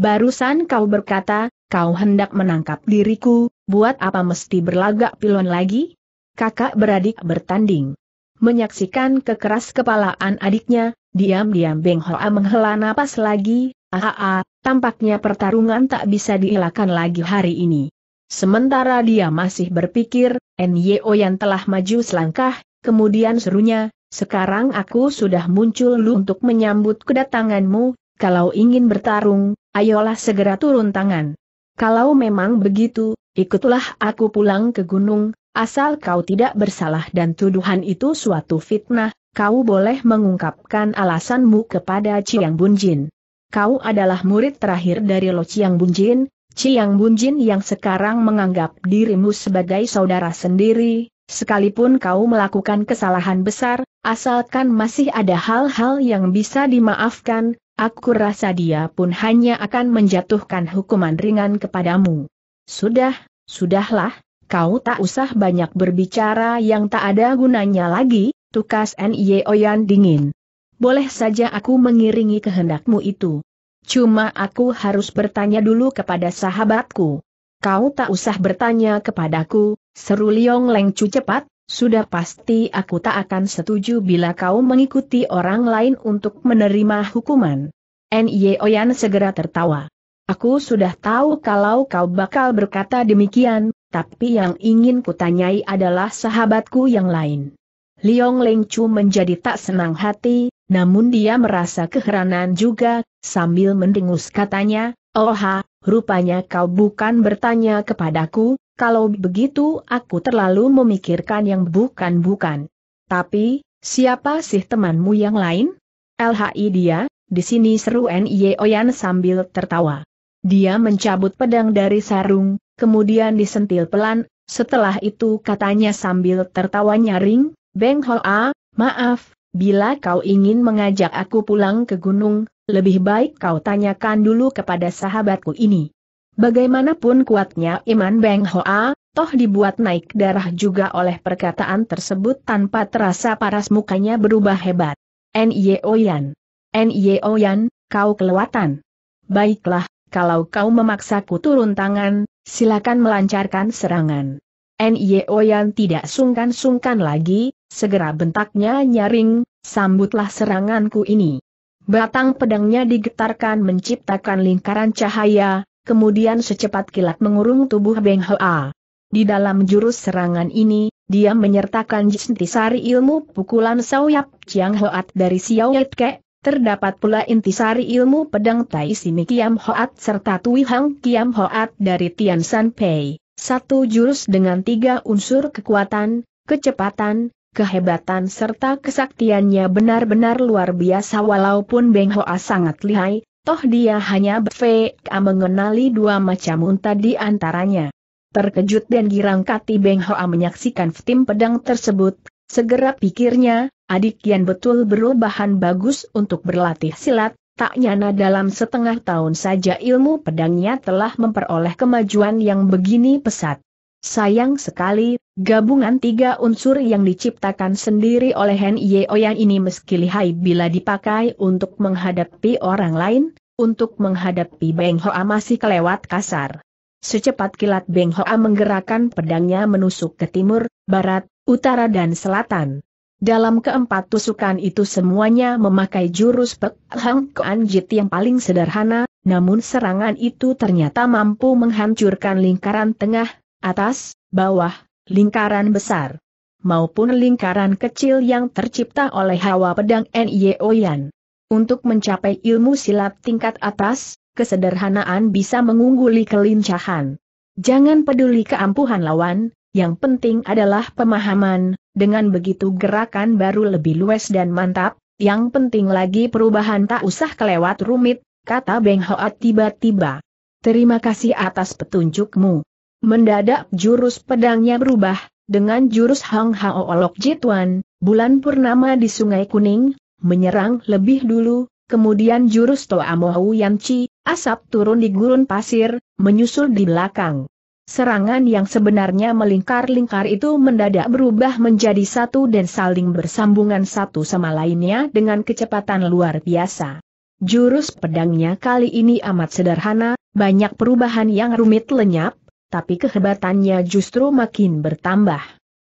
Speaker 1: Barusan kau berkata, kau hendak menangkap diriku, buat apa mesti berlagak pilon lagi? Kakak beradik bertanding. Menyaksikan kekeras kepalaan adiknya, diam-diam Beng Hoa menghela napas lagi, Aha, tampaknya pertarungan tak bisa dielakkan lagi hari ini. Sementara dia masih berpikir, Nyo yang telah maju selangkah, kemudian serunya, sekarang aku sudah muncul lu untuk menyambut kedatanganmu, kalau ingin bertarung, ayolah segera turun tangan. Kalau memang begitu, ikutlah aku pulang ke gunung, asal kau tidak bersalah dan tuduhan itu suatu fitnah, kau boleh mengungkapkan alasanmu kepada Chiang Bunjin. Kau adalah murid terakhir dari Lo Chiang Bunjin, Ciang Bunjin yang sekarang menganggap dirimu sebagai saudara sendiri, sekalipun kau melakukan kesalahan besar, asalkan masih ada hal-hal yang bisa dimaafkan, aku rasa dia pun hanya akan menjatuhkan hukuman ringan kepadamu. Sudah, sudahlah, kau tak usah banyak berbicara yang tak ada gunanya lagi, tukas N.Y. Oyan dingin. Boleh saja aku mengiringi kehendakmu itu. Cuma aku harus bertanya dulu kepada sahabatku. Kau tak usah bertanya kepadaku, seru Liong Leng Cu cepat, sudah pasti aku tak akan setuju bila kau mengikuti orang lain untuk menerima hukuman. Nye Oyan segera tertawa. Aku sudah tahu kalau kau bakal berkata demikian, tapi yang ingin kutanyai adalah sahabatku yang lain. Liong Leng Cu menjadi tak senang hati, namun dia merasa keheranan juga, sambil mendengus katanya, Oha, rupanya kau bukan bertanya kepadaku, kalau begitu aku terlalu memikirkan yang bukan-bukan. Tapi, siapa sih temanmu yang lain? LHI dia, di sini seru e Oyan sambil tertawa. Dia mencabut pedang dari sarung, kemudian disentil pelan, setelah itu katanya sambil tertawa nyaring, Beng Hoa, maaf, bila kau ingin mengajak aku pulang ke gunung, lebih baik kau tanyakan dulu kepada sahabatku ini. Bagaimanapun kuatnya Iman Beng Hoa, toh dibuat naik darah juga oleh perkataan tersebut tanpa terasa paras mukanya berubah hebat. N.Y.O. Yan. N.Y.O. Yan, kau kelewatan. Baiklah, kalau kau memaksaku turun tangan, silakan melancarkan serangan. N.Y.O. Yan tidak sungkan-sungkan lagi, Segera bentaknya nyaring, sambutlah seranganku ini. Batang pedangnya digetarkan menciptakan lingkaran cahaya, kemudian secepat kilat mengurung tubuh Beng Hoa. Di dalam jurus serangan ini, dia menyertakan intisari ilmu pukulan Sauyap Chiang Hoat dari Xiao Yitke, terdapat pula intisari ilmu pedang Tai Simi Kiam Hoat serta Tui Hang Kiam Hoat dari Tian San Pei. Satu jurus dengan tiga unsur kekuatan, kecepatan, kehebatan serta kesaktiannya benar-benar luar biasa walaupun Beng Hoa sangat lihai, toh dia hanya berfeka mengenali dua macam unta di antaranya. Terkejut dan girang Kati Beng Hoa menyaksikan tim pedang tersebut, segera pikirnya, adik yang betul berubahan bagus untuk berlatih silat, Tak nyana dalam setengah tahun saja ilmu pedangnya telah memperoleh kemajuan yang begini pesat. Sayang sekali, gabungan tiga unsur yang diciptakan sendiri oleh Hen Yeoyang ini meski lihai bila dipakai untuk menghadapi orang lain, untuk menghadapi Beng Hoa masih kelewat kasar. Secepat kilat Beng Hoa menggerakkan pedangnya menusuk ke timur, barat, utara dan selatan. Dalam keempat tusukan itu semuanya memakai jurus Pek Hang Kuan Jit yang paling sederhana, namun serangan itu ternyata mampu menghancurkan lingkaran tengah, atas, bawah, lingkaran besar, maupun lingkaran kecil yang tercipta oleh hawa pedang N.Y.O. Yan. Untuk mencapai ilmu silat tingkat atas, kesederhanaan bisa mengungguli kelincahan. Jangan peduli keampuhan lawan, yang penting adalah pemahaman, dengan begitu gerakan baru lebih luwes dan mantap, yang penting lagi perubahan tak usah kelewat rumit, kata Beng Hoat tiba-tiba. Terima kasih atas petunjukmu. Mendadak jurus pedangnya berubah, dengan jurus Hang Hao Olok Jituan, bulan purnama di Sungai Kuning, menyerang lebih dulu, kemudian jurus Toa Mohu Yanci, asap turun di gurun pasir, menyusul di belakang. Serangan yang sebenarnya melingkar-lingkar itu mendadak berubah menjadi satu dan saling bersambungan satu sama lainnya dengan kecepatan luar biasa. Jurus pedangnya kali ini amat sederhana, banyak perubahan yang rumit lenyap, tapi kehebatannya justru makin bertambah.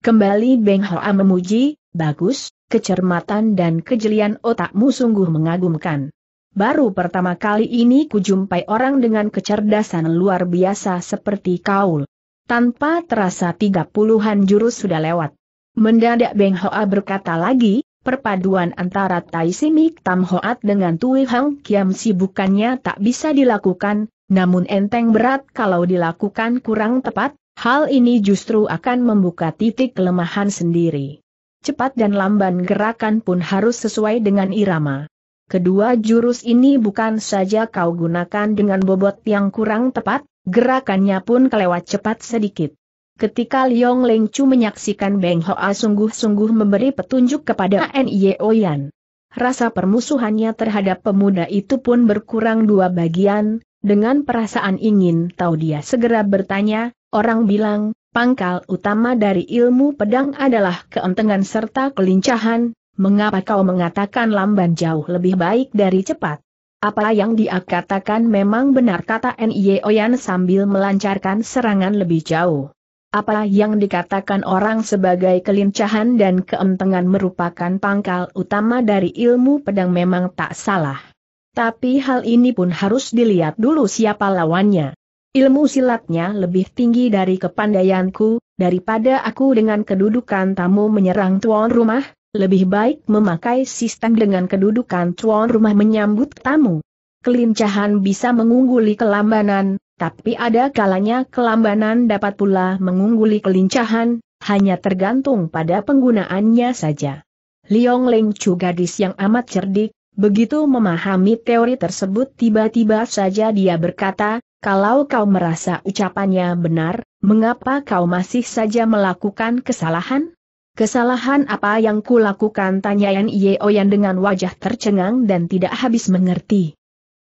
Speaker 1: Kembali Beng Hoa memuji, bagus, kecermatan dan kejelian otakmu sungguh mengagumkan. Baru pertama kali ini kujumpai orang dengan kecerdasan luar biasa seperti kaul. Tanpa terasa tiga puluhan jurus sudah lewat. Mendadak Beng Hoa berkata lagi, perpaduan antara Tai Simik Tam Hoat dengan Tui Hang Kiam Si bukannya tak bisa dilakukan, namun enteng berat kalau dilakukan kurang tepat, hal ini justru akan membuka titik kelemahan sendiri. Cepat dan lamban gerakan pun harus sesuai dengan irama. Kedua jurus ini bukan saja kau gunakan dengan bobot yang kurang tepat, gerakannya pun kelewat cepat sedikit. Ketika Liong Leng Chu menyaksikan Beng Hoa sungguh-sungguh memberi petunjuk kepada Nye Oyan. Rasa permusuhannya terhadap pemuda itu pun berkurang dua bagian, dengan perasaan ingin tahu dia segera bertanya, orang bilang, pangkal utama dari ilmu pedang adalah keentengan serta kelincahan, mengapa kau mengatakan lamban jauh lebih baik dari cepat? Apa yang dia katakan memang benar kata Nye Oyan sambil melancarkan serangan lebih jauh. Apa yang dikatakan orang sebagai kelincahan dan keentengan merupakan pangkal utama dari ilmu pedang memang tak salah. Tapi hal ini pun harus dilihat dulu siapa lawannya. Ilmu silatnya lebih tinggi dari kepandaianku, daripada aku dengan kedudukan tamu menyerang tuan rumah, lebih baik memakai sistem dengan kedudukan tuan rumah menyambut tamu. Kelincahan bisa mengungguli kelambanan, tapi ada kalanya kelambanan dapat pula mengungguli kelincahan, hanya tergantung pada penggunaannya saja. Liong Leng Chu gadis yang amat cerdik, Begitu memahami teori tersebut tiba-tiba saja dia berkata, kalau kau merasa ucapannya benar, mengapa kau masih saja melakukan kesalahan? Kesalahan apa yang kulakukan tanya Yeo Yeoyan dengan wajah tercengang dan tidak habis mengerti.